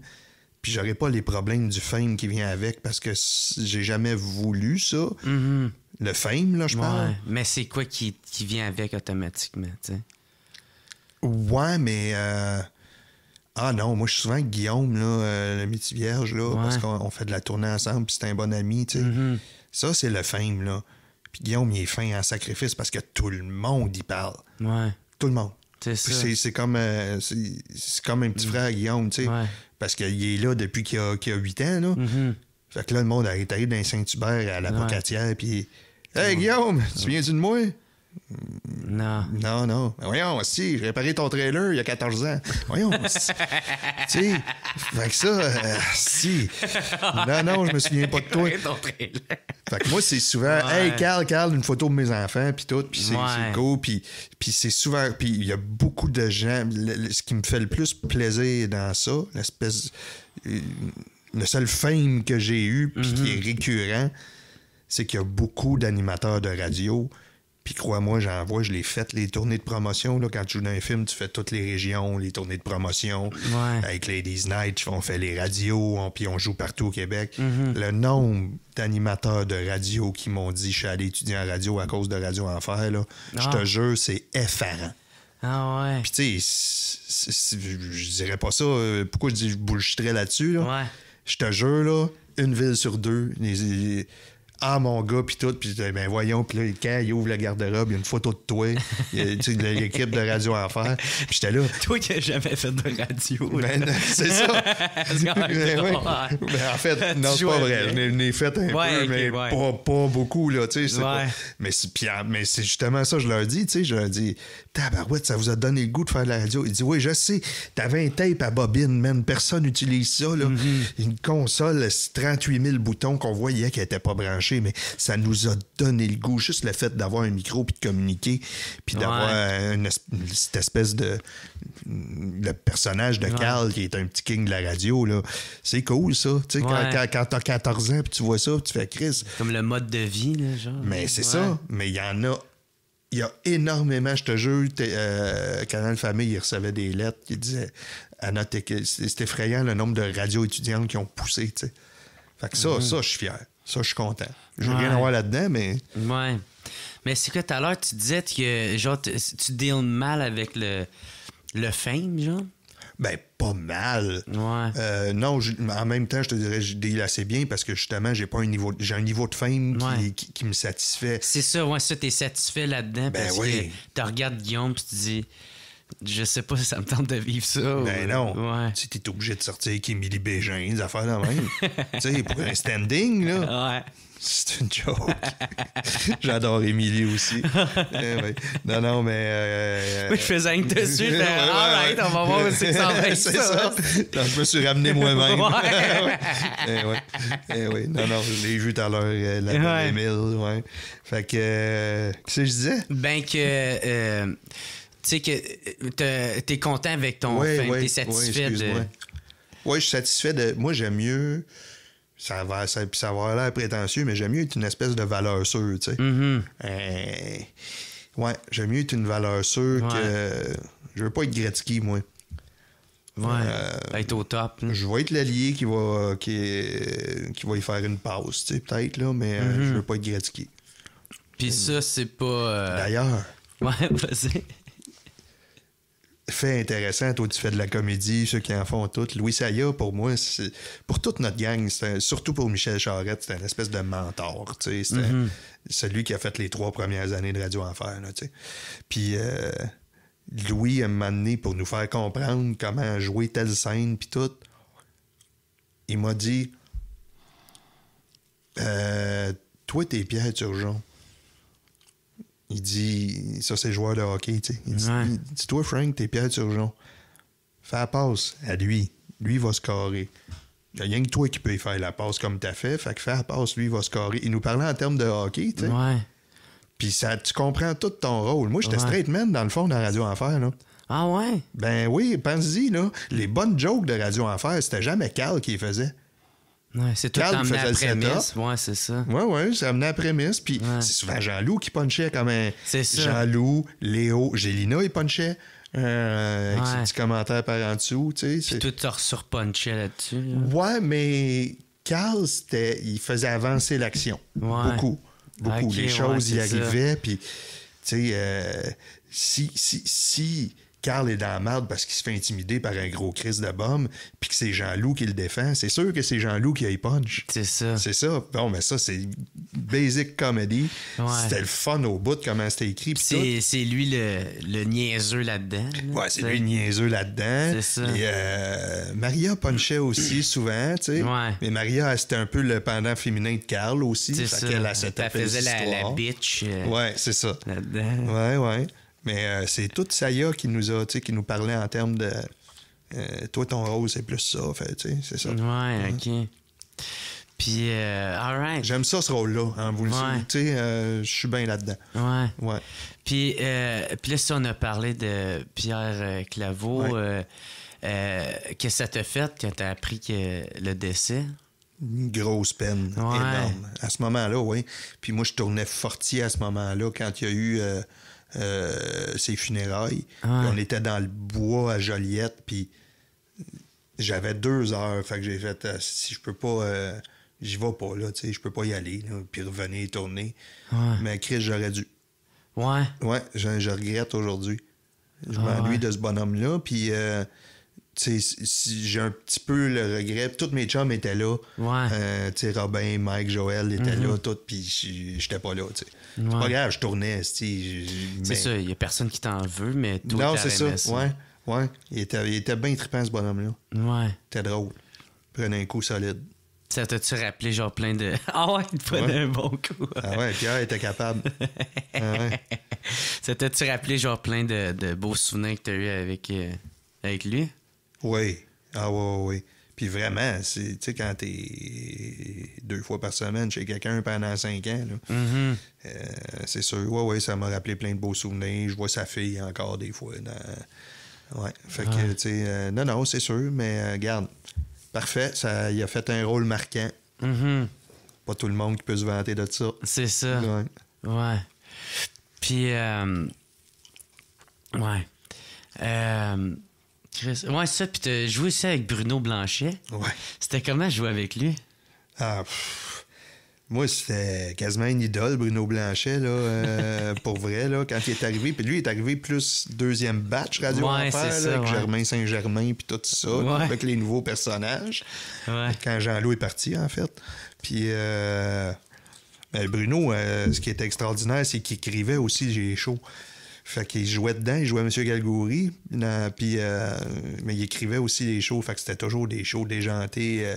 puis j'aurais pas les problèmes du fame qui vient avec parce que j'ai jamais voulu ça. Mm-hmm. Le fame, là, je parle. Mais c'est quoi qui, vient avec automatiquement, tu sais? Ouais, mais. Euh, ah non, moi je suis souvent avec Guillaume, là, euh, le métier vierge, là, parce qu'on fait de la tournée ensemble, puis c'est un bon ami, tu sais. Mm-hmm. Ça, c'est le fame, là. Puis Guillaume, il est fin en sacrifice parce que tout le monde y parle. Ouais. Tout le monde. C'est comme, euh, c'est comme un petit mm. frère, Guillaume, tu sais. Ouais parce qu'il est là depuis qu'il a, qu a, 8 ans. Mm-hmm. Fait que là, le monde arrive, dans Saint-Hubert à la pocatière puis Hey Guillaume, tu viens d'une de moi? Non. Non, non. Voyons, si, j'ai réparé ton trailer il y a 14 ans. Voyons, si. tu fait que ça, euh, si. Non, non, je me souviens pas de toi. ton Fait que moi, c'est souvent, hey, Carl, Carl, une photo de mes enfants, puis tout, puis c'est go, puis c'est souvent, puis il y a beaucoup de gens, ce qui me fait le plus plaisir dans ça, l'espèce, le seul fame que j'ai eu, puis qui est mm-hmm. récurrent, c'est qu'il y a beaucoup d'animateurs de radio puis crois-moi, j'en vois, je l'ai fait, les tournées de promotion. Là, quand tu joues dans un film, tu fais toutes les régions, les tournées de promotion. Avec Ladies Night, on fait les radios, puis on joue partout au Québec. Mm-hmm. Le nombre d'animateurs de radio qui m'ont dit je suis allé étudier en radio à cause de Radio Enfer, je te ah. jure, c'est effarant. Ah ouais. Puis tu sais, je dirais pas ça. Euh, pourquoi je dis je là-dessus? Ouais. Je te jure, là, une ville sur deux, les, ah, mon gars, puis tout. Puis ben voyons, puis là, quand il ouvre la garde-robe, il y a une photo de toi, de l'équipe de Radio Enfer. Puis j'étais là. Toi qui n'as jamais fait de radio. Ben, c'est ça. Ben, ben, en fait, non, c'est pas vrai. Je l'ai fait un peu, mais pas, beaucoup, là, tu sais. Mais, mais c'est justement ça, je leur dis, tu sais, je leur dis, tabarouette, ça vous a donné le goût de faire de la radio. Il dit, oui, je sais, t'avais un tape à bobine, man, personne n'utilise ça, là. Mm-hmm. Une console, 38 000 boutons qu'on voyait qui n'était pas branchés mais ça nous a donné le goût, juste le fait d'avoir un micro, puis de communiquer, puis d'avoir cette espèce de le personnage de Carl qui est un petit king de la radio. là C'est cool, ça. Quand, t'as 14 ans, puis tu vois ça, tu fais Chris. Comme le mode de vie, là, Mais c'est ça. Mais il y en a il y a énormément, je te jure, euh, Canal Famille, il recevait des lettres qui disaient Anna, c'est effrayant le nombre de radio étudiantes qui ont poussé. Fait que ça, mm-hmm. ça, je suis fier. Ça, je suis content. Je veux rien avoir là-dedans, mais. Ouais. Mais c'est que tout à l'heure, tu disais que genre, tu, deals mal avec le, le fame, genre? Ben, pas mal. Ouais. Euh, non, en même temps, je te dirais, que je deal assez bien parce que justement, j'ai pas un niveau, j'ai un niveau de fame qui, qui, me satisfait. C'est ça, ouais, ça, t'es satisfait là-dedans ben parce oui. que tu regardes Guillaume et tu dis je sais pas si ça me tente de vivre ça. Ben non. Tu es obligé de sortir avec Émilie Bégin, des affaires la même. tu sais, pour un standing, là. Ouais. C'est une joke. J'adore Émilie aussi. Eh non, non, mais. Euh, euh je faisais un dessus. mais ah, ben, on va voir où c'est que ça va ça. je me suis ramené moi-même. ouais. ouais. Eh eh oui. Non, non, je l'ai vu tout à l'heure, euh, la ouais. émile, Ouais. Fait que. Euh, qu'est-ce que je disais? Ben que tu sais que euh, t'es content avec ton oui, t'es satisfait de... Oui, je suis satisfait de... Moi, j'aime mieux... Ça va, ça, avoir l'air prétentieux, mais j'aime mieux être une espèce de valeur sûre, tu sais. Mm-hmm. Euh, ouais, j'aime mieux être une valeur sûre que... Je veux pas être gratiqué, moi. Ouais, euh, être au top. Hein. Je veux être l'allié qui va, qui, qui va y faire une pause, tu sais, peut-être, là, mais mm-hmm. je veux pas être gratiqué. Puis ça, c'est pas... D'ailleurs... Ouais, vas-y fait intéressant. Toi, tu fais de la comédie, ceux qui en font toutes. Louis Saïa, pour moi, c'est, pour toute notre gang, c'est surtout pour Michel Charette, c'est un espèce de mentor. C'est sais mm-hmm. celui qui a fait les trois premières années de Radio Enfer. Là, puis euh, Louis, m'a amené pour nous faire comprendre comment jouer telle scène, puis tout, il m'a dit euh, Toi, t'es Pierre Turgeon il dit ça c'est joueur de hockey, tu sais. Il dit, toi Frank, t'es Pierre Turgeon. Fais la passe à lui. Lui il va scorer. Il n'y a rien que toi qui peux y faire la passe comme t'as fait. Fait que fais la passe, lui il va scorer. Il nous parlait en termes de hockey, tu sais. Ouais. Puis ça, tu comprends tout ton rôle. Moi, j'étais straight man dans le fond de radio enfer, là. Ah ouais? Ben oui, pense-y, là. Les bonnes jokes de radio enfer, c'était jamais Carl qui les faisait. Ouais, c'est tout amené à prémisse. Ouais, c'est ça. Ouais, ouais, c'est amené à prémisse. Puis c'est souvent Jean-Loup qui punchait comme un. C'est ça. Jean-Loup, Léo, Gélina, il punchait. Euh, Avec ses commentaires par en dessous, tu sais. Puis tout sur surpunchait là-dessus. Oui, Ouais, mais Carl, c'était, il faisait avancer l'action. Beaucoup. Beaucoup. Les choses y arrivaient. Puis, tu sais, euh, si, si, si Carl est dans la merde parce qu'il se fait intimider par un gros Chris de bombe, puis que c'est Jean-Loup qui le défend, c'est sûr que c'est Jean-Loup qui a eu punch. C'est ça. C'est ça. Bon, mais ça, c'est basic comedy. C'était le fun au bout de comment c'était écrit. C'est lui le, le niaiseux là-dedans. Ouais, c'est lui le niaiseux là-dedans. C'est ça. Et, euh, Maria punchait aussi souvent, tu sais. Ouais. Mais Maria, c'était un peu le pendant féminin de Carl aussi. C'est ça. Elle, faisait la, bitch. Euh, ouais, c'est ça. Là-dedans. Ouais, ouais. Mais euh, c'est toute Saya qui nous a, qui nous parlait en termes de euh, toi, ton rôle, c'est plus ça, fait, c'est ça. Ouais, hein? ok. Puis, euh, right. J'aime ça, ce rôle-là. Hein, vous ouais. le savez, euh, je suis bien là-dedans. Ouais. ouais. Puis, euh, puis là, si on a parlé de Pierre Claveau, ouais. que ça t'a fait quand t'as appris que le décès? Une grosse peine, énorme. À ce moment-là, oui. Puis moi, je tournais Fortier à ce moment-là, quand il y a eu euh, ses funérailles. Ah on était dans le bois à Joliette, puis j'avais deux heures. Fait que j'ai fait, euh, si je peux pas, euh, j'y vais pas, là, tu sais, je peux pas y aller, puis revenir tourner. Mais Chris, j'aurais dû. Ouais. Ouais, je, regrette aujourd'hui. Je ah m'ennuie de ce bonhomme-là, puis j'ai un petit peu le regret. Tous mes chums étaient là. Ouais. Euh, Robin, Mike, Joël étaient mhm. là, tout, puis j'étais pas là. Ouais. pas grave, je tournais. C'est ça, il y a personne qui t'en veut, mais Non, c'est ça, ouais. ouais. Il, était, il était bien trippant, ce bonhomme-là. Ouais. C'était drôle. Prenait un coup solide. Ça t'a-tu rappelé, genre, plein de. Ah ouais, il prenait un bon coup. Ah ouais, Pierre était capable. Ah ça t'a-tu rappelé, genre, plein de, beaux souvenirs que t'as eu avec, euh, avec lui? Oui. Ah oui, oui. Puis vraiment, tu sais, quand t'es deux fois par semaine chez quelqu'un pendant cinq ans, mm-hmm. euh, c'est sûr, oui, oui, ça m'a rappelé plein de beaux souvenirs. Je vois sa fille encore des fois. Dans... Fait que, tu sais, euh, non, non, c'est sûr, mais euh, regarde, parfait, ça, il a fait un rôle marquant. Mm-hmm. Pas tout le monde qui peut se vanter de ça. C'est ça. Oui. Puis, euh, ouais. Euh, Chris. Ouais, ça. Puis t'as joué ça avec Bruno Blanchet. Ouais. C'était comment jouer avec lui? Ah, Moi, c'était quasiment une idole, Bruno Blanchet, là, euh, pour vrai, là, quand il est arrivé. Puis lui, il est arrivé plus deuxième batch Radio ouais, C'est là, ça, Germain Saint-Germain, puis tout ça, avec les nouveaux personnages. Quand Jean-Loup est parti, en fait. Puis euh, ben, Bruno, euh, ce qui était extraordinaire, c'est qu'il écrivait aussi, j'ai chaud. Fait qu'il jouait dedans, il jouait Monsieur Galgouri, puis, euh, mais il écrivait aussi des shows, fait que c'était toujours des shows déjantés. Euh,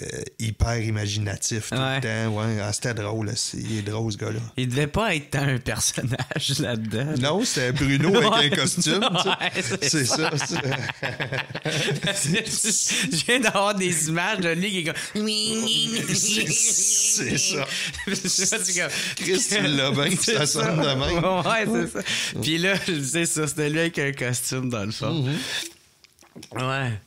euh, hyper imaginatif tout le temps. Ouais. Ah, c'était drôle. c'est Il est drôle, ce gars-là. Il devait pas être un personnage là-dedans. Non, c'était Bruno avec un costume. c'est ça. Je viens d'avoir des images de lui qui est comme... c'est ça. Triste tu bien, ça sonne de même. Ouais, c'est ça. Puis là, c'est ça, c'était lui avec un costume, dans le fond. Mhm. Ouais.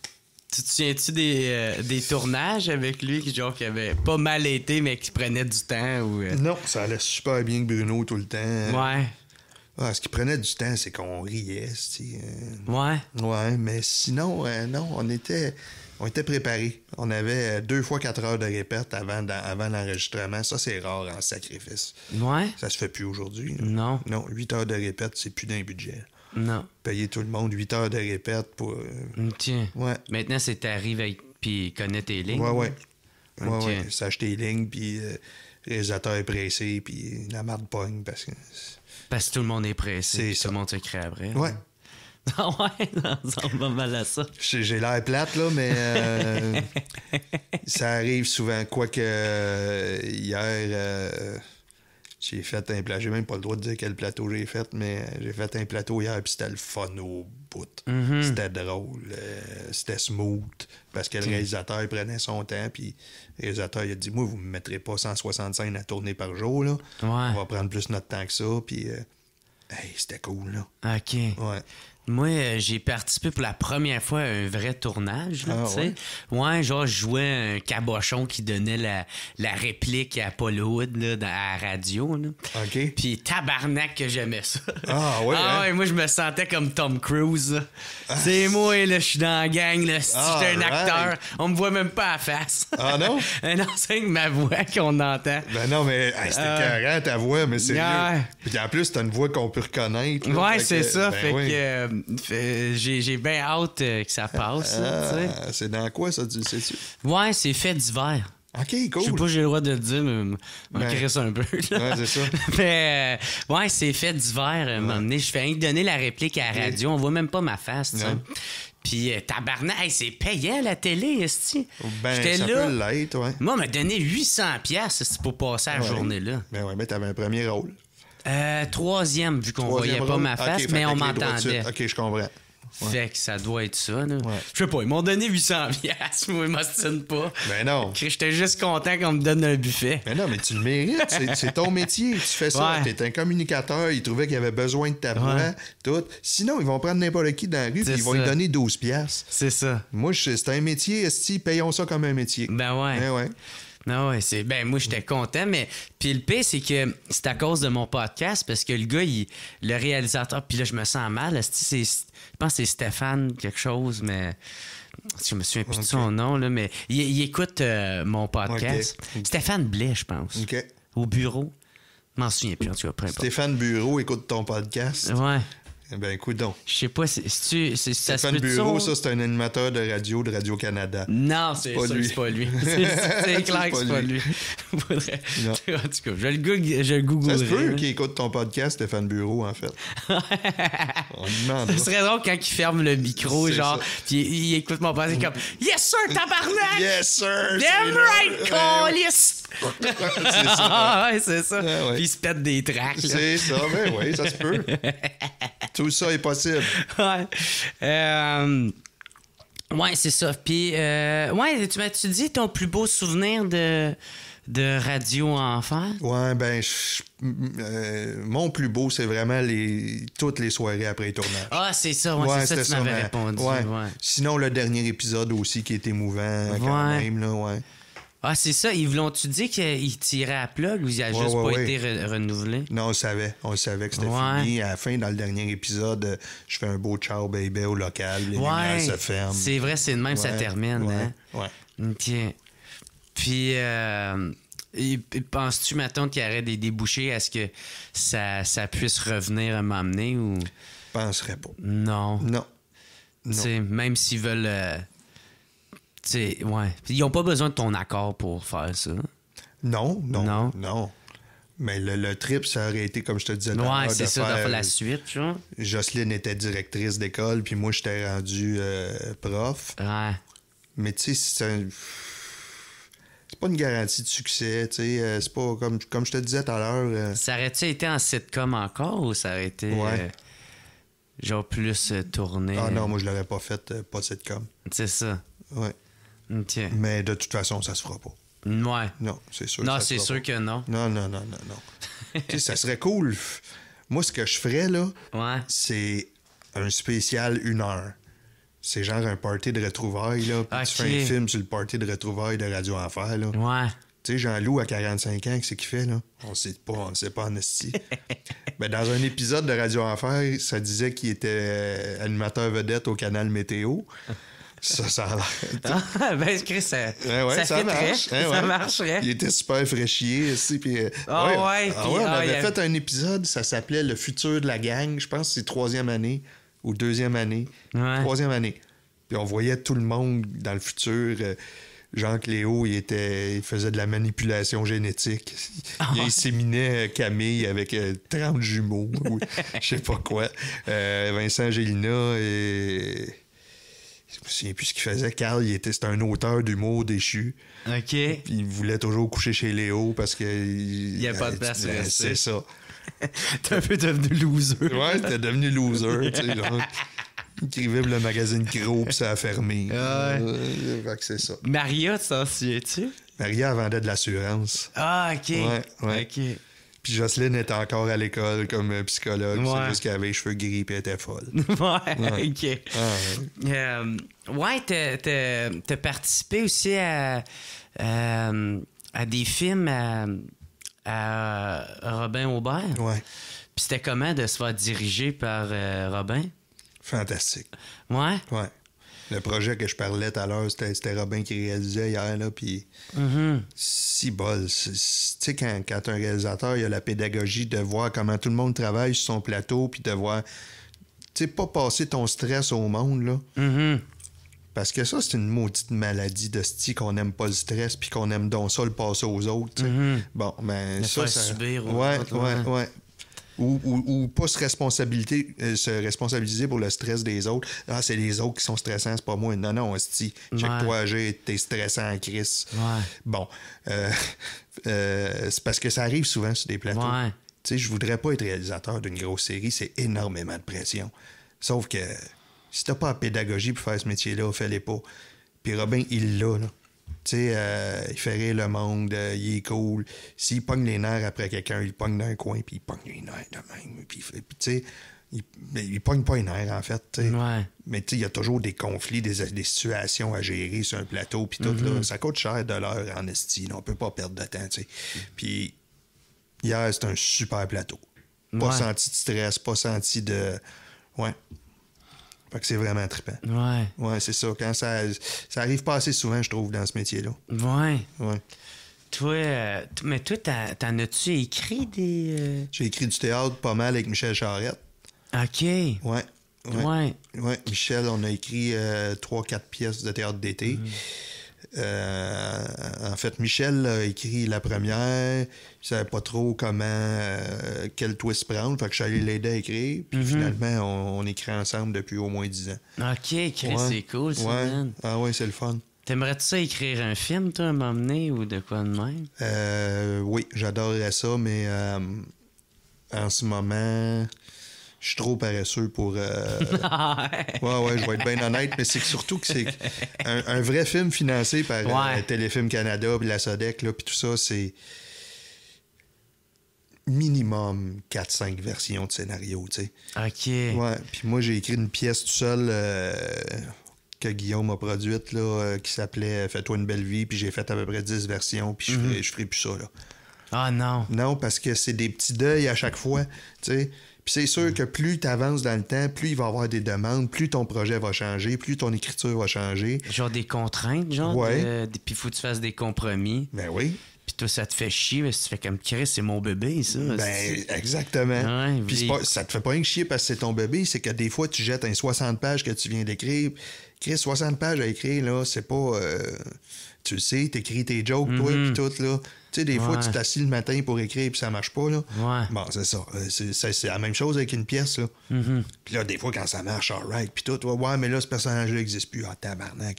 Tu te souviens-tu euh, des, tournages avec lui qui, genre, qui avait pas mal été, mais qui prenait du temps? Ou, euh? Non, ça allait super bien avec Bruno tout le temps. Ouais. ce qui prenait du temps, c'est qu'on riait. Euh. Ouais. Ouais, mais sinon, non, on était, on était préparés. On avait deux fois quatre heures de répète avant, avant l'enregistrement. Ça, c'est rare en sacrifice. Ouais. Ça se fait plus aujourd'hui. Non. Non, huit heures de répète, c'est plus d'un budget. Non. Payer tout le monde 8 heures de répète pour. Euh, mm, tiens. Ouais. Maintenant, c'est t'arrives avec... puis connais tes lignes. Ouais, ouais. Hein? Ouais, ouais. lignes, puis les euh, réalisateur est pressé, puis la marde pogne parce que. Parce que tout le monde est pressé, ça. tout le monde se crée après. Ouais. Oui, ah ouais, ça pas mal à ça. J'ai l'air plate, là, mais euh, ça arrive souvent. Quoique hier, j'ai fait un plateau, j'ai même pas le droit de dire quel plateau j'ai fait, mais j'ai fait un plateau hier, puis c'était le fun au bout. Mhm. C'était drôle, euh, c'était smooth, parce que le réalisateur prenait son temps, puis le réalisateur il a dit Moi, vous me mettrez pas 165 à tourner par jour, là. on va prendre plus notre temps que ça, puis euh, c'était cool. Là. OK. Ouais. Moi, euh, j'ai participé pour la première fois à un vrai tournage. Ah tu sais. ouais? genre, je jouais un cabochon qui donnait la, réplique à Paul là, à la radio. Là. OK. Puis tabarnak que j'aimais ça. Ah, ouais. Ah, hein? ouais, moi, je me sentais comme Tom Cruise. C'est moi, là, je suis dans la gang. Là, si ah, j'étais un acteur, on me voit même pas à face. Ah non? non, c'est ma voix qu'on entend. Ben non, mais c'était ah. carré ta voix, mais c'est yeah. Puis en plus, t'as une voix qu'on peut reconnaître. ouais, c'est ça. Ben fait que... Euh, euh, j'ai bien hâte euh, que ça passe. Ah, c'est dans quoi ça, tu sais Ouais, c'est fait d'hiver. OK, cool. Je sais pas j'ai le droit de le dire, mais on crée ça un peu. Là. Ouais, c'est ça. mais, euh, ouais, c'est fait d'hiver. Je fais rien donner la réplique à la radio. On voit même pas ma face, tu Puis euh, tabarnak, hey, c'est payant la télé, est Ben, J'étais là. Moi, on m'a donné 800 pièces pour passer la journée-là. Ben ouais, mais t'avais un premier rôle. Euh, troisième, vu qu'on voyait pas ma face, mais on m'entendait. OK, je comprends. Fait que ça doit être ça. Là. Je sais pas, ils m'ont donné 800 pièces moi, ils m'ostinent pas. Ben non. J'étais juste content qu'on me donne un buffet. Ben non, mais tu le mérites. C'est ton métier. Tu fais ça. T'es un communicateur. Ils trouvaient qu'il y avait besoin de ta voix, tout. Sinon, ils vont prendre n'importe qui dans la rue puis ils vont lui donner 12 C'est ça. Moi, c'est un métier. Esti, payons ça comme un métier. Ben ouais. Ben ouais. Non, ah ouais, c'est. Ben, moi, j'étais content, mais. Puis le pire, c'est que c'est à cause de mon podcast, parce que le gars, il... le réalisateur, puis là, je me sens mal. Je pense que c'est Stéphane quelque chose, mais. Je me souviens plus de son nom, mais il, écoute euh, mon podcast. Stéphane Blais, je pense. Au bureau. Je m'en souviens plus, en tout cas, Stéphane Bureau écoute ton podcast. Ouais. Eh ben, écoute donc. Je sais pas, si tu. Stéphane Bureau, ça, c'est un animateur de radio de Radio-Canada. Non, c'est pas, lui. C'est pas lui. C'est clair que c'est pas lui. Je En je le, google, je lui Ça se peut qu'il écoute ton podcast, Stéphane Bureau, en fait. On demande. Ce serait drôle quand il ferme le micro, genre, puis il, écoute mon podcast comme Yes, sir, tabarnak! Yes, sir! Damn right, call! c'est ça. Ah, ouais, c'est ça. Ah, Puis ils se pètent des tracts. C'est ça, ben oui, ça se peut. Tout ça est possible. Ouais. Euh, ouais, c'est ça. Puis, euh, ouais, tu m'as-tu dit ton plus beau souvenir de, de radio enfant Ouais, ben, euh, mon plus beau, c'est vraiment les toutes les soirées après le tournage. Ah, c'est ça, ouais, c'est ça que tu m'avais répondu. Ouais. Sinon, le dernier épisode aussi qui est émouvant quand même, là, ouais. Ah, c'est ça. Ils l'ont-tu dire qu'ils tiraient à plat ou ils n'ont juste pas été renouvelés? renouvelé? Non, on savait. On savait que c'était fini. À la fin, dans le dernier épisode, je fais un beau ciao baby au local. Les lumières se ferment. C'est vrai, c'est de même, ça termine. Hein? Ouais. OK. Puis. Euh, penses-tu, maintenant qu'il y aurait des débouchés est ce que ça, puisse revenir à m'amener ou. Je penserais pas. Non. Non. non. Même s'ils veulent. Euh, ouais. Ils n'ont pas besoin de ton accord pour faire ça. Non, non, non. Mais le, trip, ça aurait été, comme je te disais, Ouais, c'est ça, faire... la suite, vois Jocelyne était directrice d'école, puis moi, j'étais rendu euh, prof. Ouais. Mais tu sais, c'est pas une garantie de succès, tu sais. Euh, c'est pas comme, comme je te disais tout à l'heure. Euh, ça aurait-tu été en sitcom encore ou ça aurait été. genre plus tourné? Ah non, moi je l'aurais pas fait, pas de sitcom. C'est ça. Ouais. Mais de toute façon, ça se fera pas. Ouais. Non, c'est sûr. Non, c'est sûr que non. Non, non, non, non, non. tu sais, ça serait cool. Moi, ce que je ferais, là, c'est un spécial une heure. C'est genre un party de retrouvailles, là. Puis tu fais un film sur le party de retrouvailles de Radio Enfer, là. Ouais. Tu sais, Jean-Loup à 45 ans, qu'est-ce qu'il fait, là? On sait pas, on sait pas en esti. Mais ben, dans un épisode de Radio Enfer, ça disait qu'il était euh, animateur vedette au canal Météo. Ça, ça a l'air. Ah, ben, Chris, ça, eh ça, ça marche. Eh ça marcherait. Il était super fraîchier aussi euh, ah ah Puis, ouais. on avait fait un épisode, ça s'appelait Le futur de la gang. Je pense que c'est troisième année ou deuxième année. Troisième année. Puis on voyait tout le monde dans le futur. Jean euh, Cléo, il, était, il faisait de la manipulation génétique. Il séminait euh, Camille avec 30 jumeaux, je sais pas quoi. Vincent Gélina et je me ce qu'il faisait. Carl, il était, c'était un auteur d'humour déchu. OK. Puis il voulait toujours coucher chez Léo parce que. Il n'y a pas de place ben, C'est ça. t'es un peu devenu loser. ouais, t'es devenu loser. tu sais, là. Écrivait le magazine Gros, puis ça a fermé. Ouais. Euh, fait que c'est ça. Maria, tu t'en souviens-tu? Maria vendait de l'assurance. Ah, OK. ouais. OK. Puis Jocelyne était encore à l'école comme euh, psychologue. C'est juste qu'elle avait les cheveux gris et était folle. ouais, ok. Ouais, euh, tu t'as participé aussi à, euh, à des films à, Robin Aubert. Ouais. Puis c'était comment de se faire diriger par Robin? Fantastique. Ouais? Ouais le projet que je parlais tout à l'heure, c'était Robin qui réalisait hier, là, puis mm-hmm. si bol. Tu sais, quand, quand un réalisateur, il y a la pédagogie de voir comment tout le monde travaille sur son plateau, puis de voir, tu sais, pas passer ton stress au monde, là. Mm-hmm. Parce que ça, c'est une maudite maladie de style qu'on n'aime pas le stress puis qu'on aime donc ça le passer aux autres. Mm-hmm. Bon, mais ben, ça, subir ou, pas euh, se, responsabiliser pour le stress des autres. Ah, c'est les autres qui sont stressants, c'est pas moi. Non, non, si Check-toi, j'ai, t'es stressant en crise. Bon, euh, euh, c'est parce que ça arrive souvent sur des plateaux. Tu sais, je voudrais pas être réalisateur d'une grosse série, c'est énormément de pression. Sauf que si t'as pas la pédagogie pour faire ce métier-là, fais-les pas. Puis Robin, il l'a, là. Tu sais, euh, il fait rire le monde, euh, il est cool. S'il pogne les nerfs après quelqu'un, il pogne dans un coin, puis il pogne les nerfs de même. Puis, tu sais, il, pogne pas les nerfs, en fait. Ouais. Mais tu sais, il y a toujours des conflits, des, situations à gérer sur un plateau, puis tout. là, mm-hmm. ça coûte cher de l'heure en estime. On peut pas perdre de temps, tu sais. Puis, hier, c'était un super plateau. Pas senti de stress, pas senti de... Ouais. Fait que c'est vraiment trippant. Ouais. Ouais, c'est ça. ça, ça arrive pas assez souvent, je trouve, dans ce métier-là. Ouais. Ouais. Toi, euh, mais toi, t'en as-tu écrit des. Euh? J'ai écrit du théâtre pas mal avec Michel Charette. OK. Ouais. Ouais. Ouais. Michel, on a écrit euh, trois, quatre pièces de théâtre d'été. Mm. Euh, en fait, Michel a écrit la première. Je savais pas trop comment, euh, quel twist prendre. Fait que je suis allé l'aider à écrire. Puis mhm. finalement, on, écrit ensemble depuis au moins 10 ans. OK, c'est cool, ça, Ah ouais, c'est le fun. T'aimerais-tu ça écrire un film, toi, m'emmener ou de quoi de même? Euh, oui, j'adorerais ça, mais en ce moment, je suis trop paresseux pour. Euh, ah, ouais, ouais, je vais être bien honnête, mais c'est surtout que c'est un, vrai film financé par euh, Téléfilm Canada, puis la Sodec, là, puis tout ça, c'est minimum 4-5 versions de scénario, tu sais. OK. Ouais, puis moi, j'ai écrit une pièce tout seul. Euh, que Guillaume a produite, là, qui s'appelait Fais-toi une belle vie, puis j'ai fait à peu près 10 versions, puis je, mhm. ferai, je ferai plus ça. Là. Ah non. Non, parce que c'est des petits deuils à chaque fois. Tu sais, puis c'est sûr mm. que plus tu avances dans le temps, plus il va y avoir des demandes, plus ton projet va changer, plus ton écriture va changer. Genre des contraintes, genre. Ouais. puis faut que tu fasses des compromis. Ben oui. Puis toi, ça te fait chier, mais que tu fais comme Chris, c'est mon bébé, ça. Ben, exactement. puis ça te fait pas rien chier parce que c'est ton bébé, c'est que des fois, tu jettes un 60 pages que tu viens d'écrire. Chris, 60 pages à écrire, là, c'est pas. Euh, tu sais, t'écris tes jokes, mm-hmm. toi, puis tout, là. Tu sais, des fois, tu t'assis le matin pour écrire puis ça marche pas. Là. Ouais. Bon, c'est ça. Euh, c'est la même chose avec une pièce. Là. Mm-hmm. Puis là, des fois, quand ça marche, alright, puis tout, ouais, mais là, ce personnage-là n'existe plus. Ah, tabarnak.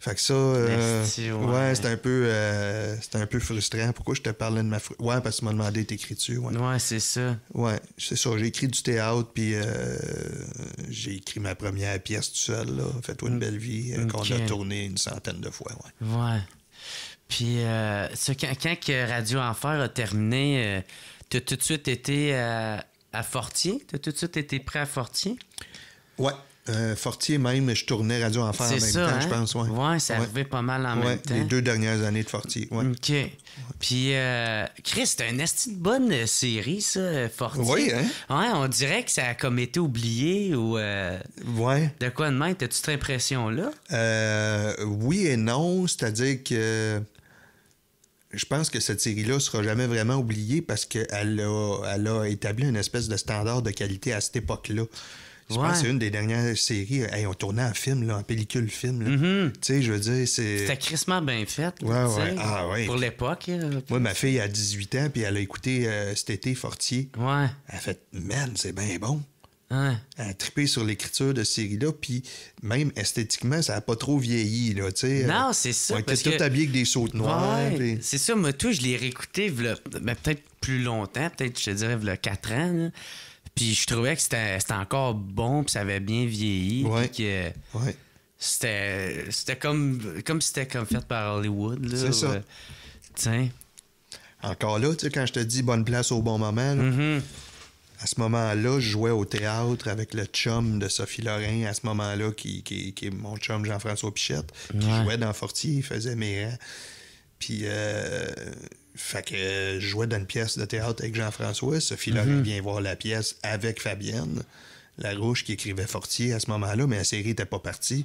Fait que ça, euh, ouais, c'est un, peu, euh, un peu frustrant. Pourquoi je te parlais de ma. Ouais, parce que tu m'as demandé d'écriture. Ouais, ouais c'est ça. Ouais, c'est ça. J'ai écrit du théâtre, puis j'ai écrit ma première pièce tout seul. Fais-toi une mm. belle vie, qu'on a tournée une centaine de fois. Ouais. Ouais. Puis, euh, ce, quand, quand, Radio Enfer a terminé, euh, t'as tout de suite été à, Fortier? T'as tout de suite été prêt à Fortier? Ouais. Euh, Fortier même, je tournais Radio Enfer en même temps, je hein? pense. Oui, ouais, ça ouais. arrivait pas mal en même temps. Les deux dernières années de Fortier. Ouais. OK. Puis, Chris, t'as une assez bonne série, ça, Fortier. Oui, hein? Ouais, on dirait que ça a comme été oublié ou. ouais. De quoi de même? T'as-tu cette impression-là? oui et non, c'est-à-dire que je pense que cette série-là sera jamais vraiment oubliée parce qu'elle a, elle a établi une espèce de standard de qualité à cette époque-là. Je pense c'est une des dernières séries. on tournait en film, là, en pellicule film. Mm-hmm. Tu sais, je veux dire, c'est. C'était crissement bien fait. Ouais, ah, ouais. pour l'époque. Moi, ma fille a 18 ans, puis elle a écouté euh, cet été Fortier. Ouais. Elle a fait, man, c'est bien bon à triper sur l'écriture de série là Puis même esthétiquement, ça n'a pas trop vieilli. Là, non, c'est ça. On était tout habillé avec des sautes noires. C'est ça, moi, tout, je l'ai réécouté ben, peut-être plus longtemps, peut-être, je te dirais, le 4 ans. Puis je trouvais que c'était, encore bon, puis ça avait bien vieilli. Que c'était, c'était comme, comme c'était comme fait par Hollywood. Là, c'est ça. Euh, encore là, tu quand je te dis bonne place au bon moment, mm-hmm à ce moment-là, je jouais au théâtre avec le chum de Sophie Lorrain, à ce moment-là, qui, est mon chum Jean-François Pichette, qui jouait dans Fortier, il faisait mes rangs. Puis, euh, je jouais dans une pièce de théâtre avec Jean-François. Sophie Lorrain mhm. vient voir la pièce avec Fabienne. Larouche qui écrivait Fortier à ce moment-là, mais la série n'était pas partie.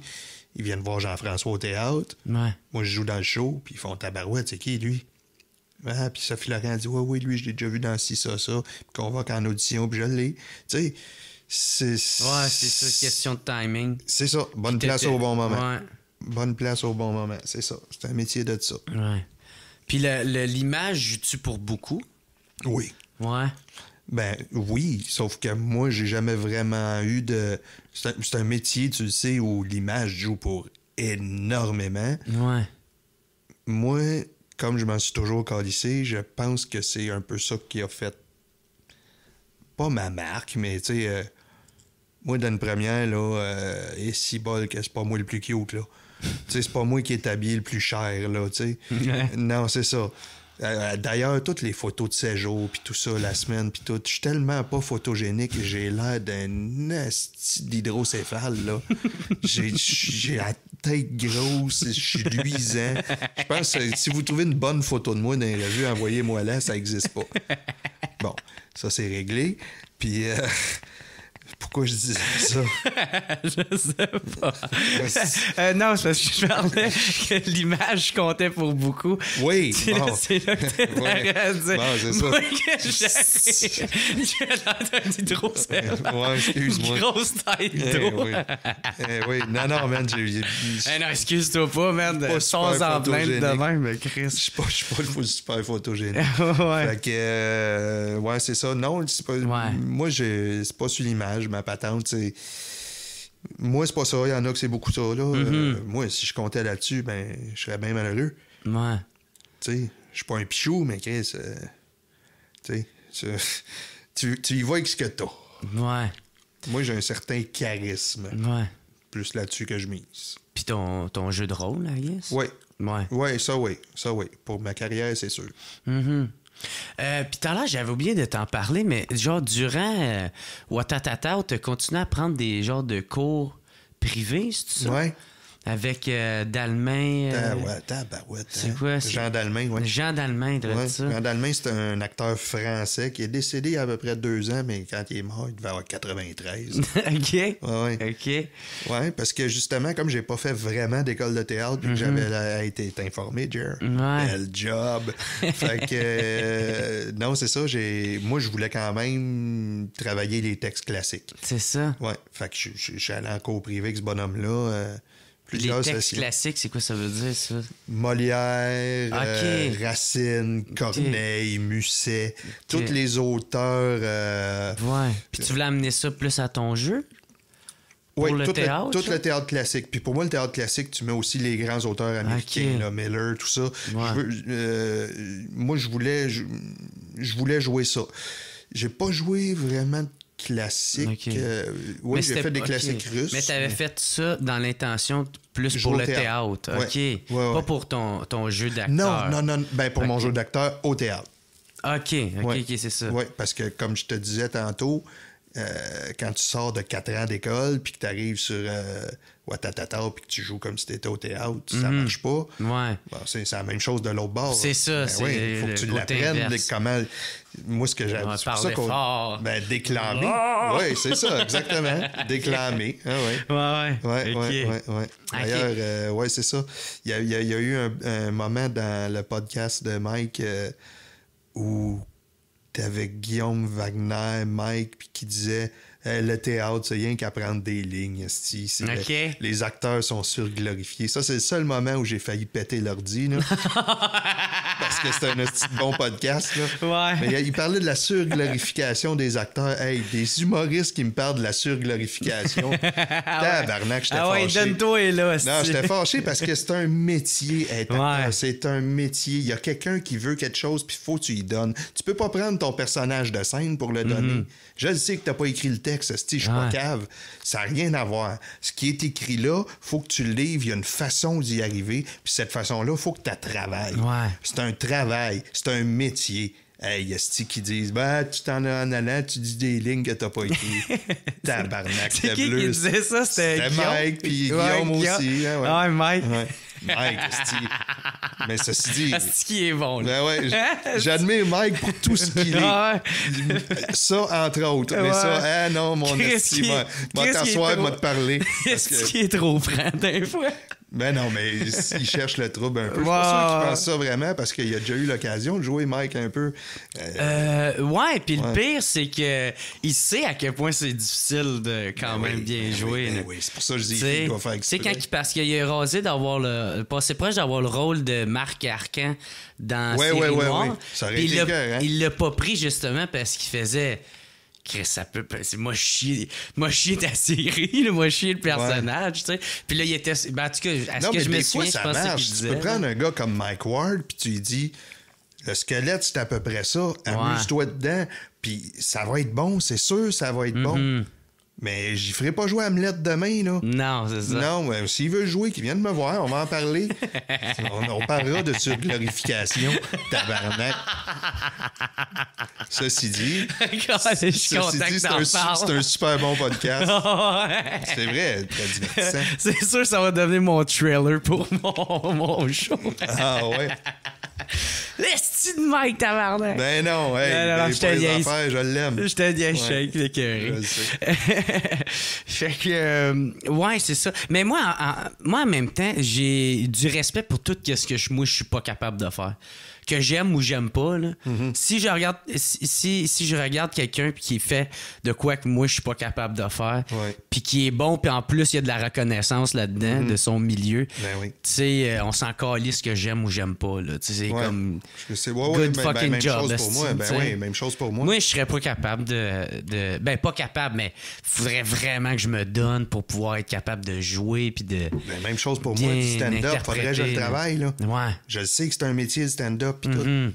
Ils viennent voir Jean-François au théâtre. Moi, je joue dans le show, puis ils font tabarouette, c'est qui lui? Hein? puis Sophie Laurent dit, ouais, oui, lui, je l'ai déjà vu dans ci, ça, ça, puis qu'on va qu'en audition, puis je l'ai. Tu sais, c'est. Ouais, c'est ça, question de timing. C'est ça, bonne place au bon moment. Ouais. Bonne place au bon moment, c'est ça. C'est un métier de ça. Ouais. Puis l'image, le, tu pour beaucoup? Oui. Ouais. Ben oui, sauf que moi, j'ai jamais vraiment eu de. C'est un, un, métier, tu le sais, où l'image joue pour énormément. Ouais. Moi, comme je m'en suis toujours calissé, je pense que c'est un peu ça qui a fait pas ma marque, mais tu sais, euh, moi dans une première, là, euh, et si bol que c'est pas moi le plus cute, là. tu sais, c'est pas moi qui est habillé le plus cher, là, tu sais. non, c'est ça. Euh, d'ailleurs, toutes les photos de séjour, puis tout ça, la semaine, puis tout, je suis tellement pas photogénique, j'ai l'air d'un d'hydrocéphale, là. j'ai la tête grosse, je suis luisant. Je pense que si vous trouvez une bonne photo de moi dans les revues, envoyez-moi là, ça existe pas. Bon, ça c'est réglé. Puis... Euh, pourquoi je dis ça. je sais pas. euh, non, c'est parce que je parlais que l'image comptait pour beaucoup. Oui. C'est bon. là, là, que t'es ouais. à dire. Bon, Moi, ça. que j'ai entendu trop Ouais, excuse-moi. Grosse tête eh, eh, oui. Non, non, man, j'ai... Eh non, excuse-toi pas, man. Pas sans en plein de même, mais Chris. Je suis pas, je suis pas le super photogénique. ouais. Fait que... Euh, ouais, c'est ça. Non, c'est pas... Ouais. Moi, c'est pas sur l'image, patente, c'est. Moi, c'est pas ça. Il y en a que c'est beaucoup ça. Là. Euh, mm-hmm. moi, si je comptais là-dessus, ben, je serais bien malheureux. Ouais. Tu sais, je suis pas un pichou, mais Chris, euh, tu sais, tu, y vas avec ce que t'as. Ouais. Moi, j'ai un certain charisme. Ouais. Plus là-dessus que je mise. Puis ton, jeu de rôle, I Oui. Ouais. Ouais, ça, oui. Ça, oui. Pour ma carrière, c'est sûr. Mm-hmm. Pis euh, Puis tout à l'heure, j'avais oublié de t'en parler, mais genre durant euh, ta tata, tu continué à prendre des genres de cours privés, c'est ça? Avec euh, Dalmain. Euh, c'est hein? quoi quoi? Jean Dalmain, oui. Jean Dalmain, ça. Jean Dalmain, c'est un acteur français qui est décédé il y a à peu près deux ans, mais quand il est mort, il devait avoir 93. OK. OK. Oui, parce que justement, comme j'ai pas fait vraiment d'école de théâtre, puis mhm. j'avais été informé, Jer. Bel job. fait que, euh, non, c'est ça. Moi, je voulais quand même travailler les textes classiques. C'est ça. Oui. Fait que je suis allé en cours privé avec ce bonhomme-là Plusieurs les textes classiques, c'est quoi ça veut dire, ça? Molière, euh, Racine, Corneille, Musset, Toutes tous les auteurs. Euh, ouais. Puis tu voulais amener ça plus à ton jeu? Oui, tout, le théâtre, tout le théâtre classique. Puis pour moi, le théâtre classique, tu mets aussi les grands auteurs américains, Miller, tout ça. Euh, moi, je voulais, je, voulais jouer ça. J'ai pas joué vraiment classique. oui, j'ai fait des classiques russes. Mais tu avais fait ça dans l'intention plus pour le théâtre. OK. Pas pour ton, ton jeu d'acteur. Non, non, non. Ben, pour mon jeu d'acteur au théâtre. OK, OK, c'est ça. Oui, parce que comme je te disais tantôt, euh, quand tu sors de 4 ans d'école, puis que tu arrives sur euh, puis que tu joues comme si tu étais au théâtre, ça ça mhm. marche pas. Ouais. c'est la même chose de l'autre bord. C'est ça. Ben c'est Il faut que tu l'apprennes. Comment... Moi, ce que j'avais c'est ça Ben, déclamer. Ah! Oui, c'est ça, exactement. déclamer. Ah oui, ouais. Ouais, ouais. Ouais, ouais, D'ailleurs, euh, ouais, c'est ça. Il y a, eu un, moment dans le podcast de Mike euh, où avec Guillaume Wagner, Mike, puis qui disait eh, le théâtre, c'est rien qu'à prendre des lignes. les acteurs sont surglorifiés. Ça, c'est le seul moment où j'ai failli péter l'ordi. parce que c'est un petit bon podcast. Ouais. il parlait de la surglorification des acteurs. Hey, des humoristes qui me parlent de la surglorification. Ah Tabarnak, j'étais ah ouais, fâché. donne-toi là. Non, j'étais fâché parce que c'est un métier. C'est un métier. Il y a quelqu'un qui veut quelque chose, puis faut que tu y donnes. Tu peux pas prendre ton personnage de scène pour le mhm. donner. Je le sais que n'as pas écrit le texte, je suis pas cave. Ça n'a rien à voir. Ce qui est écrit là, faut que tu le livres. Il y a une façon d'y arriver. Puis cette façon-là, faut que tu travailles. C'est un travail. C'est un métier. Il y a qui disent bah tu t'en as en allant, tu dis des lignes que t'as pas écrites. Tabarnak, c'est qui bleu. qui disait ça? C'était Mike, puis Guillaume, aussi. Hein, ouais. Mike. Mike, Mais ceci dit. Ce qui est bon. Ben ouais, j'admire Mike pour tout ce qu'il est. Ah ça, entre autres. Mais ça, ah non, mon esti, Va t'asseoir, moi te parler. Ce qui est trop franc, des fois. Ben non, mais il cherche le trouble un peu. Je suis pas sûr qu'il pense ça vraiment parce qu'il a déjà eu l'occasion de jouer Mike un peu. Euh... euh ouais, puis le pire, c'est que il sait à quel point c'est difficile de quand ben même bien ben jouer. Ben oui, c'est pour ça que je dis qu'il doit faire C'est quand il, parce qu'il est rasé d'avoir le, passé proche d'avoir le rôle de Marc Arcan dans ouais, série ouais, ouais, hein. Il l'a pas pris justement parce qu'il faisait. ça peut. Moi, chier, moi, ta série, moi, chier le personnage, tu sais. Puis là, il était. Ben, en tout cas, à ce que je me souviens, ça je pense marche. tu peux prendre un gars comme Mike Ward, puis tu lui dis le squelette, c'est à peu près ça, amuse-toi dedans, puis ça va être bon, c'est sûr, ça va être bon. Mm-hmm. Mais j'y ferai pas jouer Hamlet demain, là. Non, c'est ça. Non, mais s'il veut jouer, qu'il vienne me voir, on va en parler. on, parlera de surglorification, tabarnak. ceci dit, c'est un, un, super bon podcast. c'est vrai, très divertissant. C'est sûr ça va devenir mon trailer pour mon, mon show. ah ouais. Laisse-tu de Mike, tabarnak! Ben non, hey, non, non, non, ben, je affaires, je l'aime. Je te dis, shake, fait que, euh, ouais, c'est ça. Mais moi en, moi, en même temps, j'ai du respect pour tout ce que je, moi, je suis pas capable de faire que j'aime ou j'aime pas, mhm. si je regarde si, si, je regarde quelqu'un qui fait de quoi que moi je suis pas capable de faire, puis qui est bon, puis en plus il y a de la reconnaissance là-dedans mhm. de son milieu. Ben tu sais, euh, on s'en ce que j'aime ou j'aime pas là. c'est comme ben, ben, fucking même Chose pour moi. Ben oui, même chose pour moi. Moi, je serais pas capable de, de, ben pas capable, mais faudrait vraiment que je me donne pour pouvoir être capable de jouer puis de. même chose pour moi du stand-up, faudrait que je travaille là. Ouais. Je sais que c'est un métier de stand-up Mm-hmm.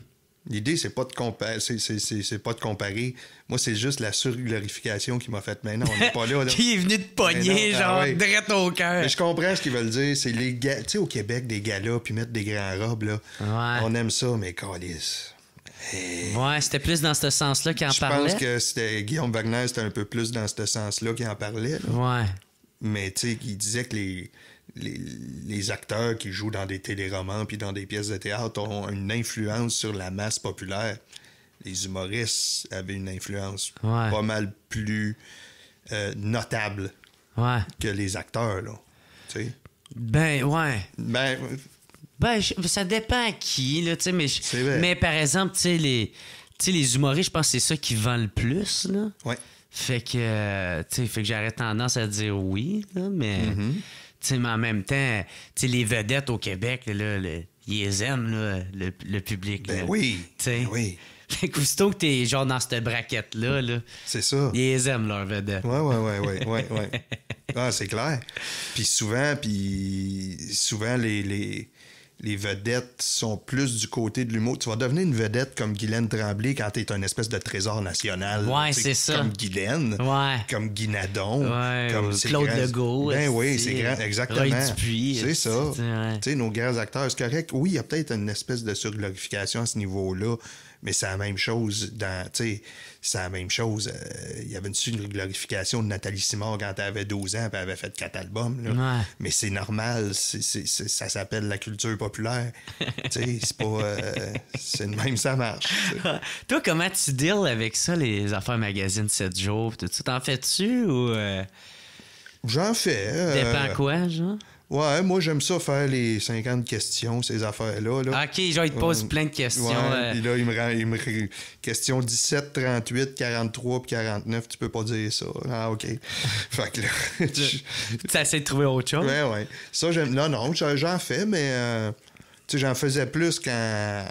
L'idée, c'est pas de comparer. C'est pas de comparer. Moi, c'est juste la surglorification qui m'a fait. maintenant. on n'est pas là. qui est venu de pogner, ah genre, ah direct au cœur. je comprends ce qu'ils veulent dire. C'est les gars. Tu sais, au Québec, des galas, puis mettre des grands robes, là. On aime ça, mais calice. Eh. Ouais, c'était plus dans ce sens-là qu'il en parlait. Je pense que c'était Guillaume Wagner, c'était un peu plus dans ce sens-là qu'il en parlait. Ouais. Mais tu sais, il disait que les les, acteurs qui jouent dans des téléromans puis dans des pièces de théâtre ont une influence sur la masse populaire. Les humoristes avaient une influence pas mal plus euh, notable que les acteurs, là. Ben, ouais. Ben, ben ça dépend à qui, là, mais, mais par exemple, les, les humoristes, je pense que c'est ça qui vend le plus, là. Fait que, euh, fait que j'aurais tendance à dire oui, mais... Mm-hmm t'sais mais en même temps, les vedettes au Québec, là, ils les aiment, le, public. Ben oui. T'sais. Ben que tu t'es genre dans cette braquette-là, là, c'est ça. Ils aiment, leurs vedettes. Oui, oui, oui. ouais, ouais, ouais. Ah, c'est clair. Puis souvent, puis souvent, les, les vedettes sont plus du côté de l'humour. Tu vas devenir une vedette comme Guylaine Tremblay quand t'es un espèce de trésor national. Ouais, c'est ça. Comme Guylaine, ouais. comme Guinadon, ouais, comme Claude grands... Legault. Ben oui, c'est grand, exactement. C'est ça. Tu sais, nos grands acteurs, c'est correct. Oui, il y a peut-être une espèce de surglorification à ce niveau-là, mais c'est la même chose dans, tu sais c'est la même chose. Euh, il y avait une glorification de Nathalie Simard quand elle avait 12 ans, et elle avait fait quatre albums. Mais c'est normal, ça s'appelle la culture populaire. c'est pas. Euh, c'est le même, ça marche. Toi, comment tu deals avec ça, les affaires magazines 7 jours? t'en fais-tu ou. Euh? J'en fais. Dépend quoi, genre? Ouais, moi, j'aime ça faire les 50 questions, ces affaires-là. Là. OK, genre, il te pose euh, plein de questions. Ouais, euh. là, il me, rend, il question 17, 38, 43 puis 49. Tu peux pas dire ça. Ah, OK. fait que là. tu essaies de trouver autre chose. Ouais, ouais. Ça, j'aime. Non, non, j'en fais, mais. Euh, tu sais, j'en faisais plus quand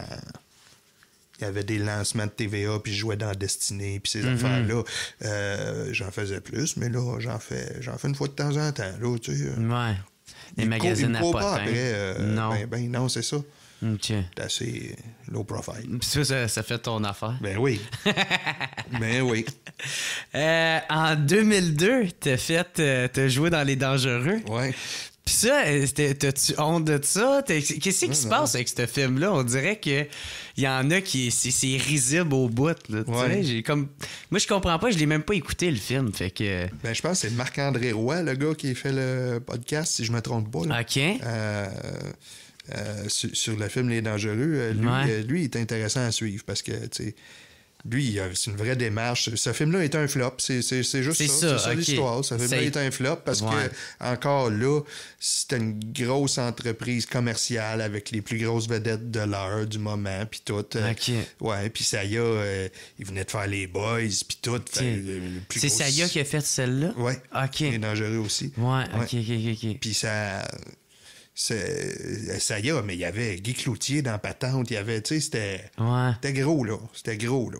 il y avait des lancements de TVA, puis je jouais dans Destinée, puis ces mhm. affaires-là. j'en faisais plus, mais là, j'en fais, j'en fais une fois de temps en temps. Là, ouais. Les magazines à Pas euh, non. Ben, ben, non, c'est ça. OK. Hmm, T'es assez low profile. Ça, ça, ça, fait ton affaire. Ben oui. ben oui. Euh, en 2002, t'as fait, euh, t'as joué dans Les Dangereux. Ouais. Pis ça, euh, t'as-tu honte de ça? Qu'est-ce qui se passe avec ce film-là? On dirait que y en a qui. C'est risible au bout. comme... Moi, je comprends pas, je l'ai même pas écouté le film. Fait que... Ben, je pense que c'est Marc-André Roy, le gars qui fait le podcast, si je me trompe pas. OK. Euh, euh, sur, sur, le film Les Dangereux, lui, lui, il est intéressant à suivre parce que, tu sais lui, c'est une vraie démarche. Ce film-là est un flop. C'est juste ça. C'est l'histoire. Ce film-là est... un flop parce que, encore là, c'était une grosse entreprise commerciale avec les plus grosses vedettes de l'heure, du moment, puis tout. Euh, ok. Ouais, puis Saya, euh, il venait de faire les boys, puis tout. C'est Saya qui a fait celle-là? Ouais. OK. dangereux aussi. Ouais, OK, OK, OK. Puis ça ça y mais il y avait Guy Cloutier dans Patente, il y avait, tu sais, c'était gros, là. C'était gros, là.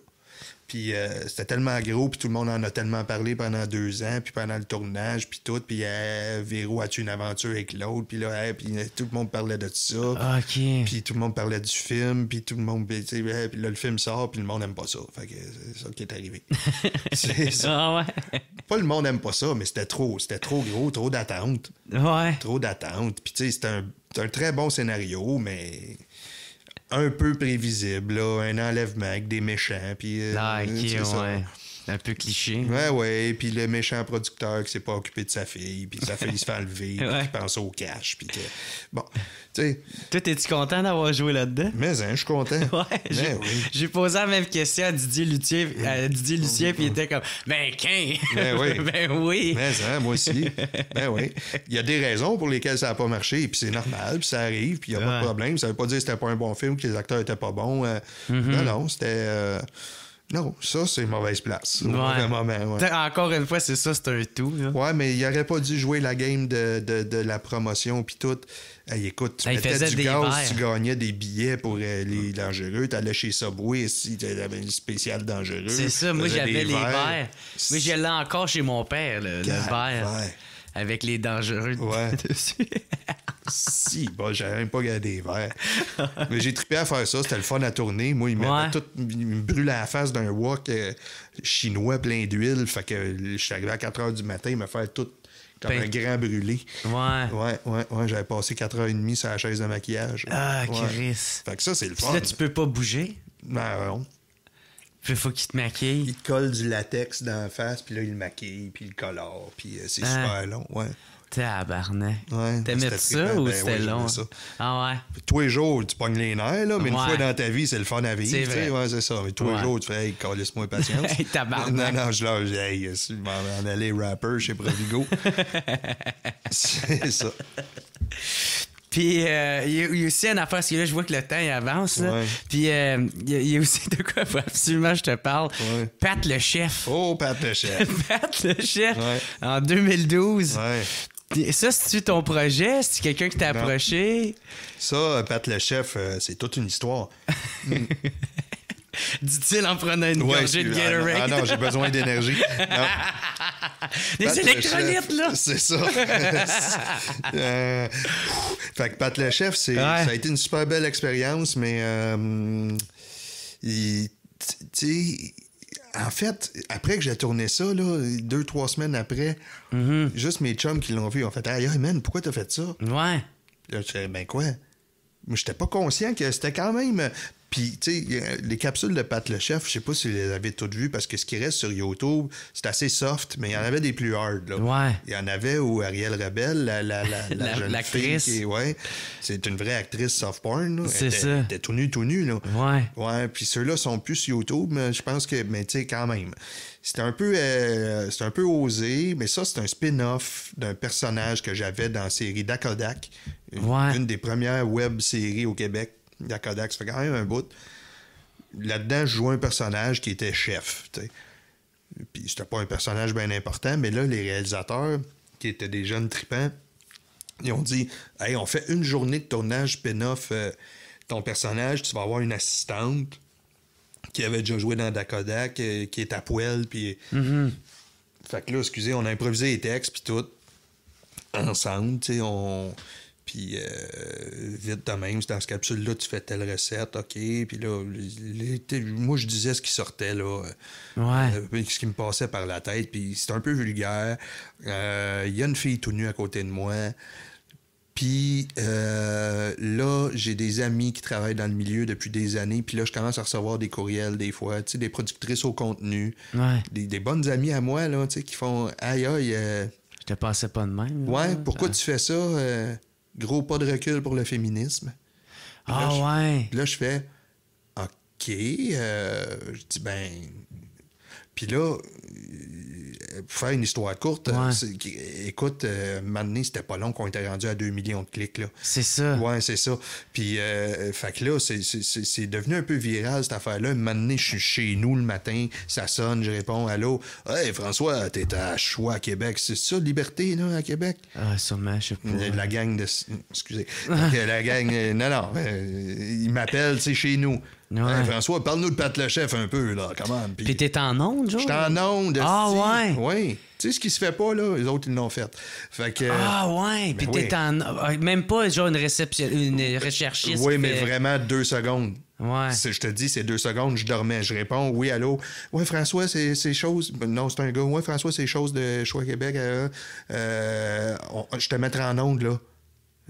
Puis euh, c'était tellement gros, puis tout le monde en a tellement parlé pendant deux ans, puis pendant le tournage, puis tout. Puis euh, Véro a tu une aventure avec l'autre, puis là, puis euh, tout le monde parlait de ça. Ah, puis tout le monde parlait du film, puis tout le monde. Puis, puis là, le film sort, puis le monde n'aime pas ça. Fait que c'est ça qui est arrivé. c'est ça. Ah, ouais. Pas le monde n'aime pas ça, mais c'était trop. C'était trop gros, trop d'attente. Ouais. Trop d'attente. Puis tu sais, c'était un très bon scénario, mais un peu prévisible, là, un enlèvement avec des méchants. Puis, euh, ah, un peu cliché. Ouais, ouais. Puis le méchant producteur qui s'est pas occupé de sa fille, puis sa fille se fait enlever, puis qui pense au cash. Puis Bon, tu sais. Toi, es-tu content d'avoir joué là-dedans? Mais, hein, je suis content. ouais, ben j'ai posé la même question à Didier Luthier, euh, à Didier Lucien puis il était comme, ben, qu'un! Ben oui. ben oui. Mais, hein, moi aussi. Ben oui. Il y a des raisons pour lesquelles ça n'a pas marché, puis c'est normal, puis ça arrive, puis il n'y a pas de problème. Ça veut pas dire que c'était pas un bon film, que les acteurs étaient pas bons. Euh. Mm-hmm. Non, non, c'était. Euh, non, ça, c'est une mauvaise place. Encore une fois, c'est ça, c'est un tout. Oui, Ouais, mais il n'aurait pas dû jouer la game de, de, la promotion, puis tout. écoute, tu faisais ben, mettais du gaz, tu gagnais des billets pour euh, les dangereux, Tu allais chez Subway si avais une spéciale dangereuse. C'est ça, moi j'avais les verres. mais Moi, je encore chez mon père, le verre avec les dangereux ouais. dessus. si, bon, bah, j'avais même pas gardé, les verres. Mais j'ai trippé à faire ça, c'était le fun à tourner. Moi, il, tout, me brûle à la face d'un wok euh, chinois plein d'huile. Fait que je suis arrivé à 4 h du matin, il m'a fait tout comme un grand brûlé. Ouais. Ouais, ouais, ouais. J'avais passé 4h30 sur la chaise de maquillage. Ah, Chris. Fait que ça, c'est le fun. là, tu peux pas bouger? non. Puis faut qu'il te maquille. Il te colle du latex dans la face, puis là, il le maquille, puis il colore, puis euh, c'est ah. super long, ouais. Tabarnak. Ouais, T'aimais ça ou c'est ben c'était long? Ah ouais. Tous les jours, tu pognes les nerfs, là, mais une fois dans ta vie, c'est le fun à vivre. C'est ouais, c'est ça. Mais tous les jours, tu fais, hey, calisse-moi patience. hey, tabarnak. Non, non, je leur dis, hey, en m'en rapper chez Provigo. c'est ça. Puis euh, il, y a, aussi une affaire, parce que là, je vois que le temps avance. Puis euh, il, y a, aussi de quoi, faut absolument, je te parle. Pat le chef. Oh, Pat le chef. Pat le chef, en 2012. Ça, c'est-tu ton projet? cest quelqu'un qui t'a approché? Ça, euh, Pat le chef, c'est toute une histoire. dit-il en prenant une ouais, gorgée de ah Gatorade. Ah, non, j'ai besoin d'énergie. Des électrolytes, là! C'est ça. Euh, fait que Pat le chef, ça a été une super belle expérience, mais euh, Tu sais... en fait, après que j'ai tourné ça, là, deux, trois semaines après, mm-hmm. juste mes chums qui l'ont vu ont fait hey, man, pourquoi t'as fait ça? Ouais. ben quoi? Mais j'étais pas conscient que c'était quand même puis, tu sais, les capsules de Pat le Chef, je sais pas si vous les avez toutes vues, parce que ce qui reste sur YouTube, c'est assez soft, mais il y en avait des plus hard. Là. Ouais. Il y en avait où Ariel Rebelle, la, ouais, c'est une vraie actrice soft porn. C'est ça. Elle était tout nu, tout nu. Là. Ouais. Ouais, puis ceux-là sont plus sur YouTube, mais je pense que, mais tu sais, quand même. C'était un peu euh, c'est un peu osé, mais ça, c'est un spin-off d'un personnage que j'avais dans la série Dakodak, une, une des premières web-séries au Québec la Ça fait quand même un bout. Là-dedans, je jouais un personnage qui était chef. Puis c'était pas un personnage bien important, mais là, les réalisateurs, qui étaient des jeunes tripants, ils ont dit Hey, on fait une journée de tournage pinoff, euh, ton personnage, tu vas avoir une assistante qui avait déjà joué dans Dakodak, euh, qui, est à poil, puis... Mm-hmm. Fait que là, excusez, on a improvisé les textes, puis tout, ensemble, tu sais, on... Puis, euh, vite de même, dans cette capsule-là, tu fais telle recette, OK. Puis là, moi, je disais ce qui sortait, là. Euh, ouais. Euh, ce qui me passait par la tête. Puis, c'est un peu vulgaire. Il y a une fille tout nue à côté de moi. Puis là, j'ai des amis qui travaillent dans le milieu depuis des années. Puis là, je commence à recevoir des courriels des fois, tu sais, des productrices au contenu. Des, bonnes amies à moi, là, tu sais, qui font Aïe, aïe. Je te passais pas de même. Ouais, pourquoi tu fais ça? gros pas de recul pour le féminisme. ah ouais. là, je fais OK. Euh, je dis ben. Puis là, pour faire une histoire courte, euh, écoute, euh, c'était pas long qu'on était rendu à 2 millions de clics. là C'est ça. Ouais, c'est ça. Puis, euh, euh fait que là, c'est devenu un peu viral, cette affaire-là. Maintenant, je suis chez nous le matin, ça sonne, je réponds, allô, hey François, t'es à Choix à Québec. C'est ça, liberté, là, à Québec? Ah, sûrement, je sais pas. Euh, la gang de. Excusez. la gang. non, non. il m'appelle, c'est chez nous. François, parle-nous de Pat le Chef un peu, là, quand même. Puis t'es en onde, Joe? J'étais en onde. Ah, ouais? Oui. Tu sais, ce qui se fait pas, là, les autres, ils l'ont fait. Fait que... Ah, ouais. Ben puis t'es en. Euh, même pas, genre, une, réception... une recherchiste. Oui, mais vraiment deux secondes. Ouais. Je te dis, c'est deux secondes, je dormais. Je réponds, oui, allô. Ouais, François, c'est chose. Ben non, c'est un gars. Ouais, François, c'est chose de Choix Québec. Euh, euh, je te mettrai en onde, là.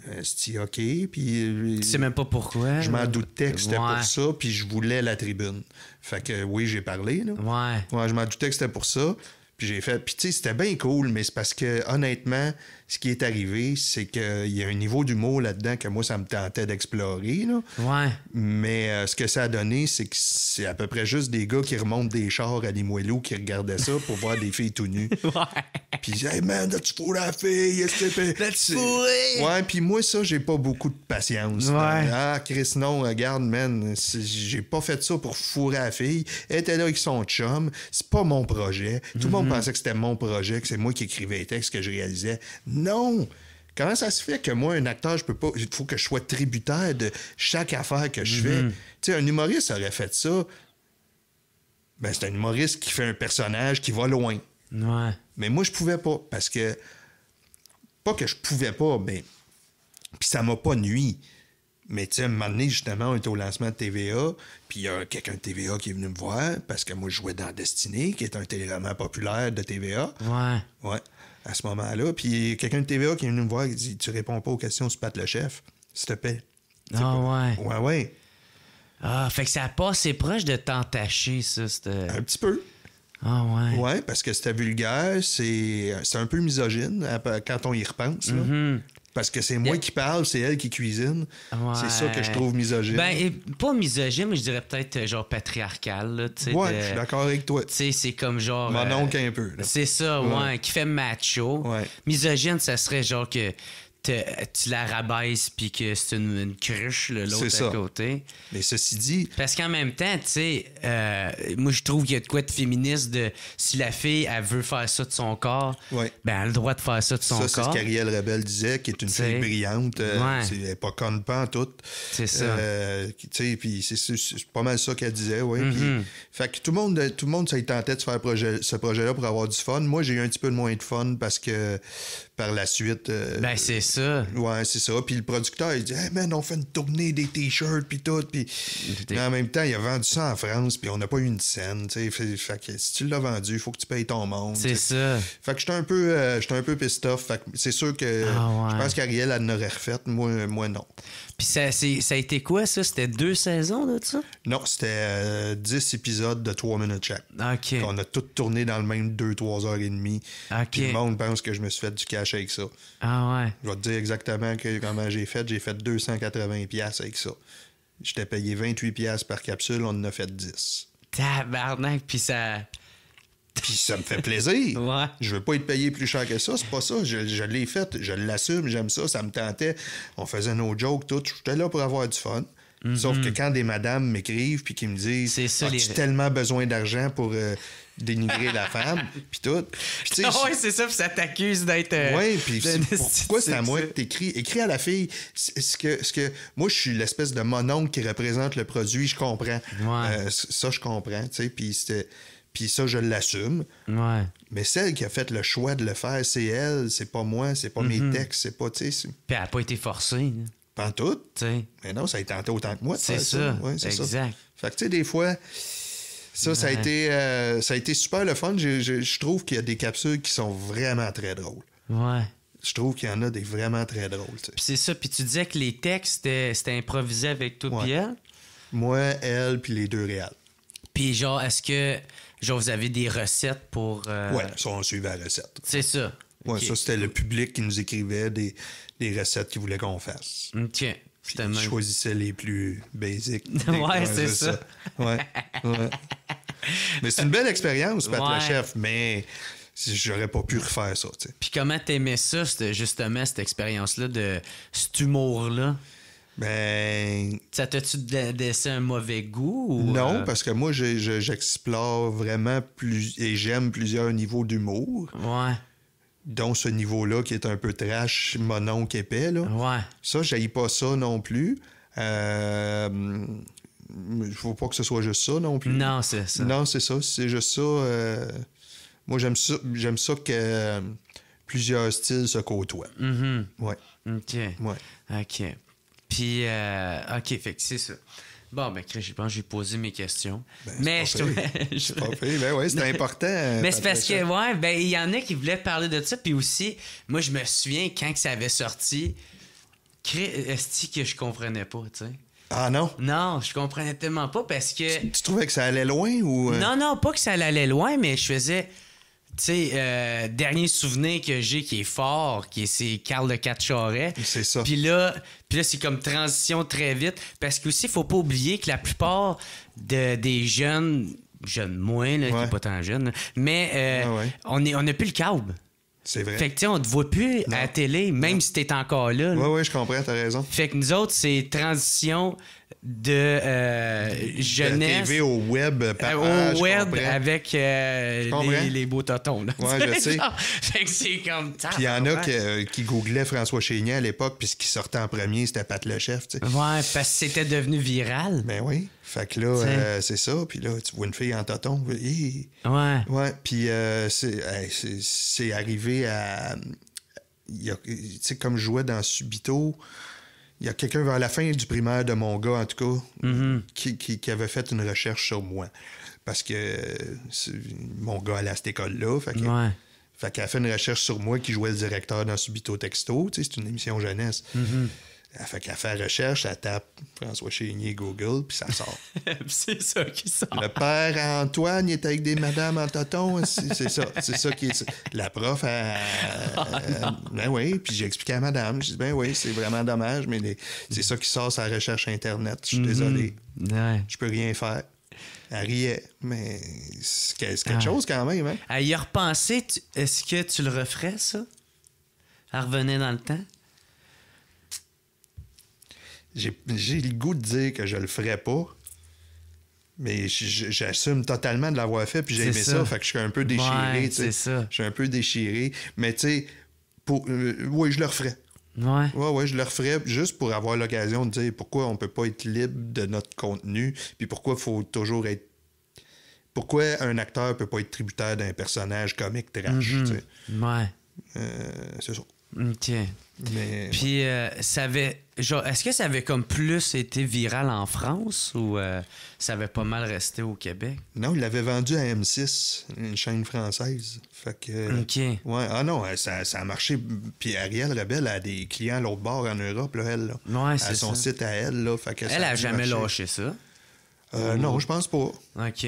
Euh, c'est OK. Puis, euh, tu sais même pas pourquoi. Je m'en doutais que c'était pour ça, puis je voulais la tribune. Fait que oui, j'ai parlé. Là. Ouais. Je m'en doutais que c'était pour ça. Puis j'ai fait. Puis tu c'était bien cool, mais c'est parce que honnêtement, ce qui est arrivé, c'est qu'il y a un niveau d'humour là-dedans que moi, ça me tentait d'explorer. Ouais. Mais euh, ce que ça a donné, c'est que c'est à peu près juste des gars qui remontent des chars à moelleux qui regardaient ça pour voir des filles tout nues. Ouais. Puis, hey man, tu fous la fille? Let's Ouais, puis moi, ça, j'ai pas beaucoup de patience. Ouais. Ah, Chris, non, regarde, man, j'ai pas fait ça pour fourrer la fille. Elle était là avec son chum. C'est pas mon projet. Tout le monde mhm. pensait que c'était mon projet, que c'est moi qui écrivais les textes, que je réalisais non! Comment ça se fait que moi, un acteur, je peux pas. Il faut que je sois tributaire de chaque affaire que je fais. Mhm. Tu sais, un humoriste aurait fait ça. Ben, c'est un humoriste qui fait un personnage qui va loin. Ouais. Mais moi, je pouvais pas. Parce que. Pas que je pouvais pas, mais. Puis ça m'a pas nuit. Mais tu sais, un moment justement, on était au lancement de TVA, puis il y a quelqu'un de TVA qui est venu me voir, parce que moi, je jouais dans Destinée, qui est un téléroman populaire de TVA. Ouais. Ouais à ce moment-là. Puis quelqu'un de TVA qui vient venu me voir et dit Tu réponds pas aux questions, tu pattes le chef, s'il te plaît. Ah ouais. Ouais, ouais. Ah, fait que ça passe, c'est proche de t'entacher, ça. Euh, un petit peu. Ah ouais. Ouais, parce que c'était vulgaire, c'est un peu misogyne hein, quand on y repense. Là. Mm-hmm. Parce que c'est moi qui parle, c'est elle qui cuisine. C'est ça que je trouve misogyne. Ben, pas misogyne, mais je dirais peut-être euh, genre patriarcal. Oui, ouais, je suis d'accord avec toi. C'est comme genre. Mon euh, oncle peu. C'est ça, ouais. qui fait macho. Misogyne, ça serait genre que tu la rabaisses puis que c'est une, cruche l'autre côté. Mais ceci dit. Parce qu'en même temps, tu sais, euh, moi je trouve qu'il y a de quoi de féministe de si la fille, elle veut faire ça de son corps, ben elle a le droit de faire ça de son ça, C'est ce qu'Ariel Rebelle disait, qui est une fille brillante. Euh, elle n'est pas conne pas en tout. C'est ça. Euh, tu sais, puis c'est pas mal ça qu'elle disait, oui. Mm-hmm. Fait que tout le monde, tout le monde ça tentait de faire ce projet-là pour avoir du fun. Moi, j'ai eu un petit peu moins de fun parce que par la suite. Euh, ben, c'est ça. Ouais, c'est ça. Puis le producteur, il dit Hey man, on fait une tournée des t-shirts, puis tout. Puis en même temps, il a vendu ça en France, puis on n'a pas eu une scène. Fait, fait que si tu l'as vendu, il faut que tu payes ton monde. C'est ça. Fait que j'étais un peu, euh, un peu pissed off. Fait que c'est sûr que ah, je pense qu'Ariel, elle aurait refait. Moi, moi non. Puis ça, a été quoi, ça? C'était deux saisons de ça? Non, c'était euh, dix épisodes de trois minutes chaque. OK. On a tout tourné dans le même deux, trois heures et demie. OK. Puis le monde pense que je me suis fait du cash avec ça. Ah ouais. Je vais te dire exactement que, comment j'ai fait. J'ai fait 280 pièces avec ça. J'étais payé 28 pièces par capsule, on en a fait 10. Tabarnak, puis ça... Puis ça me fait plaisir. Je veux pas être payé plus cher que ça, c'est pas ça. Je, l'ai fait, je l'assume, j'aime ça, ça me tentait. On faisait nos jokes, tout. J'étais là pour avoir du fun. Mhm. Sauf que quand des madames m'écrivent puis qui me disent ça, ah, tellement besoin d'argent pour euh, dénigrer la femme puis tout. Oui, ah ouais, c'est ça, puis ça t'accuse d'être euh, puis pourquoi c'est à moi que t'écris Écris à la fille ce que ce que moi je suis l'espèce de mononcle qui représente le produit, je comprends. Euh, ça je comprends, tu sais, puis c'était puis ça, je l'assume. Ouais. Mais celle qui a fait le choix de le faire, c'est elle, c'est pas moi, c'est pas mes mm-hmm. textes, c'est pas. Puis elle n'a pas été forcée. Pas en tout. Mais non, ça a été tenté autant que moi. C'est ça. exact. Ça. Fait que tu sais, des fois. Ça, ça, a été, euh, ça a été super le fun. Je, trouve qu'il y a des capsules qui sont vraiment très drôles. Ouais. Je trouve qu'il y en a des vraiment très drôles. C'est ça. Puis tu disais que les textes, c'était improvisé avec toi ouais. Moi, elle, puis les deux réels. Puis genre, est-ce que Genre, vous avez des recettes pour. Euh, ouais, ça, on suivait la recette. C'est ça. Ouais, ça, c'était le public qui nous écrivait des, recettes qu'il voulait qu'on fasse. Tiens. justement. Puis ils choisissaient les plus basiques. ouais, c'est ça. Ouais. mais c'est une belle expérience, Patrick chef, mais j'aurais pas pu refaire ça. Puis comment t'aimais ça, justement, cette expérience-là, de cet humour-là? Ben. Ça t'a-tu laissé un mauvais goût? Non, euh? parce que moi, j'explore vraiment plus et j'aime plusieurs niveaux d'humour. Ouais. Dont ce niveau-là qui est un peu trash, monon, épais. Là. Ouais. Ça, j'aille pas ça non plus. Euh ne faut pas que ce soit juste ça non plus. Non, c'est ça. Non, c'est ça. C'est juste ça. Euh, moi, j'aime ça. J'aime ça que euh, plusieurs styles se côtoient. Mm-hmm. Ouais. OK. Ouais. OK. Puis, euh, OK, fait que c'est ça. Bon, ben, je pense que j'ai posé mes questions. Ben, mais je je... mais c'était important. Euh, mais c'est parce que, ouais, ben, il y en a qui voulaient parler de ça. Puis aussi, moi, je me souviens quand que ça avait sorti, est que je comprenais pas, tu sais? Ah non? Non, je comprenais tellement pas parce que. tu trouvais que ça allait loin ou. Euh? Non, non, pas que ça allait loin, mais je faisais. Tu sais, euh, dernier souvenir que j'ai qui est fort, qui est c'est Carl de Catcharet. C'est ça. Puis là, puis c'est comme transition très vite parce qu'aussi faut pas oublier que la plupart des jeunes jeunes moins là, qui n'est pas tant jeunes, mais euh, ah on on n'a plus le câble. C'est vrai. Fait que, tu sais, on te voit plus à la télé, même si si es encore là. Oui, oui, je comprends, tu as raison. Fait que nous autres, c'est transition de euh, jeunesse. TV au web, par euh, Au web avec euh, les, beaux totons. Là. je sais. fait que c'est comme Puis il y en a euh, qui googlaient François Chénier à l'époque, puis ce qui sortait en premier, c'était Pat le chef. Ouais, parce que c'était devenu viral. Ben oui. Fait que là, euh, c'est ça. Puis là, tu vois une fille en toton. Ouais. Ouais. Puis c'est arrivé à. sais, comme je jouais dans Subito, il y a quelqu'un vers la fin du primaire de mon gars, en tout cas, mm-hmm. qui, avait fait une recherche sur moi. Parce que mon gars allait à cette école-là. Fait que, Fait a fait une recherche sur moi qui jouait le directeur dans Subito Texto. Tu sais, c'est une émission jeunesse. Mm-hmm. Elle fait qu'elle fait la recherche, elle tape François Chénier Google, puis ça sort. c'est ça qui sort. Le père Antoine, il est avec des madames en toton. Hein, c'est ça. C'est ça qui est. La prof, a. Oh, ben oui, puis j'ai expliqué à madame. Je dis ben oui, c'est vraiment dommage, mais c'est ça qui sort sa recherche Internet. Je suis mm-hmm. désolé. Ouais. Je peux rien faire. Elle riait, mais c'est quelque chose quand même. Hein? À y repenser, est-ce que tu le referais, ça? À revenir dans le temps? j'ai le goût de dire que je le ferais pas. Mais j'assume totalement de l'avoir fait, puis j'ai aimé ça. Fait que je suis un peu déchiré. c'est ça. Je suis un peu déchiré. Mais tu sais, pour... Euh, oui, je le referais. Ouais. ouais. je le referais juste pour avoir l'occasion de dire pourquoi on peut pas être libre de notre contenu, puis pourquoi il faut toujours être. Pourquoi un acteur peut pas être tributaire d'un personnage comique trash, mm-hmm. Ouais. Euh, c'est ça. OK. Puis, euh, ça avait. Est-ce que ça avait comme plus été viral en France ou euh, ça avait pas mal resté au Québec? Non, il l'avait vendu à M6, une chaîne française. Fait OK. Ah non, euh, ça, a marché. Puis Ariel Rebelle a des clients à l'autre bord en Europe, là, elle. Ouais, c'est son site à elle, là. elle a, jamais lâché ça. Non, je pense pas. OK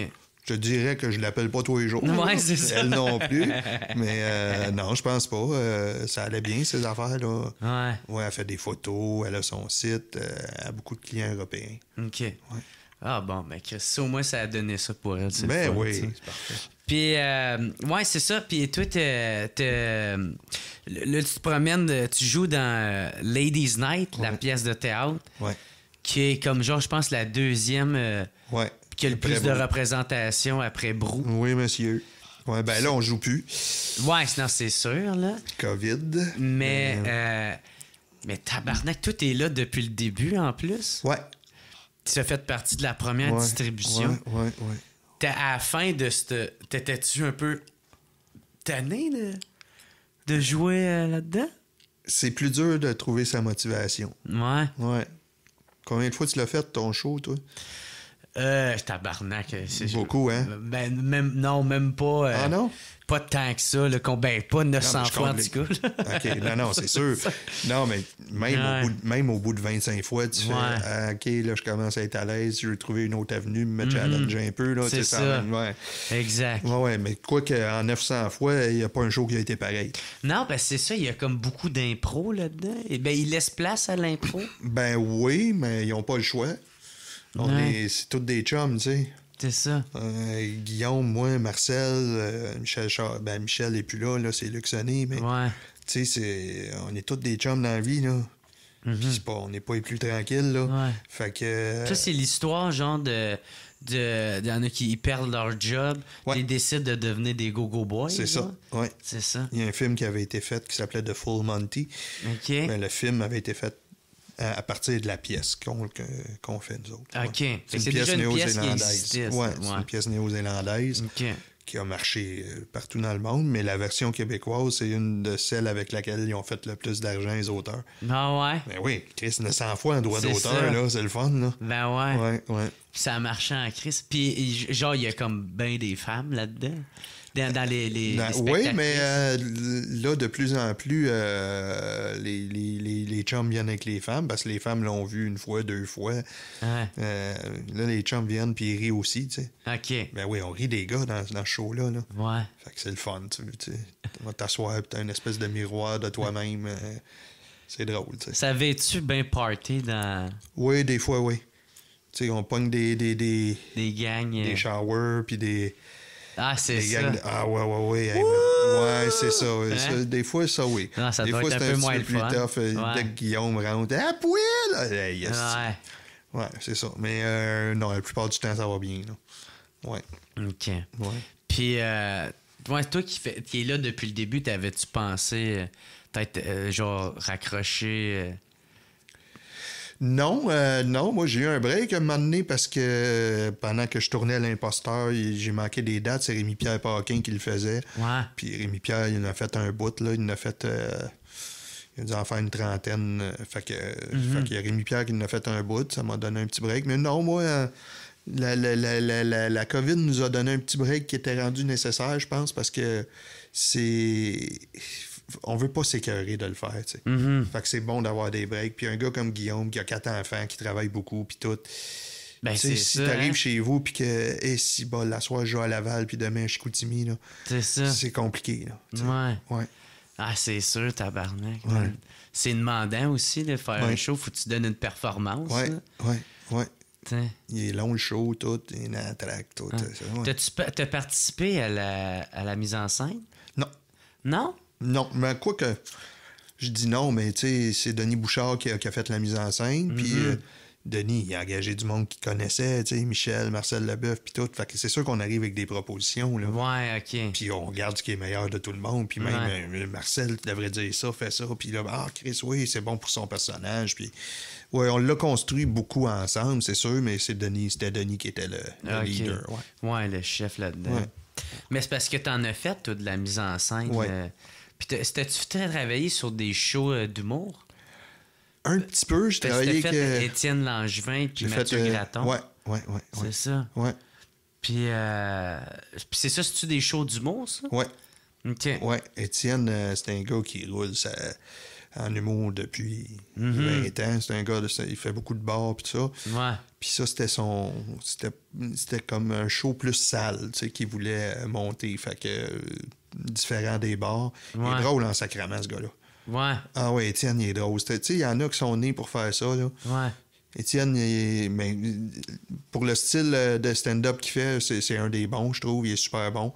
je dirais que je l'appelle pas tous les jours. Ouais, c'est ça. Elle non plus. Mais euh, non, je pense pas. Euh, ça allait bien, ces affaires-là. Ouais. ouais. Elle fait des photos, elle a son site, euh, elle a beaucoup de clients européens. OK. Ah bon, mais ben, Chris, au moins ça a donné ça pour elle. Ben oui, c'est parfait. Puis, ouais, c'est ça. Puis toi, t'es, tu te promènes, tu joues dans «Lady's Night, la pièce de théâtre. Ouais. Qui est comme genre, je pense, la deuxième. ouais le plus de représentation après Brou. Oui, monsieur. Ouais, ben là, on joue plus. Ouais, sinon, c'est sûr, là. COVID. Mais, euh, euh... mais tabarnak, tout est là depuis le début, en plus. Ouais. Tu as fait partie de la première distribution. Ouais, ouais, ouais. à la fin de T'étais-tu un peu tanné de, de jouer euh, là-dedans? C'est plus dur de trouver sa motivation. Ouais. Ouais. Combien de fois tu l'as fait, ton show, toi? Euh, tabarnak. Euh, beaucoup, hein? Ben, même, non, même pas. Euh, ah non? Pas tant que ça, le combat ben, pas 900 fois, du coup. non, non, c'est sûr. Non, mais même, au bout de, même au bout de 25 fois, tu fais, ah, OK, là, je commence à être à l'aise, je vais trouver une autre avenue, me mhm. challenger un peu, là, c'est ça. Exact. Ouais, mais quoi qu'en 900 fois, il n'y a pas un show qui a été pareil. Non, parce que c'est ça, il y a comme beaucoup d'impro là-dedans. Et eh ben, ils laissent place à l'impro. ben oui, mais ils n'ont pas le choix. On est, c'est tous des chums, tu sais. C'est ça. Euh, Guillaume, moi, Marcel, euh, Michel ben, Michel n'est plus là, là c'est Luxonné, mais ouais. tu sais, on est tous des chums dans la vie, là. Mm-hmm. c'est pas, on n'est pas les plus tranquilles, là. Ouais. Fait que... Ça, c'est l'histoire, genre, de... de... Il y en a qui perdent leur job, ils décident de devenir des go-go boys. C'est ça, ouais. C'est ça. Il y a un film qui avait été fait qui s'appelait The Full Monty. OK. Ben, le film avait été fait euh, à, partir de la pièce qu'on fait nous autres. OK. C'est une, pièce néo-zélandaise. Ouais, C'est une pièce néo-zélandaise qui a marché euh, partout dans le monde, mais la version québécoise, c'est une de celles avec laquelle ils ont fait le plus d'argent, les auteurs. Ben ouais? Ben oui, Chris, cent fois un droit d'auteur, là, c'est le fun, là. Ben ouais. Ouais, ouais. ça a marché en Chris. Puis genre, il y a comme ben des femmes là-dedans dans, les, les, Oui, mais euh, là, de plus en plus, euh, les, les, les, chums viennent avec les femmes parce que les femmes l'ont vu une fois, deux fois. Ah. Euh, là, les chums viennent puis ils rient aussi, tu sais. OK. Ben oui, on rit des gars dans, dans ce show-là. Ouais. Fait que c'est le fun, tu sais. Tu vas t'asseoir t'as une espèce de miroir de toi-même. c'est drôle, tu sais. Ça avait-tu bien party dans. Oui, des fois, oui. Tu sais, on pogne des, des, des. Des gangs. Des showers puis des ah, c'est ça. Ah, ouais, ouais, ouais. ouais, c'est hein? ça, Des fois, ça, oui. Non, ça des fois, c'est un, peu moins peu plus euh, Dès que Guillaume rentre, ah, pouille! Ah, yes. Ouais. c'est ça. Mais euh, non, la plupart du temps, ça va bien. Là. Ouais. OK. Ouais. Puis, euh, toi qui, es là depuis le début, t'avais-tu pensé peut-être, genre, raccrocher non, euh, non, moi j'ai eu un break à un moment donné parce que euh, pendant que je tournais l'imposteur, j'ai manqué des dates. C'est Rémi Pierre Paquin qui le faisait. Puis Rémi Pierre, il en a fait un bout, là. Il en a fait. Euh, il dû en faire une trentaine. Fait que, mhm. Rémi Pierre qui en a fait un bout. Ça m'a donné un petit break. Mais non, moi. La, la, COVID nous a donné un petit break qui était rendu nécessaire, je pense, parce que c'est on veut pas s'écœurer de le faire. tu mm-hmm. Fait que c'est bon d'avoir des breaks. Puis un gars comme Guillaume qui a quatre enfants, qui travaille beaucoup, puis tout. Ben, si t'arrives arrives hein. chez vous, puis que, et si, la soirée, je joue à Laval, puis demain, je suis Koutimi, là. C'est ça. C'est compliqué, là. Ouais. Ouais. Ah, c'est sûr, tabarnak. C'est demandant aussi de faire un show, faut que tu donnes une performance. Ouais, ouais, Il est long le show, tout, il est traque tout. Ah. T'as-tu participé à la, à la mise en scène? Non. Non? Non, mais quoi que. Je dis non, mais tu sais, c'est Denis Bouchard qui a, fait la mise en scène. Puis mm-hmm. euh, Denis, il a engagé du monde qu'il connaissait, tu sais, Michel, Marcel Leboeuf, puis tout. que c'est sûr qu'on arrive avec des propositions, là. Ouais, OK. Puis on regarde ce qui est meilleur de tout le monde. Puis même euh, Marcel devrait dire ça, fait ça. Puis là, ben, ah, Chris, oui, c'est bon pour son personnage. Puis on l'a construit beaucoup ensemble, c'est sûr, mais c'est Denis, c'était Denis qui était le, leader. Ouais. le chef là-dedans. Mais c'est parce que tu en as fait, toute de la mise en scène. Euh, puis c'était-tu très travaillé sur des shows euh, d'humour? Un petit peu, j'ai travaillé avec... fait Étienne Langevin puis Mathieu fait, euh, Graton. Ouais, ouais, ouais. C'est ça? Ouais. Puis, euh, puis c'est ça, c'est-tu des shows d'humour, ça? Ouais. OK. Ouais, Étienne, c'était euh, c'est un gars qui roule ça, en humour depuis 20 mhm. ans. C'est un gars, de, il fait beaucoup de bars puis ça. Ouais. Puis ça, c'était son... C'était comme un show plus sale, tu sais, qu'il voulait monter. Fait que différents des bars. Il est drôle en sacrament, ce gars-là. Ouais. Ah ouais, Étienne, il est drôle. Tu sais, il y en a qui sont nés pour faire ça, là. Ouais. Étienne, il est, mais, ben, pour le style euh, de stand-up qu'il fait, c'est un des bons, je trouve. Il est super bon.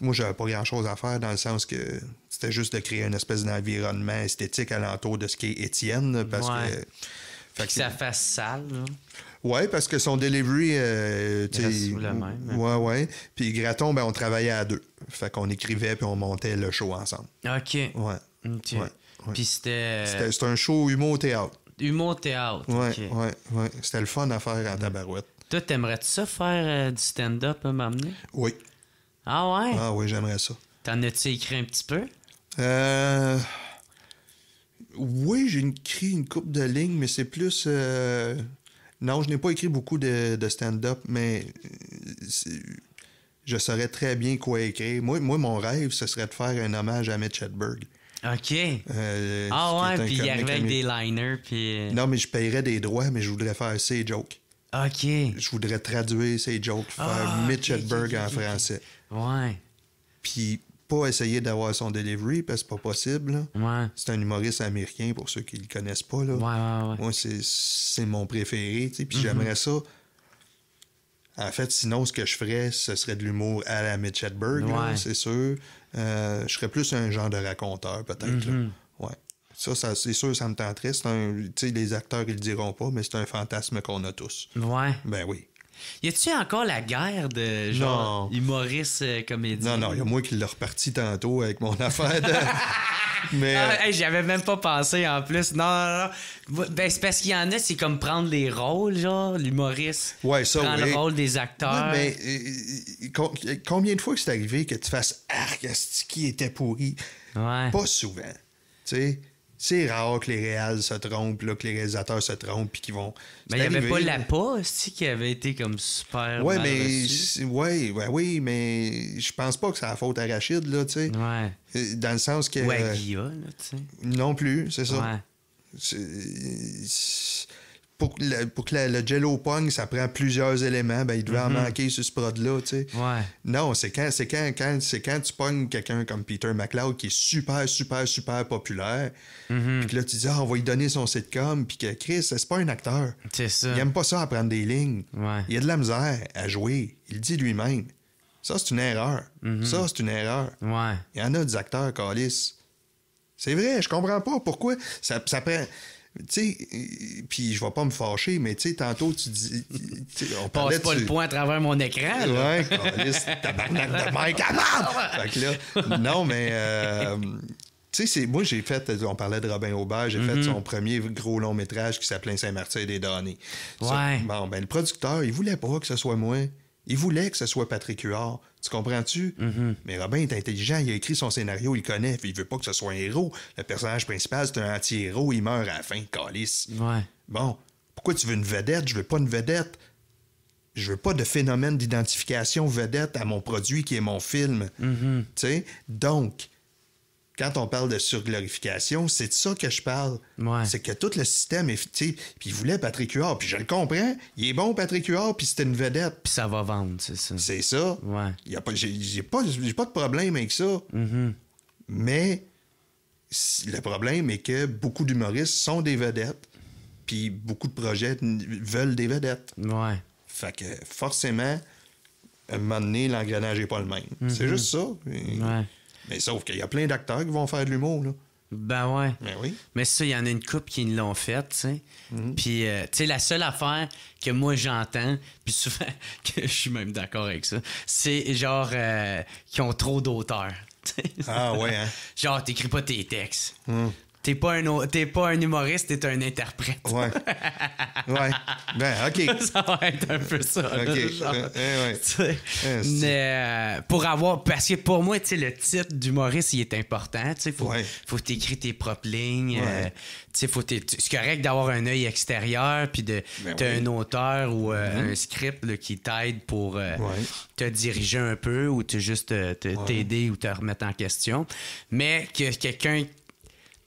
Moi, j'avais pas grand-chose à faire dans le sens que c'était juste de créer une espèce d'environnement esthétique alentour de ce qu'est Étienne. Parce ouais. que. Fait que ça fait sale. Là. Oui, parce que son delivery. Euh, la hein. Ouais, Puis Graton, ben, on travaillait à deux. Fait qu'on écrivait puis on montait le show ensemble. OK. Ouais. Puis euh, c'était. C'était un show humour théâtre. Humour théâtre. Ouais, oui, oui. ouais. C'était le fun à faire à tabarouette. Toi, t'aimerais-tu ça faire euh, du stand-up à hein, m'amener? Oui. Ah ouais? Ah oui, j'aimerais ça. T'en as-tu écrit un petit peu? Euh. Oui, j'ai écrit une coupe de lignes, mais c'est plus. Euh, non, je n'ai pas écrit beaucoup de, stand-up, mais euh, je saurais très bien quoi écrire. Moi, mon rêve, ce serait de faire un hommage à Mitch Hedberg. OK. Euh, ah ouais, puis il y avec des liners, puis... Euh, non, mais je paierais des droits, mais je voudrais faire ces jokes. OK. Je voudrais traduire ses jokes, faire ah, Mitch en français. Ouais. Puis pas essayer d'avoir son delivery parce que c'est pas possible. C'est un humoriste américain pour ceux qui le connaissent pas. Là. Moi, c'est mon préféré. Puis mm-hmm. j'aimerais ça. En fait, sinon, ce que je ferais, ce serait de l'humour à la Mitch c'est sûr. Euh, je serais plus un genre de raconteur, peut-être. Mm-hmm. ouais Ça, ça c'est sûr, ça me tenterait. les acteurs, ils le diront pas, mais c'est un fantasme qu'on a tous. Ouais. Ben oui. Y a-tu encore la guerre de genre humoriste euh, comédien? Non, non, il y a moi qui l'ai reparti tantôt avec mon affaire de. Mais... Ah, euh, J'avais même pas pensé en plus. Non, non, non. Ben, c'est parce qu'il y en a, c'est comme prendre les rôles, genre, l'humoriste. Ouais, ça, le rôle des acteurs. mais euh, combien de fois que c'est arrivé que tu fasses Arc, qui était pourri? Ouais. Pas souvent. Tu sais. C'est rare que les réals se trompent, que les réalisateurs se trompent, puis qu'ils vont. Mais il n'y avait pas la poste qui avait été comme super. Ouais, mais. Ouais, ouais, oui, mais je pense pas que c'est la faute à Rachid, là, tu sais. Euh, dans le sens que. Ouais, là, tu sais. Non plus, c'est ça. C'est pour, que le jello pong, ça prend plusieurs éléments, ben, il devait en mhm. manquer sur ce prod-là, tu sais. Ouais. Non, c'est quand, quand tu pognes quelqu'un comme Peter McLeod qui est super, super, super populaire, mhm. puis que là, tu dis, ah, on va lui donner son sitcom, puis que Chris, c'est pas un acteur. C'est ça. Il aime pas ça à prendre des lignes. Ouais. Il a de la misère à jouer. Il le dit lui-même. Ça, c'est une erreur. Mhm. Ça, c'est une erreur. Ouais. Il y en a des acteurs, Calis. C'est vrai, je comprends pas pourquoi ça prend tu sais, puis je vais pas me fâcher, mais tu sais, tantôt, tu dis. On parlait, Passe pas le point à travers mon écran, Ouais, tabarnak de mec, ah, ah, non, mais. Euh, tu sais, moi, j'ai fait, on parlait de Robin Aubert, j'ai fait mhm. son premier gros long métrage qui s'appelait Saint-Martin des données ». Ouais. bon, ben, le producteur, il voulait pas que ce soit moi. Il voulait que ce soit Patrick Huard. Tu comprends-tu? Mhm. Mais Robin est intelligent, il a écrit son scénario, il connaît, il veut pas que ce soit un héros. Le personnage principal, c'est un anti-héros, il meurt à la fin, calice. Ouais. Bon, pourquoi tu veux une vedette? Je veux pas une vedette. Je veux pas de phénomène d'identification vedette à mon produit qui est mon film. Mhm. Tu sais? Donc, quand on parle de surglorification, c'est de ça que je parle. C'est que tout le système est. Puis il voulait Patrick Huard, puis je le comprends. Il est bon, Patrick Huard, puis c'était une vedette. Puis ça va vendre, c'est ça. C'est ça. Ouais. Y a pas, j'ai, pas, pas, de problème avec ça. Mm-hmm. Mais le problème est que beaucoup d'humoristes sont des vedettes, puis beaucoup de projets veulent des vedettes. Ouais. Fait que forcément, à un moment donné, l'engrenage n'est pas le même. C'est mm-hmm. juste ça. Ouais. Mais sauf qu'il y a plein d'acteurs qui vont faire de l'humour, là. Ben ouais. Ben oui. Mais ça, il y en a une couple qui ne l'ont fait, tu sais. Mhm. Puis, euh, tu sais, la seule affaire que moi j'entends, puis souvent, que je suis même d'accord avec ça, c'est genre euh, qui ont trop d'auteurs. ah ouais, hein? Genre, t'écris pas tes textes. Hmm. T'es pas un pas un humoriste, t'es un interprète. Ouais. ouais. Ben ok. ça va être un peu ça. OK. Eh, eh, euh, pour avoir, parce que pour moi, tu le titre d'humoriste, il est important. Tu faut, faut t'écrire tes propres lignes. Euh, faut c'est correct d'avoir un œil extérieur, puis de ben t'as un auteur ou euh, mm-hmm. un script qui t'aide pour te diriger un peu ou juste t'aider ou te remettre en question. Mais que quelqu'un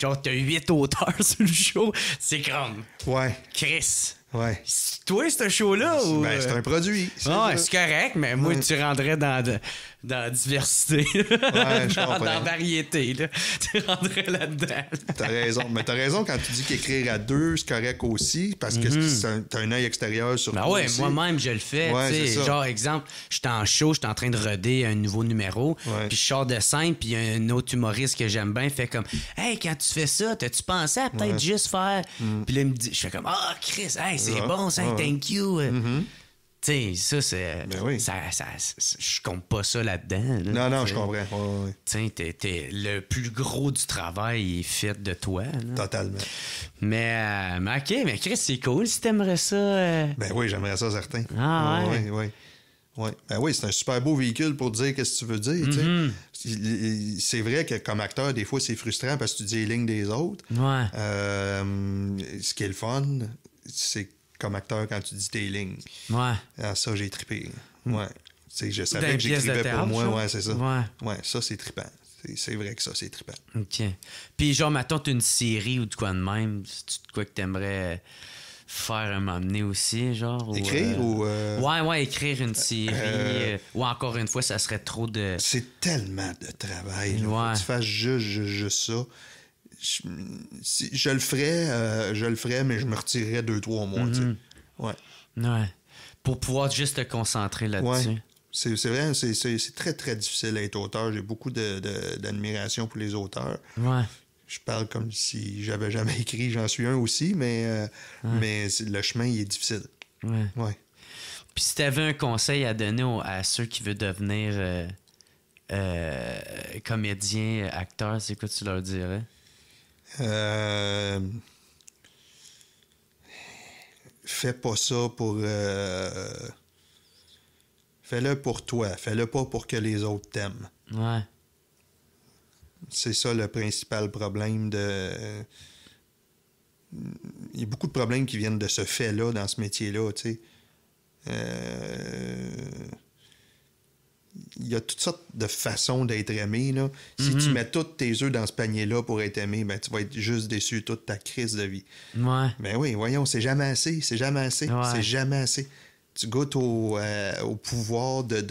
genre, t'as huit auteurs sur le show, c'est comme. Ouais. Chris. Ouais. Toi, ben, c'est un show-là. Ou... Ben, c'est un produit. Ouais, c'est correct, mais moi, tu rentrais dans. De dans la diversité, ouais, dans, dans, la variété. Là. Tu rentrais là-dedans. T'as raison. Mais t'as raison quand tu dis qu'écrire à deux, c'est correct aussi, parce que mm-hmm. t'as un œil extérieur sur Ah ouais, moi-même, je le fais. genre, exemple, je suis en show, je suis en train de roder un nouveau numéro, puis je sors de scène, puis un autre humoriste que j'aime bien fait comme Hey, quand tu fais ça, t'as-tu pensé à peut-être juste faire. Mm. Puis là, il me dit, je fais comme Ah, Chris, hey, c'est bon, ça, thank you. Mm-hmm. Tu sais, ça, c'est. Ben je compte pas ça là-dedans. non, non, je comprends. Tiens, Tu sais, le plus gros du travail est fait de toi. Totalement. Euh, mais, OK, mais Chris, c'est cool si aimerais ça. Euh. Ben oui, j'aimerais ça, certain. Ah, ouais. oui, oui. Ben oui, c'est un super beau véhicule pour dire qu'est-ce que tu veux dire. Mm-hmm. C'est vrai que comme acteur, des fois, c'est frustrant parce que tu dis les lignes des autres. Ouais. Euh, ce qui est le fun, c'est comme acteur quand tu dis tes lignes. Ouais. Ah, ça, j'ai trippé. Mm. Ouais. sais, je savais que j'écrivais pour moi, ouais, c'est ça. Ouais. ouais ça, c'est trippant. C'est vrai que ça, c'est trippant. OK. Puis, genre, mettons, une série ou de quoi de même, tu quoi que t'aimerais faire un aussi, genre. Écrire euh, ou. Euh, ouais, ouais, écrire une série. Euh, ou encore une fois, ça serait trop de. C'est tellement de travail. Ouais. Faut que tu fasses juste, juste, juste ça je, si, je le ferais, euh, je le ferais, mais je me retirerais deux, trois mois. Mm ouais. ouais. Pour pouvoir juste te concentrer là-dessus. C'est vrai, c'est très, très difficile d'être auteur. J'ai beaucoup d'admiration pour les auteurs. Ouais. Je parle comme si j'avais jamais écrit, j'en suis un aussi, mais, euh, mais le chemin, il est difficile. Ouais. ouais. Puis si tu avais un conseil à donner à ceux qui veulent devenir euh, acteur, comédiens, acteurs, c'est quoi tu leur dirais? Euh, fais pas ça pour. Euh, fais-le pour toi. Fais-le pas pour que les autres t'aiment. Ouais. C'est ça le principal problème de. Il y a beaucoup de problèmes qui viennent de ce fait-là dans ce métier-là, tu sais. Euh il y a toutes sortes de façons d'être aimé. Si tu mm-hmm. mets tous tes œufs dans ce panier-là pour être aimé, ben, tu vas être juste déçu toute ta crise de vie. Ouais. Ben oui, voyons, c'est jamais assez, c'est jamais assez, c'est jamais assez. Tu goûtes au, euh, pouvoir de,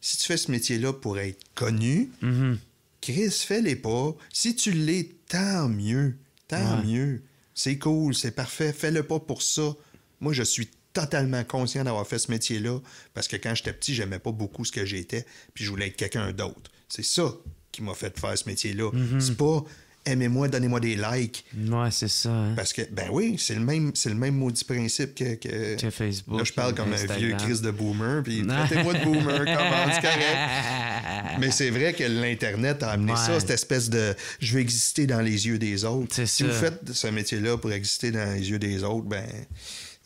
Si tu fais ce métier-là pour être connu, crise, mm-hmm. Chris, fais-les pas. Si tu l'es, tant mieux, tant mieux. C'est cool, c'est parfait, fais-le pas pour ça. Moi, je suis totalement conscient d'avoir fait ce métier-là parce que quand j'étais petit, j'aimais pas beaucoup ce que j'étais, puis je voulais être quelqu'un d'autre. C'est ça qui m'a fait faire ce métier-là. Mhm. C'est pas aimez-moi, donnez-moi des likes. Ouais, c'est ça. Hein. Parce que, ben oui, c'est le même, c'est le même maudit principe que, Facebook. Là, je parle comme un vieux Chris de boomer, puis traitez-moi de boomer, comment, c'est correct. Mais c'est vrai que l'Internet a amené ça, cette espèce de je veux exister dans les yeux des autres. Si vous faites ce métier-là pour exister dans les yeux des autres, ben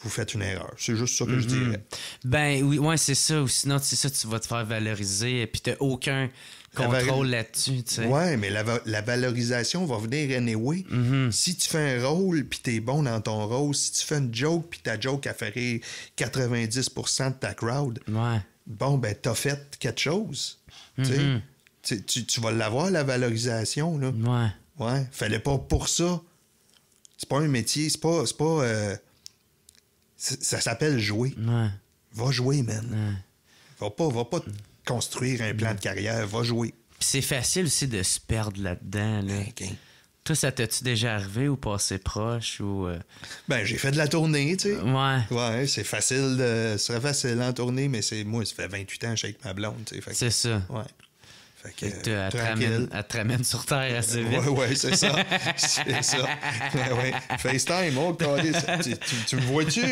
vous faites une erreur. C'est juste ça que je mhm. dirais. Ben oui, ouais, c'est ça. Ou sinon, c'est ça, tu vas te faire valoriser et puis tu aucun contrôle là-dessus. Tu Ouais, mais la, valorisation va venir anyway. Mhm. Si tu fais un rôle puis es bon dans ton rôle, si tu fais une joke puis ta joke a fait 90% de ta crowd, bon, ben tu as fait quelque chose. Mhm. tu, tu, vas l'avoir, la valorisation. Là. Ouais. Ouais. Fallait pas pour ça. C'est pas un métier, c'est pas. pas euh, ça s'appelle jouer. Va jouer, man. Ouais. Va pas, construire un plan de carrière, va jouer. c'est facile aussi de se perdre là-dedans. Là. Ben, Toi, ça t'as-tu déjà arrivé ou passé proche ou. Euh? Ben, j'ai fait de la tournée, tu sais. Ouais. Ouais, c'est facile. De... Ce serait facile en tournée, mais c'est moi, ça fait 28 ans que je suis avec ma blonde, tu sais. C'est ça. Ouais. Fait que, te ramène, sur Terre assez vite. Oui, ouais, c'est ça. c'est ça. Ouais, FaceTime, oh, tu, tu, me vois-tu?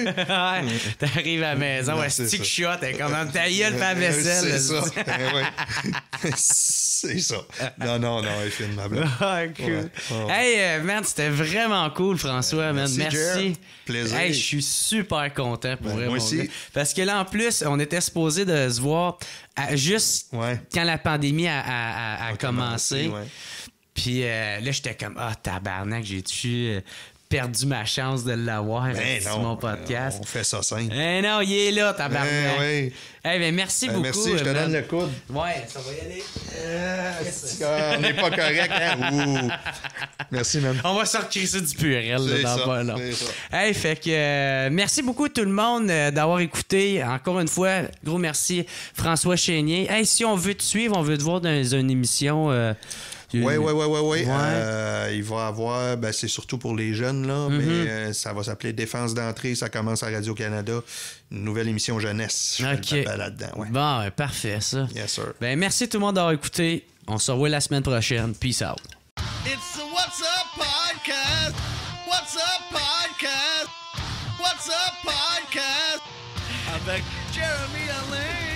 t'arrives à la maison, ouais, stick shot, comme commande ta gueule, ma vaisselle. C'est ça. c'est ça. Non, non, non, elle filme ma blague. cool. Oh. Hey, euh, man, c'était vraiment cool, François, Merci. Plaisir. je suis super content pour ben, Moi aussi. Parce que là, en plus, on était supposé de se voir juste quand la pandémie a, commencé. Puis euh, là, j'étais comme, ah, tabarnak, j'ai-tu euh, perdu ma chance de l'avoir ben sur mon euh, podcast. On fait ça simple. Eh non, il est là, ta barbe. Eh, eh bien, merci ben, beaucoup. Merci, je te donne le coude. Ouais, ça va y aller. Euh, on n'est pas correct. Hein? merci, même. On va sortir ça du purel dans Hey, fait que euh, merci beaucoup tout le monde d'avoir écouté. Encore une fois, gros merci François Chénier. Hey, si on veut te suivre, on veut te voir dans une émission. Oui, oui, oui, oui. oui. il va avoir, ben, c'est surtout pour les jeunes, là, mm-hmm. mais euh, ça va s'appeler Défense d'entrée. Ça commence à Radio-Canada. Une nouvelle émission jeunesse. Je OK. Le là-dedans. Ouais. Bon, parfait, ça. Yes, sir. Ben, merci tout le monde d'avoir écouté. On se revoit la semaine prochaine. Peace out. It's What's Up Podcast. What's Up Podcast. What's Up Podcast. Avec Jeremy Alain.